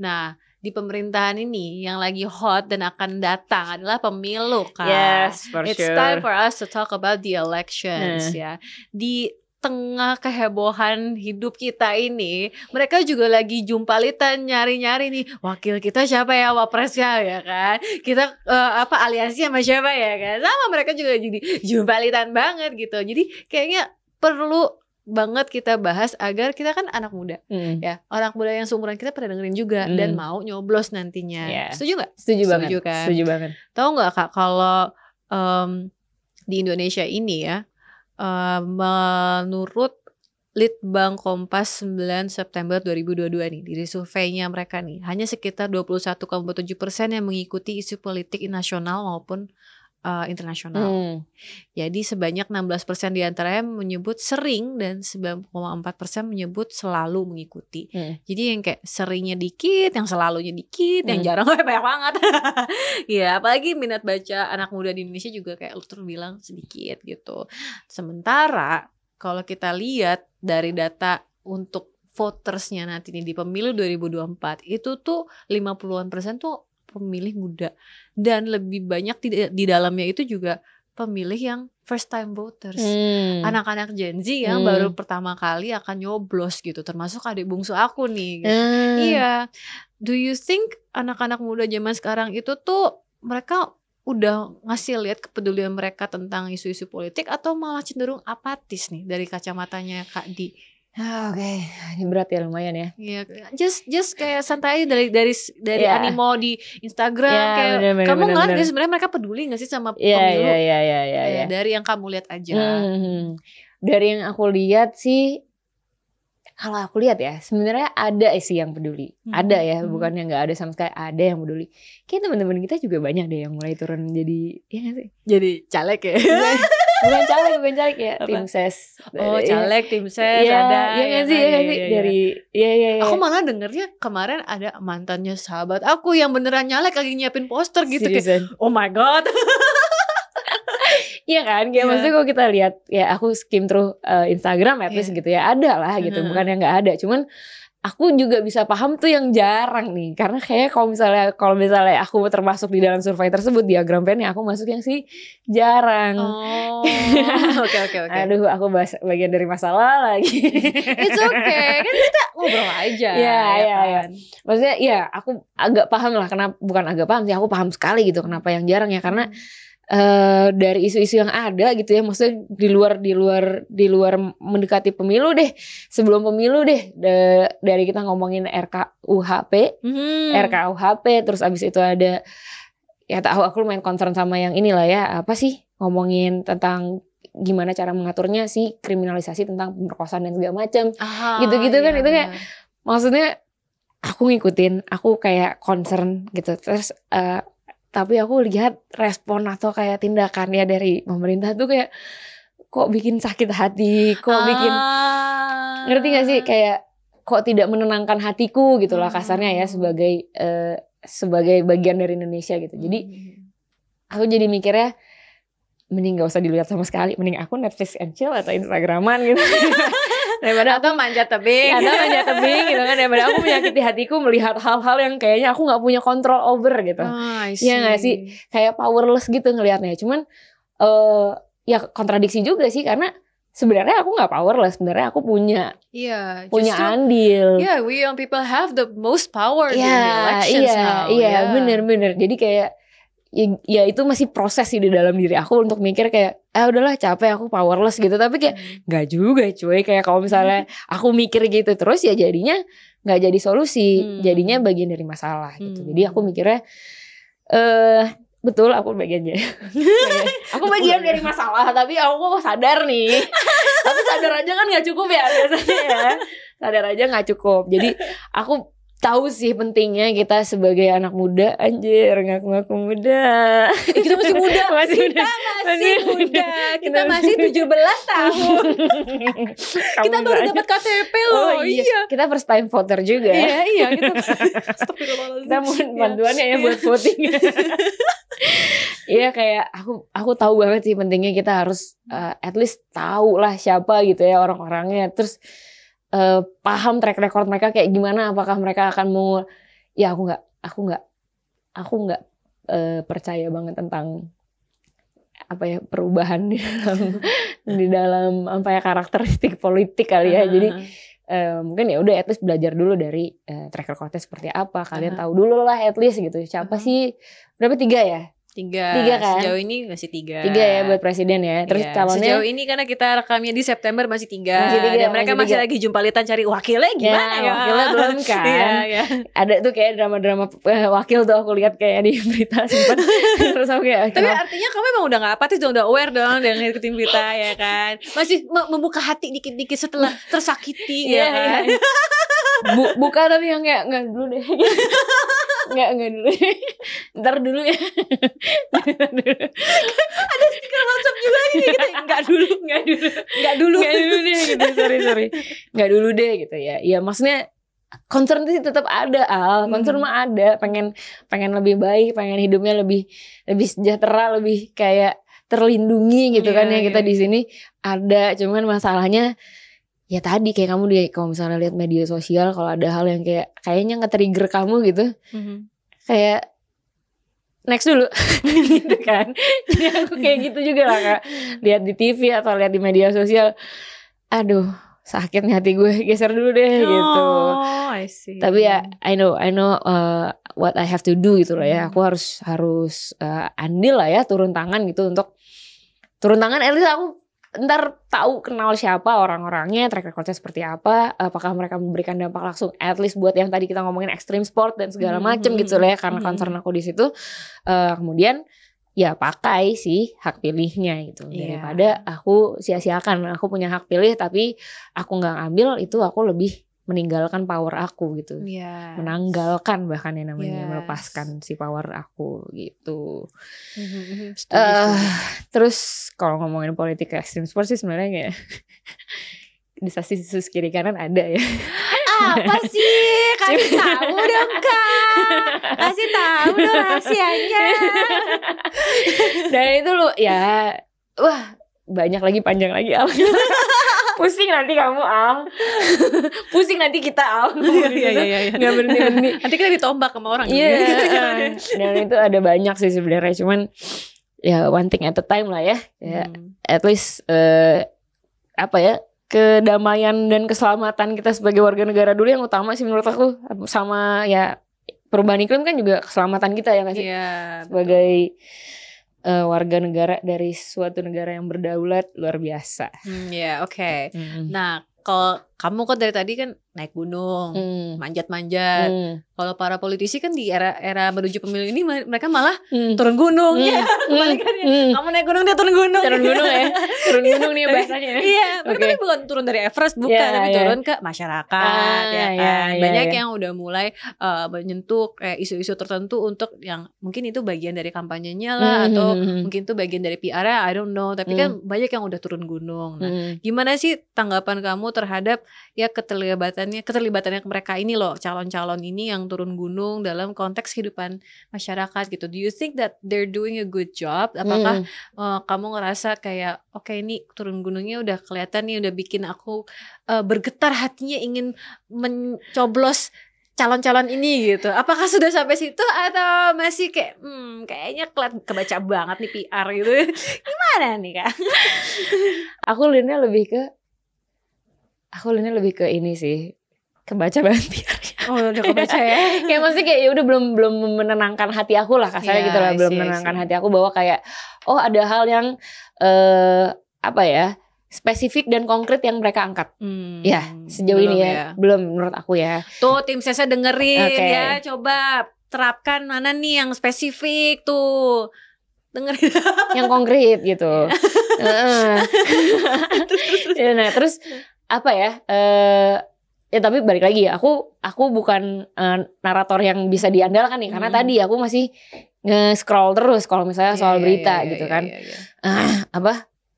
[SPEAKER 2] Nah di pemerintahan ini yang lagi hot dan akan datang adalah pemilu kan. Yes, for It's sure. time for us to talk about the elections nah. ya. Di tengah kehebohan hidup kita ini, mereka juga lagi jumpa litan nyari-nyari nih wakil kita siapa ya wapresnya ya kan, kita uh, apa aliansi sama siapa ya kan, sama mereka juga jadi jumpa litan banget gitu, jadi kayaknya perlu banget kita bahas agar kita kan anak muda hmm. ya anak muda yang seumuran kita pernah dengerin juga hmm. dan mau nyoblos nantinya yeah. setuju nggak setuju, setuju banget kan? setuju banget tahu nggak kak kalau um, di Indonesia ini ya Eh, menurut Litbang Kompas 9 September 2022 nih, dari surveinya mereka nih, hanya sekitar 21,7% yang mengikuti isu politik nasional maupun uh, internasional. Hmm. Jadi sebanyak 16% diantaranya menyebut sering dan 9,4% menyebut selalu mengikuti. Hmm. Jadi yang kayak seringnya dikit, yang selalunya dikit, hmm. yang jarang banyak banget. ya, apalagi minat baca anak muda di Indonesia juga kayak lu bilang sedikit gitu. Sementara kalau kita lihat dari data untuk votersnya nanti nih di pemilu 2024 itu tuh 50-an persen tuh pemilih muda dan lebih banyak di, di dalamnya itu juga pemilih yang first time voters, hmm. anak-anak hmm. Gen Z yang hmm. baru pertama kali akan nyoblos gitu, termasuk adik bungsu aku nih. Gitu. Hmm. Iya, do you think anak-anak muda zaman sekarang itu tuh mereka udah ngasih lihat kepedulian mereka tentang isu-isu politik atau malah cenderung apatis nih dari kacamatanya Kak Di? Oh, Oke,
[SPEAKER 1] okay. ini berat ya lumayan ya.
[SPEAKER 2] Iya, yeah. just just kayak santai aja dari dari dari yeah. animo di Instagram yeah, kayak bener, bener, kamu nggak? sebenarnya mereka peduli nggak sih sama yeah, iya, pemilu? Iya iya
[SPEAKER 1] iya iya. yeah. dari
[SPEAKER 2] yang kamu lihat aja. Hmm, hmm, dari yang aku
[SPEAKER 1] lihat sih, kalau aku lihat ya sebenarnya ada sih yang peduli. Hmm. Ada ya, hmm. bukan yang nggak ada sama sekali. Ada yang peduli. Kayak teman-teman kita juga banyak deh yang mulai turun jadi,
[SPEAKER 2] ya gak sih? Jadi caleg ya. bukan caleg bukan caleg ya Apa? tim ses oh iya. caleg tim ses iya, iya ya, ada ya, ya kan sih ya kan sih dari ya ya ya aku malah dengernya kemarin ada mantannya sahabat aku yang beneran nyalek lagi nyiapin poster gitu kayak oh my god Iya kan, kayak yeah. maksudnya
[SPEAKER 1] kalau kita lihat ya aku skim through uh, Instagram at least yeah. gitu ya ada lah gitu, bukan yang nggak ada, cuman aku juga bisa paham tuh yang jarang nih karena kayak kalau misalnya kalau misalnya aku termasuk di dalam survei tersebut diagram pen yang aku masuk yang sih jarang. Oh. Oke oke oke. Aduh, aku bahas bagian dari masalah lagi.
[SPEAKER 2] It's okay. Kan kita ngobrol aja. Iya ya iya iya. Kan?
[SPEAKER 1] Maksudnya ya aku agak paham lah kenapa bukan agak paham sih aku paham sekali gitu kenapa yang jarang ya karena hmm Eh, dari isu-isu yang ada gitu ya maksudnya di luar di luar di luar mendekati pemilu deh sebelum pemilu deh de, dari kita ngomongin RKUHP hmm. RKUHP terus abis itu ada ya tahu aku main concern sama yang inilah ya apa sih ngomongin tentang gimana cara mengaturnya sih kriminalisasi tentang pemerkosaan dan segala macam gitu-gitu kan, iya. kan itu kayak maksudnya aku ngikutin aku kayak concern gitu terus uh, tapi aku lihat respon atau kayak tindakannya dari pemerintah tuh kayak kok bikin sakit hati, kok ah. bikin ngerti gak sih kayak kok tidak menenangkan hatiku gitu lah hmm. kasarnya ya sebagai uh, sebagai bagian dari Indonesia gitu. Jadi hmm. aku jadi mikirnya mending gak usah dilihat sama sekali, mending aku Netflix and chill atau Instagraman gitu.
[SPEAKER 2] daripada atau manjat tebing iya, atau manjat tebing gitu kan daripada aku menyakiti hatiku melihat
[SPEAKER 1] hal-hal yang kayaknya aku nggak punya kontrol over gitu oh, ya nggak sih kayak powerless gitu ngelihatnya cuman uh, ya kontradiksi juga sih karena sebenarnya aku nggak powerless sebenarnya aku punya
[SPEAKER 2] iya yeah, punya justru,
[SPEAKER 1] andil yeah
[SPEAKER 2] we young people have the most power yeah, in iya, elections yeah, now iya yeah. bener
[SPEAKER 1] bener jadi kayak ya, ya itu masih proses sih di dalam diri aku untuk mikir kayak eh, udahlah capek aku powerless gitu tapi kayak hmm. nggak juga cuy kayak kalau misalnya aku mikir gitu terus ya jadinya nggak jadi solusi hmm. jadinya bagian dari masalah gitu hmm. jadi aku mikirnya eh betul aku bagiannya
[SPEAKER 2] aku bagian dari masalah tapi aku sadar nih tapi sadar aja kan nggak cukup ya biasanya ya
[SPEAKER 1] sadar aja nggak cukup jadi aku tahu sih pentingnya kita sebagai anak muda anjir ngaku-ngaku muda. Eh,
[SPEAKER 2] kita masih muda. masih kita muda. masih muda. Kita masih 17 tahun.
[SPEAKER 1] kita baru dapat
[SPEAKER 2] KTP oh, loh. Oh, iya.
[SPEAKER 1] Kita first time voter juga. Iya, iya kita. kita mohon iya. bantuannya ya buat voting. Iya kayak aku aku tahu banget sih pentingnya kita harus uh, at least tahu lah siapa gitu ya orang-orangnya. Terus uh, paham track record mereka kayak gimana apakah mereka akan mau ya aku nggak aku nggak aku nggak uh, percaya banget tentang apa ya perubahan di dalam di dalam apa ya karakteristik politik kali ya uh -huh. jadi uh, mungkin ya udah at least belajar dulu dari uh, track recordnya seperti apa kalian uh -huh. tahu dulu lah at least gitu siapa uh -huh. sih berapa tiga ya
[SPEAKER 2] Tiga. Tiga kan? Sejauh ini masih tiga. Tiga ya buat
[SPEAKER 1] presiden ya. Terus iya. calonnya sejauh
[SPEAKER 2] ini karena kita rekamnya di September masih tiga. Masih tiga dan mereka masih, tiga. masih lagi jumpalitan cari wakilnya ya, gimana ya? ya? Wakilnya belum kan? iya, iya. Ada tuh kayak drama-drama eh, wakil tuh aku lihat kayak di berita sempat. Terus aku kayak. Tapi kenapa? artinya kamu emang udah nggak apatis dong, udah aware dong dengan ikutin berita ya kan? Masih membuka hati dikit-dikit setelah tersakiti iya, ya iya. kan? Bu, buka tapi yang kayak nggak dulu deh
[SPEAKER 1] nggak nggak dulu ntar dulu ya
[SPEAKER 2] ada stiker WhatsApp juga ini gitu Enggak ya. dulu enggak dulu Enggak dulu Enggak dulu deh gitu sorry sorry
[SPEAKER 1] Enggak dulu deh gitu ya Iya, maksudnya concern sih tetap ada al hmm. concern hmm. mah ada pengen pengen lebih baik pengen hidupnya lebih lebih sejahtera lebih kayak terlindungi gitu yeah, kan ya yeah. kita iya. di sini ada cuman masalahnya ya tadi kayak kamu dia kalau misalnya lihat media sosial kalau ada hal yang kayak kayaknya nge-trigger kamu gitu mm-hmm. kayak next dulu gitu kan jadi aku kayak gitu juga lah kak lihat di TV atau lihat di media sosial aduh sakitnya hati gue geser dulu deh gitu. oh, gitu I see. tapi ya I know I know uh, what I have to do gitu loh ya hmm. aku harus harus uh, andil lah ya turun tangan gitu untuk turun tangan at aku ntar tahu kenal siapa orang-orangnya, track recordnya seperti apa, apakah mereka memberikan dampak langsung, at least buat yang tadi kita ngomongin extreme sport dan segala hmm, macem mm-hmm. gitu hmm, loh, ya, karena mm-hmm. concern aku di situ. Uh, kemudian ya pakai sih hak pilihnya gitu yeah. daripada aku sia-siakan, aku punya hak pilih tapi aku nggak ambil itu aku lebih meninggalkan power aku gitu. Yes. Iya. Menanggalkan bahkan yang namanya yes. melepaskan si power aku gitu. Mm-hmm. uh, terus kalau ngomongin politik ekstrim sport sih sebenarnya kayak di sisi kiri kanan ada ya. apa sih? Kasih tahu dong
[SPEAKER 2] kak. Kasih tahu dong rahasianya. Dan
[SPEAKER 1] itu lu ya, wah banyak lagi panjang lagi.
[SPEAKER 2] pusing nanti kamu al pusing nanti kita al iya iya, iya iya iya nggak berhenti berhenti nanti kita ditombak sama orang iya yeah. dan
[SPEAKER 1] itu ada banyak sih sebenarnya cuman ya one thing at a time lah ya, ya hmm. at least uh, apa ya kedamaian dan keselamatan kita sebagai warga negara dulu yang utama sih menurut aku sama ya perubahan iklim kan juga keselamatan kita ya nggak sih yeah, iya, sebagai betul uh, warga negara dari suatu negara yang berdaulat luar biasa.
[SPEAKER 2] Hmm, ya, yeah, oke. Okay. Mm. Nah, kalau kamu kan dari tadi kan naik gunung, hmm. manjat-manjat. Hmm. Kalau para politisi kan di era-era menuju pemilu ini mereka malah hmm. turun gunung hmm. ya. Hmm. Hmm. Kamu naik gunung dia turun gunung. Turun gunung ya. Turun gunung nih ya, bahasanya. Iya, mereka okay. Kan bukan turun dari Everest bukan, yeah, tapi yeah. turun ke masyarakat ah, ya, ya kan. Yeah, yeah, Banyak yeah. yang udah mulai uh, menyentuh kayak isu-isu tertentu untuk yang mungkin itu bagian dari kampanyenya lah mm -hmm. atau hmm, hmm. mungkin itu bagian dari PR-nya I don't know, tapi mm. kan banyak yang udah turun gunung. Nah, mm. gimana sih tanggapan kamu terhadap ya keterlibatannya keterlibatannya mereka ini loh calon-calon ini yang turun gunung dalam konteks kehidupan masyarakat gitu. Do you think that they're doing a good job? Apakah hmm. uh, kamu ngerasa kayak oke okay, ini turun gunungnya udah kelihatan nih udah bikin aku uh, bergetar hatinya ingin mencoblos calon-calon ini gitu. Apakah sudah sampai situ atau masih kayak hmm kayaknya kebaca banget nih PR gitu. Gimana nih Kak?
[SPEAKER 1] Aku lihatnya lebih ke aku ini lebih ke ini sih kebaca banget biarnya.
[SPEAKER 2] Oh udah kebaca ya. kayak
[SPEAKER 1] maksudnya kayak ya udah belum belum menenangkan hati aku lah kasarnya yeah, gitu lah belum see, menenangkan see. hati aku bahwa kayak oh ada hal yang eh uh, apa ya spesifik dan konkret yang mereka angkat. Hmm, ya sejauh ini ya, ya belum menurut aku ya.
[SPEAKER 2] Tuh tim saya dengerin okay. ya coba terapkan mana nih yang spesifik tuh dengerin
[SPEAKER 1] yang konkret gitu. terus, terus. Ya, nah terus apa ya eh ya tapi balik lagi ya aku aku bukan uh, narator yang bisa diandalkan nih karena hmm. tadi aku masih nge-scroll terus kalau misalnya iya, soal yeah, berita yeah, gitu yeah, kan yeah, yeah. Ah, apa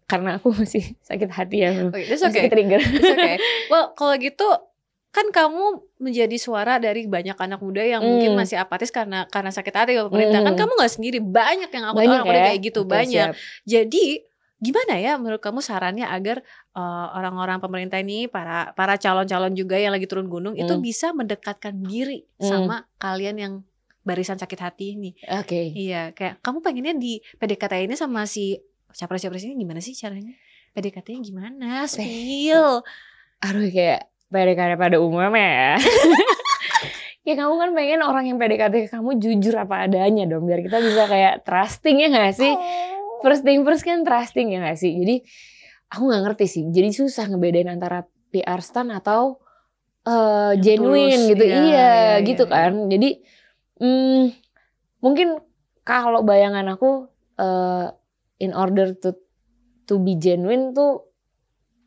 [SPEAKER 1] karena aku masih sakit hati ya oh, iya, okay, okay. masih trigger
[SPEAKER 2] okay. well kalau gitu kan kamu menjadi suara dari banyak anak muda yang hmm. mungkin masih apatis karena karena sakit hati ke pemerintah kan hmm. kan kamu nggak sendiri banyak yang aku banyak tahu anak ya? kayak gitu Betul, banyak siap. jadi gimana ya menurut kamu sarannya agar orang eh, orang-orang pemerintah ini para para calon-calon juga yang lagi turun gunung hmm. itu bisa mendekatkan diri hmm. sama kalian yang barisan sakit hati ini. Oke. Okay. Iya, kayak kamu pengennya di PDKT ini sama si capres-capres ini gimana sih caranya? PDKT-nya gimana? Eh. Spill.
[SPEAKER 1] Aduh kayak PDKT pada umumnya ya.
[SPEAKER 2] ya kamu kan pengen
[SPEAKER 1] orang yang PDKT ke kamu jujur apa adanya dong biar kita bisa kayak trusting ya gak sih? Oh. First thing first kan trusting ya gak sih? Jadi aku nggak ngerti sih jadi susah ngebedain antara PR stunt atau uh, genuine tulus, gitu iya, iya, iya, iya gitu iya. kan jadi mm, mungkin kalau bayangan aku uh, in order to to be genuine tuh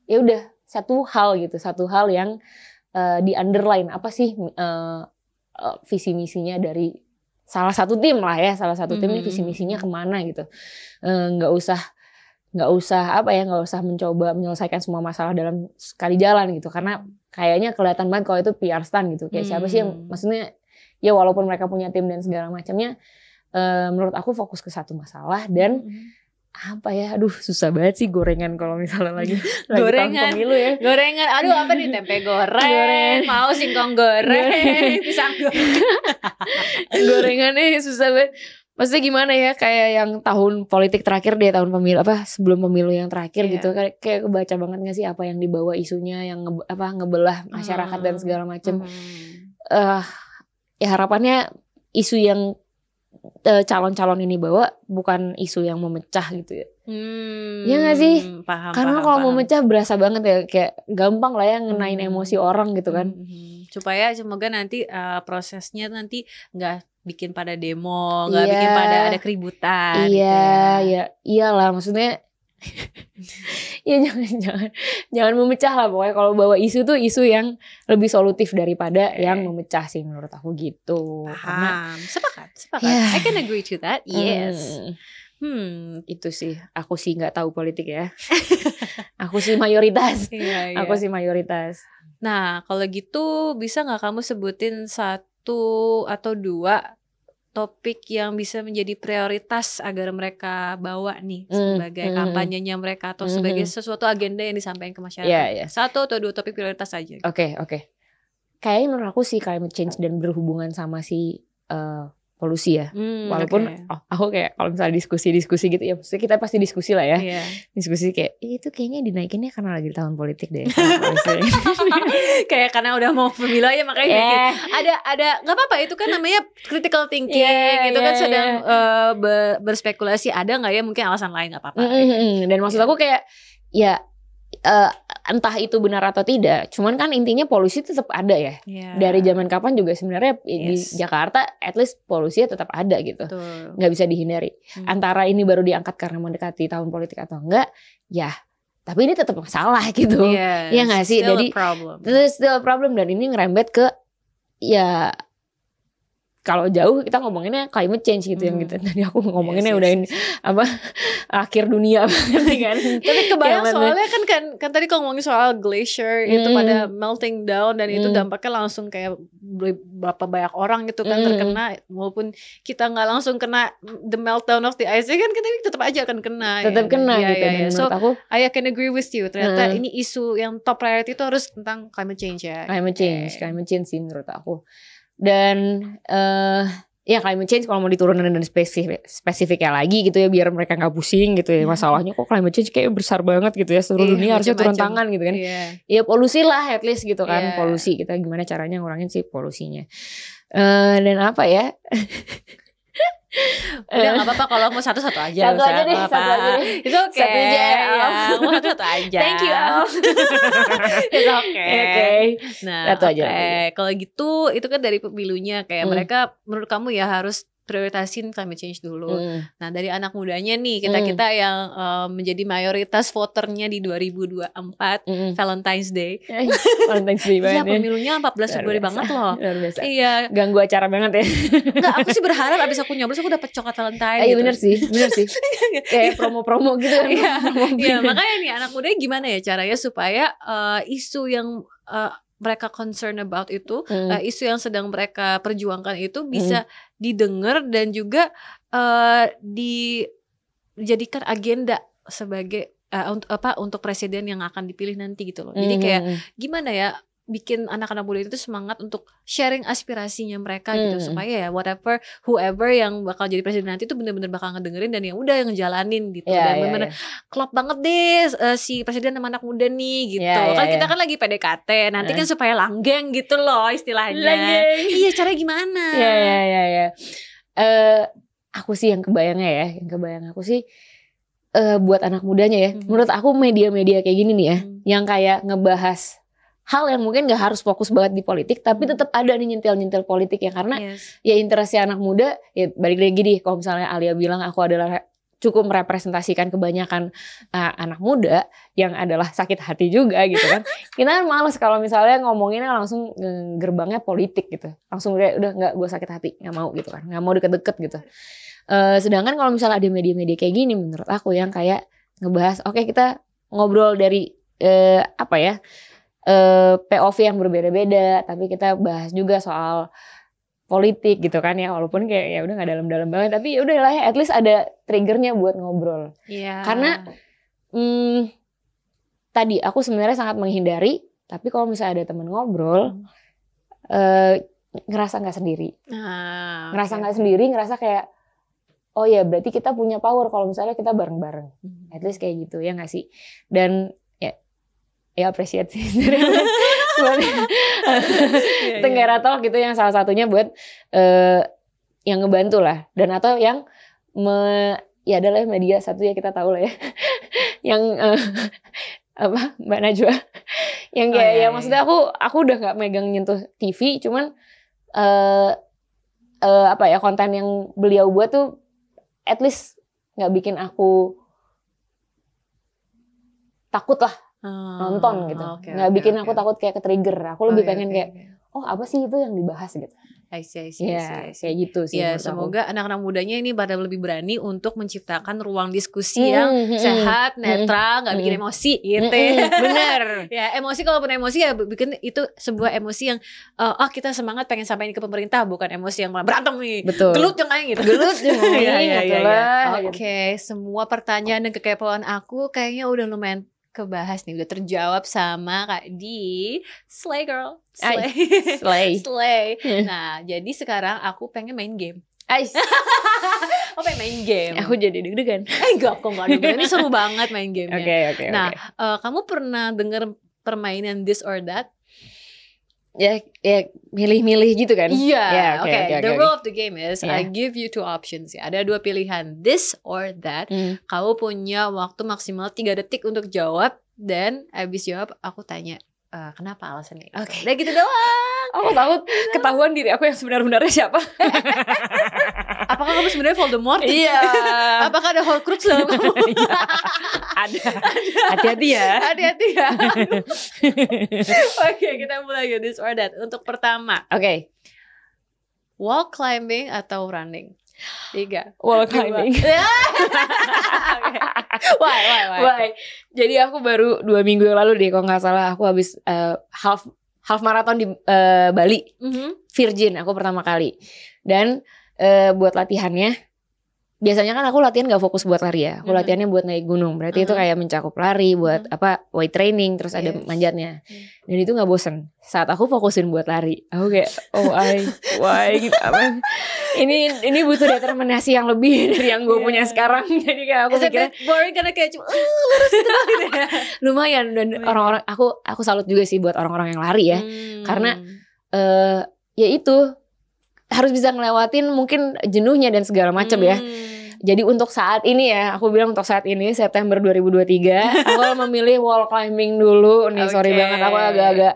[SPEAKER 1] ya udah satu hal gitu satu hal yang uh, di underline apa sih uh, uh, visi misinya dari salah satu tim lah ya salah satu tim mm -hmm. visi misinya kemana gitu nggak uh, usah nggak usah apa ya nggak usah mencoba menyelesaikan semua masalah dalam sekali jalan gitu karena kayaknya kelihatan banget kalau itu PR stand gitu kayak hmm. siapa sih yang hmm. maksudnya ya walaupun mereka punya tim dan segala macamnya uh, menurut aku fokus ke satu masalah dan hmm apa ya aduh susah banget sih gorengan kalau misalnya lagi, lagi gorengan pemilu ya gorengan
[SPEAKER 2] aduh apa nih tempe goreng, goreng. mau singkong goreng pisang goreng
[SPEAKER 1] gorengannya susah banget maksudnya
[SPEAKER 2] gimana ya kayak
[SPEAKER 1] yang tahun politik terakhir deh tahun pemilu apa sebelum pemilu yang terakhir yeah. gitu kayak kayak kebaca banget gak sih apa yang dibawa isunya yang nge, apa ngebelah masyarakat hmm. dan segala macam hmm. uh, ya harapannya isu yang eh, calon-calon uh, ini bawa bukan isu yang memecah gitu ya
[SPEAKER 2] hmm, ya gak sih paham, karena kalau
[SPEAKER 1] memecah berasa banget ya kayak gampang lah ya ngenain hmm. emosi orang gitu kan hmm. hmm.
[SPEAKER 2] supaya semoga nanti uh, prosesnya nanti nggak bikin pada demo, nggak yeah. bikin pada ada keributan. Gitu iya, yeah,
[SPEAKER 1] iya, iyalah maksudnya. ya jangan jangan jangan memecah lah pokoknya kalau bawa isu tuh isu yang lebih solutif daripada yang memecah sih menurut aku gitu.
[SPEAKER 2] Paham. Karena, sepakat, sepakat. Yeah. I can agree to that. Hmm. Yes. Hmm. Hmm, itu
[SPEAKER 1] sih. Aku sih nggak tahu politik ya. aku sih mayoritas. Iya, iya. Aku sih
[SPEAKER 2] mayoritas. Nah, kalau gitu bisa nggak kamu sebutin satu satu atau dua topik yang bisa menjadi prioritas agar mereka bawa nih hmm, sebagai mm, kampanyenya mereka atau mm, sebagai hmm. sesuatu agenda yang disampaikan ke masyarakat. Yeah, yeah. Satu atau dua topik prioritas aja. Gitu.
[SPEAKER 1] Oke, okay, oke. Okay. Kayaknya menurut aku sih climate change dan berhubungan sama si uh, polusi ya. Hmm, Walaupun okay. Oh, aku kayak kalau misalnya diskusi-diskusi gitu ya, maksudnya kita pasti diskusi lah ya. Yeah. Diskusi kayak itu kayaknya dinaikinnya karena lagi tahun politik deh.
[SPEAKER 2] kayak karena udah mau pemilu ya makanya yeah. ada ada nggak apa-apa itu kan namanya critical thinking yeah, itu yeah, kan yeah. sedang uh, berspekulasi ada nggak ya mungkin alasan lain nggak apa-apa. Mm
[SPEAKER 1] -hmm. Dan maksud yeah. aku kayak ya uh, entah itu benar atau tidak, cuman kan intinya polusi tetap ada ya. Yeah. Dari zaman kapan juga sebenarnya yes. di Jakarta, at least polusi ya tetap ada gitu, Betul. nggak bisa dihindari. Hmm. Antara ini baru diangkat karena mendekati tahun politik atau enggak, ya. Tapi ini tetap masalah gitu, yes, ya nggak sih? Jadi, problem. still problem dan ini ngerembet ke ya kalau jauh kita ngomonginnya climate change gitu hmm. yang gitu. Tadi aku ngomonginnya yes, udah yes. apa akhir dunia banget kan. Tapi kebayang soalnya
[SPEAKER 2] kan kan kan tadi kau ngomongin soal glacier hmm. itu pada hmm. melting down dan hmm. itu dampaknya langsung kayak berapa banyak orang gitu kan hmm. terkena walaupun kita nggak langsung kena the meltdown of the ice ya kan kita tetap aja akan kena. Ya tetap ya, kena ya, gitu. Ya, ya. So aku, I can agree with you. Ternyata hmm. ini isu yang top priority itu harus tentang climate change ya.
[SPEAKER 1] Climate change, okay. climate change sih menurut aku dan uh, ya climate change kalau mau diturunin dan spesifik spesifiknya lagi gitu ya biar mereka nggak pusing gitu ya iya. masalahnya kok climate change kayak besar banget gitu ya seluruh iya, dunia harusnya turun tangan gitu kan yeah. ya polusi lah at least gitu kan yeah. polusi kita gimana caranya ngurangin sih polusinya uh, dan apa ya Udah eh. gak apa-apa
[SPEAKER 2] kalau mau satu-satu aja Satu aja deh apa -apa. Itu oke okay. Satu aja oh. ya, Mau satu-satu aja Thank you
[SPEAKER 1] Itu oke okay.
[SPEAKER 2] Nah satu okay. aja Kalau gitu itu kan dari pemilunya Kayak hmm. mereka menurut kamu ya harus prioritasin climate change dulu. Hmm. Nah, dari anak mudanya nih, kita-kita hmm. yang um, menjadi mayoritas voternya di 2024 hmm. Valentine's Day. Eh,
[SPEAKER 1] Valentine's Day iya, banget. Iya, pemilunya 14 Februari banget loh. Luar biasa.
[SPEAKER 2] Iya. Ganggu acara banget ya. Enggak, aku sih berharap abis aku nyoblos aku dapat coklat Valentine. Iya, gitu. bener sih. Bener sih. Iya, iya. Kayak promo-promo gitu kan. Iya, gitu. makanya nih anak muda gimana ya caranya supaya uh, isu yang uh, mereka concern about itu, mm. uh, isu yang sedang mereka perjuangkan itu hmm. bisa mm. didengar dan juga uh, dijadikan agenda sebagai uh, eh, untuk apa untuk presiden yang akan dipilih nanti gitu loh. Jadi hmm, kayak hmm, gimana ya bikin anak-anak muda itu semangat untuk sharing aspirasinya mereka gitu. hmm. gitu supaya ya whatever whoever yang bakal jadi presiden nanti itu bener-bener bakal ngedengerin dan yang udah yang ngejalanin gitu yeah, dan yeah, bener-bener yeah. klop banget deh uh, si presiden sama anak muda nih gitu yeah, yeah, kan yeah. kita kan lagi PDKT nanti yeah. kan supaya langgeng gitu loh istilahnya langgeng. iya cara gimana ya ya ya
[SPEAKER 1] ya aku sih yang kebayangnya ya yang kebayang aku sih uh, buat anak mudanya ya. Hmm. Menurut aku media-media kayak gini nih ya, hmm. yang kayak ngebahas hal yang mungkin gak harus fokus banget di politik tapi hmm. tetap ada nih nyentil-nyentil politik ya karena yes. ya interestnya anak muda ya balik lagi deh kalau misalnya Alia bilang aku adalah cukup merepresentasikan kebanyakan uh, anak muda yang adalah sakit hati juga gitu kan kita kan males kalau misalnya ngomonginnya langsung gerbangnya politik gitu langsung kayak udah nggak gue sakit hati nggak mau gitu kan nggak mau deket-deket gitu uh, sedangkan kalau misalnya ada media-media kayak gini menurut aku yang kayak ngebahas oke okay, kita ngobrol dari uh, apa ya uh, eh, POV yang berbeda-beda, tapi kita bahas juga soal politik gitu kan ya walaupun kayak ya udah nggak dalam-dalam banget tapi ya udah lah ya at least ada triggernya buat ngobrol
[SPEAKER 2] yeah. karena
[SPEAKER 1] hmm, tadi aku sebenarnya sangat menghindari tapi kalau misalnya ada temen ngobrol hmm. eh, ngerasa nggak sendiri
[SPEAKER 2] ah, ngerasa nggak sendiri
[SPEAKER 1] ngerasa kayak oh ya berarti kita punya power kalau misalnya kita bareng-bareng hmm. at least kayak gitu ya nggak sih dan ya apresiasi buat Tenggara Talk gitu yang salah satunya buat uh, yang ngebantu lah dan atau yang me, ya adalah media satu ya kita tahu lah ya yang uh, apa Mbak Najwa yang kayak oh, iya, ya, ya maksudnya iya. aku aku udah nggak megang nyentuh TV cuman uh, uh, apa ya konten yang beliau buat tuh at least nggak bikin aku takut lah hmm. nonton gitu. Ah, okay, nggak bikin okay. aku takut kayak ke-trigger. Aku oh, lebih oh, pengen okay, kayak oh apa sih itu yang dibahas gitu. I see, I see, yeah, iya,
[SPEAKER 2] kayak gitu sih. yeah, iya, semoga anak-anak mudanya ini pada lebih berani untuk menciptakan ruang diskusi mm, yang mm, sehat, mm, netral, nggak mm, bikin emosi hmm, gitu. Mm, bener. ya, emosi kalau kalaupun emosi ya bikin itu sebuah emosi yang uh, oh kita semangat pengen sampai ini ke pemerintah, bukan emosi yang malah berantem nih. Betul. Gelut yang kayak gitu. Gelut yang ya, iya, iya. Oke, gitu. semua pertanyaan dan kekepoan aku kayaknya udah lumayan kebahas nih udah terjawab sama Kak di Slay Girl. Slay. Ay, slay. slay. Nah, jadi sekarang aku pengen main game. Ais. oh pengen main game. Aku jadi deg-degan. Eh enggak, kok gak deg-degan. Ini seru banget main game Oke oke. nah, okay. Uh, eh, kamu pernah denger permainan this or that?
[SPEAKER 1] ya ya milih-milih gitu kan? Iya. Yeah, yeah, okay, okay, okay, the okay, rule of
[SPEAKER 2] the game is yeah. I ya. give you two options ya. Ada dua pilihan, this or that. Mm. Kamu punya waktu maksimal tiga detik untuk jawab dan abis jawab aku tanya uh, kenapa alasannya gitu? oke okay. udah gitu doang aku takut gitu ketahuan diri aku yang sebenarnya siapa apakah kamu sebenarnya Voldemort iya apakah ada Horcrux dalam kamu iya. ada hati-hati ya hati-hati ya oke okay, kita mulai ya this or that untuk pertama oke okay. wall climbing atau running Tiga. Wall climbing. Why, why, why? Why?
[SPEAKER 1] Jadi aku baru dua minggu yang lalu deh kalau nggak salah aku habis uh, half half marathon di uh, Bali. Mm -hmm. Virgin aku pertama kali. Dan uh, buat latihannya biasanya kan aku latihan gak fokus buat lari ya. Aku hmm. latihannya buat naik gunung. Berarti hmm. itu kayak mencakup lari, buat hmm. apa weight training, terus yes. ada manjatnya. Hmm. Dan itu nggak bosen. Saat aku fokusin buat lari, aku kayak oh I, why gitu apa? ini ini butuh determinasi yang lebih dari yang gue yeah. punya iya. sekarang. Jadi kayak aku mikir boring karena kayak
[SPEAKER 2] cuma ah, lurus gitu.
[SPEAKER 1] Gitu ya. Lumayan dan orang-orang aku aku salut juga sih buat orang-orang yang lari ya. Hmm. Karena eh uh, ya itu harus bisa ngelewatin mungkin jenuhnya dan segala macam ya. hmm. ya jadi untuk saat ini ya, aku bilang untuk saat ini September 2023, aku memilih wall climbing dulu nih. Okay. Sorry banget aku agak-agak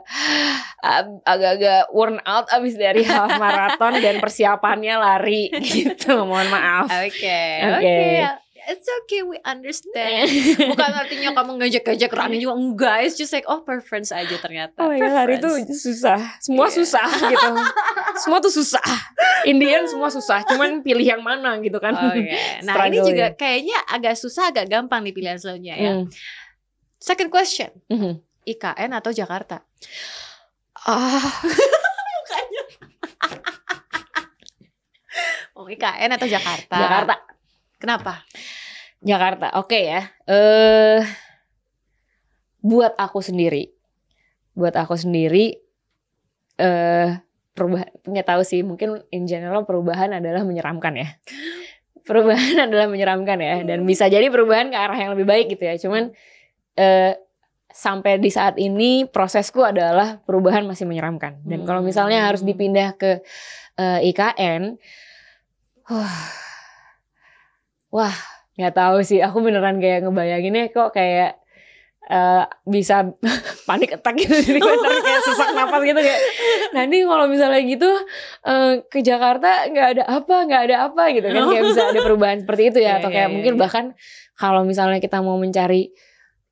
[SPEAKER 1] agak-agak worn out abis dari half marathon dan persiapannya lari gitu. Mohon maaf. Oke.
[SPEAKER 2] Okay. Oke. Okay. Okay it's okay we understand bukan artinya kamu ngajak-ngajak Rani juga enggak it's just like oh preference aja ternyata
[SPEAKER 1] oh ya hari itu susah semua yeah. susah gitu semua tuh susah Indian semua susah cuman pilih yang mana gitu kan oh, yeah. nah ini juga
[SPEAKER 2] kayaknya agak susah agak gampang nih pilihan selanjutnya ya mm. second question mm -hmm. IKN atau Jakarta ah uh. Oh IKN atau Jakarta? Jakarta. Kenapa?
[SPEAKER 1] Jakarta. Oke okay ya. Eh uh, buat aku sendiri. Buat aku sendiri eh uh, perubahan nggak tahu sih, mungkin in general perubahan adalah menyeramkan ya. Perubahan adalah menyeramkan ya dan bisa jadi perubahan ke arah yang lebih baik gitu ya. Cuman eh sampai di saat ini prosesku adalah perubahan masih menyeramkan. Dan kalau misalnya hmm. harus dipindah ke uh, eh, IKN, huh, wah nggak tahu sih aku beneran kayak ngebayanginnya kok kayak uh, bisa panik attack gitu jadi gue
[SPEAKER 2] kayak sesak nafas gitu kayak
[SPEAKER 1] nanti kalau misalnya gitu uh, ke Jakarta nggak ada apa nggak ada apa gitu kan kayak bisa ada perubahan seperti itu ya iya, atau iya, kayak iya, mungkin bahkan kalau misalnya kita mau mencari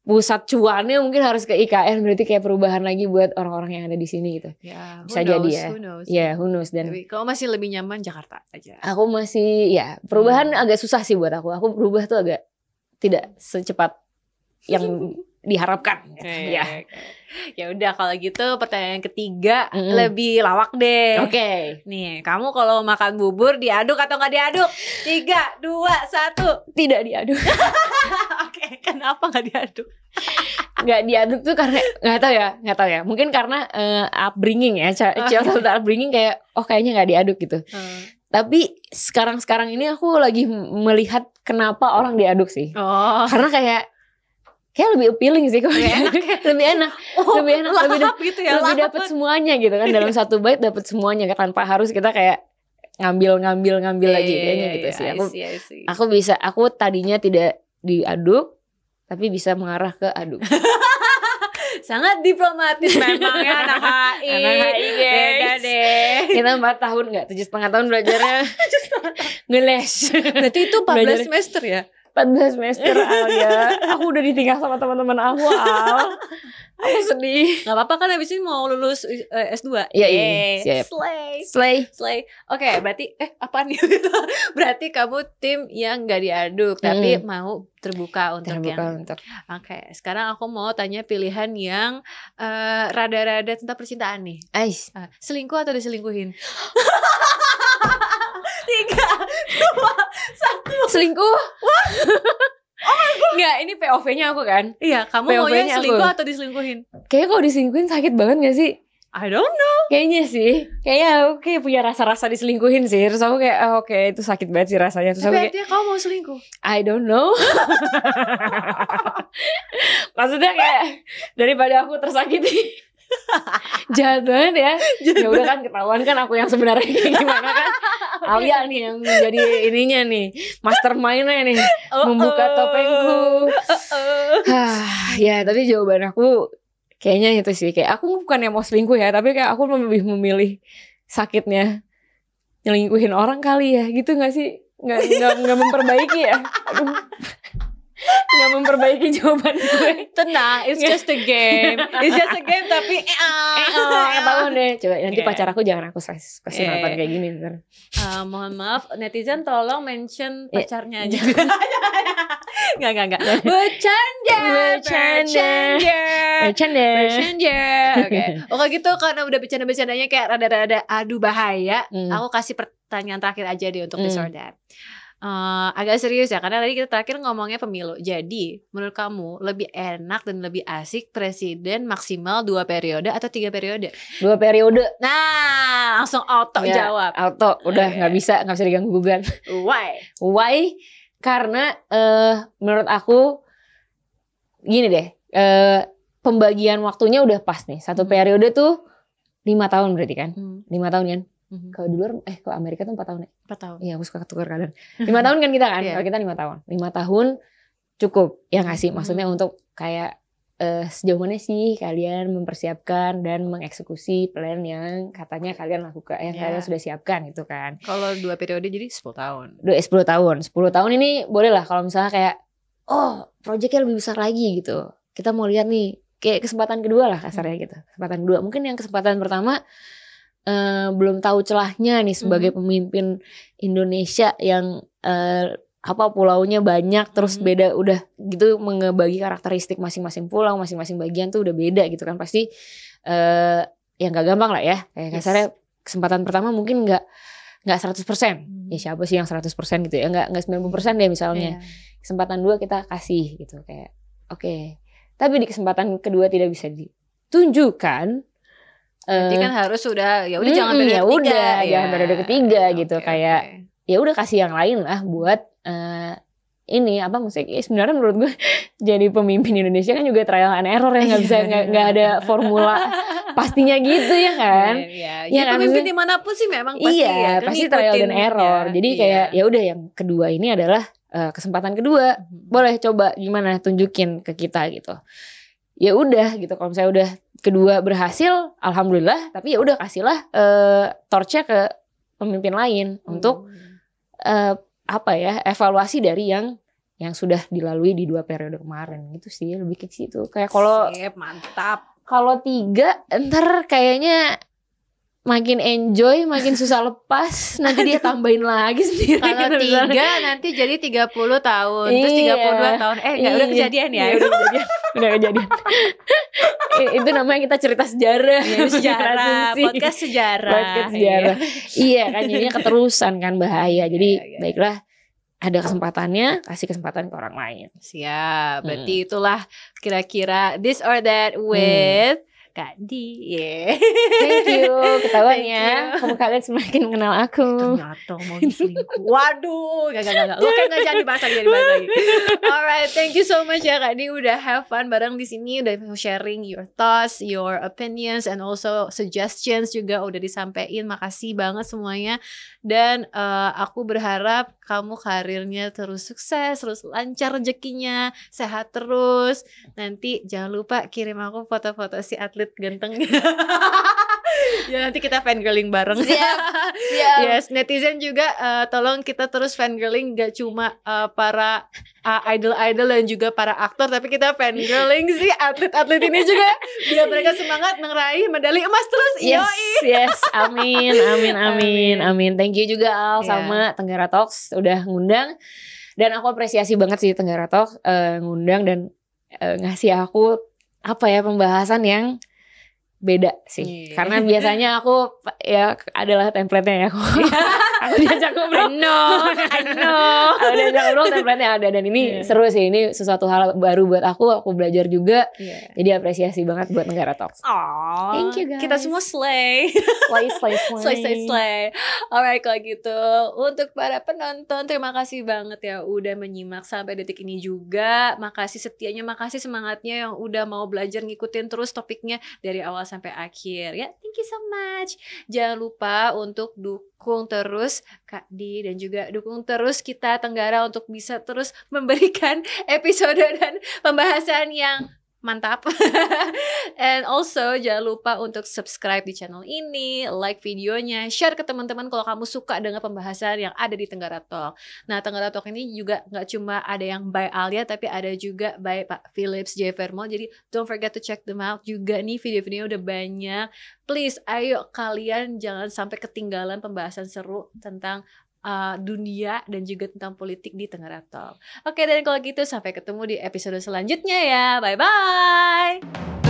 [SPEAKER 1] pusat cuannya mungkin harus ke IKN berarti kayak perubahan lagi buat orang-orang yang ada di sini gitu. Ya, Bisa knows, jadi ya. Ya, who knows dan Tapi
[SPEAKER 2] masih lebih nyaman Jakarta aja.
[SPEAKER 1] Aku masih ya, perubahan hmm. agak susah sih buat aku. Aku berubah tuh agak tidak secepat yang diharapkan.
[SPEAKER 2] Okay, Ya ya udah kalau gitu pertanyaan ketiga mm -hmm. lebih lawak deh. Oke. Okay. Nih, kamu kalau makan bubur diaduk atau nggak diaduk? Tiga, dua, satu. Tidak diaduk. Oke, okay, kenapa nggak diaduk? nggak
[SPEAKER 1] diaduk tuh karena nggak tahu ya nggak tahu ya mungkin karena uh, upbringing ya cewek-cewek oh. contoh upbringing kayak oh kayaknya nggak diaduk gitu hmm. tapi sekarang sekarang ini aku lagi melihat kenapa orang diaduk sih oh. karena kayak kayak lebih appealing sih kalau lebih iya. enak gitu. lebih enak oh, lebih enak lahap, lebih dapet, gitu ya, lebih dapat semuanya gitu kan dalam iya. satu bait dapat semuanya kan tanpa harus kita kayak ngambil ngambil ngambil yeah, aja yeah, kayaknya yeah, gitu yeah, sih aku see, aku bisa aku tadinya tidak diaduk tapi bisa mengarah ke aduk
[SPEAKER 2] sangat diplomatis memang ya anak HI anak HI guys beda deh kita
[SPEAKER 1] empat tahun nggak tujuh setengah tahun belajarnya
[SPEAKER 2] tujuh setengah ngeles berarti itu 14 semester ya
[SPEAKER 1] 14 semester Al ya. Aku udah ditinggal sama teman-teman aku Al.
[SPEAKER 2] Aku sedih. Gak apa-apa kan abis ini mau lulus uh, eh, S2. Iya, iya. Slay. Slay. Slay. Oke, okay, berarti eh apaan gitu. berarti kamu tim yang gak diaduk hmm. tapi mau terbuka untuk terbuka yang untuk. Oke, okay. sekarang aku mau tanya pilihan yang rada eh, rada-rada tentang percintaan nih. Ais. Eh, selingkuh atau diselingkuhin? Tiga, dua, satu. Selingkuh. Enggak, oh ini POV-nya aku kan. Iya, kamu POV yang selingkuh aku. atau diselingkuhin?
[SPEAKER 1] Kayaknya kalau diselingkuhin sakit banget gak sih? I don't know. Kayaknya sih. Kayaknya aku kayak punya rasa-rasa diselingkuhin sih. Terus aku kayak, oh, oke okay, itu sakit banget sih rasanya. Terus Tapi aku
[SPEAKER 2] artinya kamu mau selingkuh?
[SPEAKER 1] I don't know. Maksudnya kayak, daripada aku tersakiti. Jahat banget ya. Ya udah kan ketahuan kan aku yang sebenarnya gimana kan. Alia nih yang jadi ininya nih, mastermindnya nih, oh, membuka oh. topengku. Oh, oh. Ah, ya tapi jawaban aku kayaknya itu sih kayak aku bukan yang mau selingkuh ya, tapi kayak aku lebih memilih sakitnya nyelingkuhin orang kali ya, gitu nggak sih? Nggak, nggak, memperbaiki ya. Aduh nggak memperbaiki jawaban
[SPEAKER 2] gue tenang it's just a game it's just a game tapi eh ah, eh bangun oh, eh, ah. deh
[SPEAKER 1] coba nanti yeah. pacar aku jangan aku kasih yeah. Iya, nonton iya. kayak gini ntar
[SPEAKER 2] uh, mohon maaf netizen tolong mention iya. pacarnya aja nggak nggak nggak bercanda bercanda bercanda bercanda oke oke oh, gitu karena udah bercanda bercandanya kayak rada-rada aduh bahaya hmm. aku kasih pertanyaan terakhir aja deh untuk hmm. disorder uh, agak serius ya karena tadi kita terakhir ngomongnya pemilu. Jadi menurut kamu lebih enak dan lebih asik presiden maksimal dua periode atau tiga periode? Dua periode. Nah langsung auto ya, jawab.
[SPEAKER 1] Auto udah nggak bisa nggak bisa diganggu gugat. Why? Why? Karena uh, menurut aku gini deh. Uh, pembagian waktunya udah pas nih. Satu hmm. periode tuh lima tahun berarti kan? Hmm. Lima tahun kan? hmm Kalau di luar, eh kalau Amerika tuh empat tahun ya? Empat tahun. Iya, aku suka ketukar kadang. Lima tahun kan kita kan? Yeah. Kalau kita lima tahun. Lima tahun cukup ya nggak sih? Mm-hmm. Maksudnya mm-hmm. untuk kayak uh, sejauh mana sih kalian mempersiapkan dan mengeksekusi plan yang katanya kalian lakukan, yang yeah. kalian sudah siapkan gitu kan? Kalau
[SPEAKER 2] dua periode jadi sepuluh tahun. Dua
[SPEAKER 1] eh, sepuluh tahun. Sepuluh tahun ini boleh lah
[SPEAKER 2] kalau misalnya kayak,
[SPEAKER 1] oh proyeknya lebih besar lagi gitu. Kita mau lihat nih, kayak kesempatan kedua lah kasarnya mm-hmm. gitu. Kesempatan kedua. Mungkin yang kesempatan pertama uh, belum tahu celahnya nih sebagai hmm. pemimpin Indonesia yang uh, apa pulaunya banyak terus hmm. beda udah gitu mengebagi karakteristik masing-masing pulau masing-masing bagian tuh udah beda gitu kan pasti uh, eh, yang gak gampang lah ya kayak yes. kasarnya kesempatan pertama mungkin nggak nggak 100% hmm. ya siapa sih yang 100% gitu ya nggak puluh persen deh misalnya yeah. kesempatan dua kita kasih gitu kayak oke okay. tapi di kesempatan kedua tidak bisa ditunjukkan jadi eh, kan
[SPEAKER 2] harus sudah ya udah jangan periode ya ketiga. ya. jangan periode
[SPEAKER 1] ketiga okay, gitu okay. kayak ya udah kasih yang lain lah buat uh, ini apa maksudnya ya sebenarnya menurut gue jadi pemimpin Indonesia kan juga trial and error ya nggak bisa nggak ada formula pastinya gitu ya kan ya, ya. ya, ya kan? pemimpin
[SPEAKER 2] dimanapun sih memang pasti iya ya, pasti kan trial and ya. error ya, jadi iya. kayak
[SPEAKER 1] ya udah yang kedua ini adalah uh, kesempatan kedua mhm. boleh coba gimana tunjukin ke kita gitu ya udah gitu kalau misalnya udah kedua berhasil alhamdulillah tapi ya udah kasihlah uh, torchnya ke pemimpin lain hmm. untuk uh, apa ya evaluasi dari yang yang sudah dilalui di dua periode kemarin gitu sih lebih ke situ kayak kalau mantap kalau tiga ntar kayaknya makin enjoy, makin susah lepas. Nanti dia tambahin lagi sendiri. Kalau tiga gitu tiga
[SPEAKER 2] nanti jadi 30 tahun, iya, terus 32 tahun. Eh enggak iya, udah kejadian ya. Iya, udah kejadian.
[SPEAKER 1] udah kejadian. itu namanya kita cerita sejarah. Ya, sejarah, podcast sejarah. Podcast iya. sejarah. iya kan jadinya keterusan kan bahaya. Jadi iya, iya. baiklah ada kesempatannya kasih kesempatan ke orang lain.
[SPEAKER 2] Siap. Berarti hmm. itulah kira-kira this or that hmm. with Kak Di.
[SPEAKER 1] Yeah. Thank you ketahuannya. Kamu kalian semakin mengenal aku. Ternyata
[SPEAKER 2] mau diselingkuh. Waduh, gak gak gak. Lu kan gak jadi bahasa dia jadi bahas lagi. Alright, thank you so much ya Kak Di udah have fun bareng di sini, udah sharing your thoughts, your opinions and also suggestions juga udah disampaikan. Makasih banget semuanya. Dan uh, aku berharap kamu karirnya terus sukses, terus lancar rezekinya, sehat terus. Nanti jangan lupa kirim aku foto-foto si atlet gendut ganteng ya nanti kita fangirling bareng siap, siap. yes netizen juga uh, tolong kita terus fangirling gak cuma uh, para uh, idol-idol dan juga para aktor tapi kita fangirling sih atlet-atlet ini juga biar mereka semangat meraih medali emas terus yes yoi. yes amin amin amin
[SPEAKER 1] amin thank you juga Al yeah. sama Tenggara Talks udah ngundang dan aku apresiasi banget sih Tenggara Talks uh, ngundang dan uh, ngasih aku apa ya pembahasan yang beda sih. Yeah. Karena biasanya aku ya adalah template-nya ya aku. Iya.
[SPEAKER 2] aku diajak ngobrol. No, ada aku diajak ngobrol
[SPEAKER 1] template-nya ada dan ini yeah. seru sih. Ini sesuatu hal baru buat aku, aku belajar juga. Yeah. Jadi apresiasi banget buat Negara Talks.
[SPEAKER 2] Aww, Thank you guys. Kita semua slay. slay, slay, slay. slay, slay, slay. Alright kalau gitu. Untuk para penonton terima kasih banget ya udah menyimak sampai detik ini juga. Makasih setianya, makasih semangatnya yang udah mau belajar ngikutin terus topiknya dari awal sampai sampai akhir ya. Thank you so much. Jangan lupa untuk dukung terus Kak Di dan juga dukung terus kita Tenggara untuk bisa terus memberikan episode dan pembahasan yang mantap. And also jangan lupa untuk subscribe di channel ini, like videonya, share ke teman-teman kalau kamu suka dengan pembahasan yang ada di Tenggara Talk. Nah, Tenggara Talk ini juga nggak cuma ada yang by Alia tapi ada juga by Pak Philips J. Vermo. Jadi don't forget to check them out juga nih video-video udah banyak. Please ayo kalian jangan sampai ketinggalan pembahasan seru tentang uh, dunia dan juga tentang politik di tengah Talk. Oke, dan kalau gitu sampai ketemu di episode selanjutnya ya. Bye bye.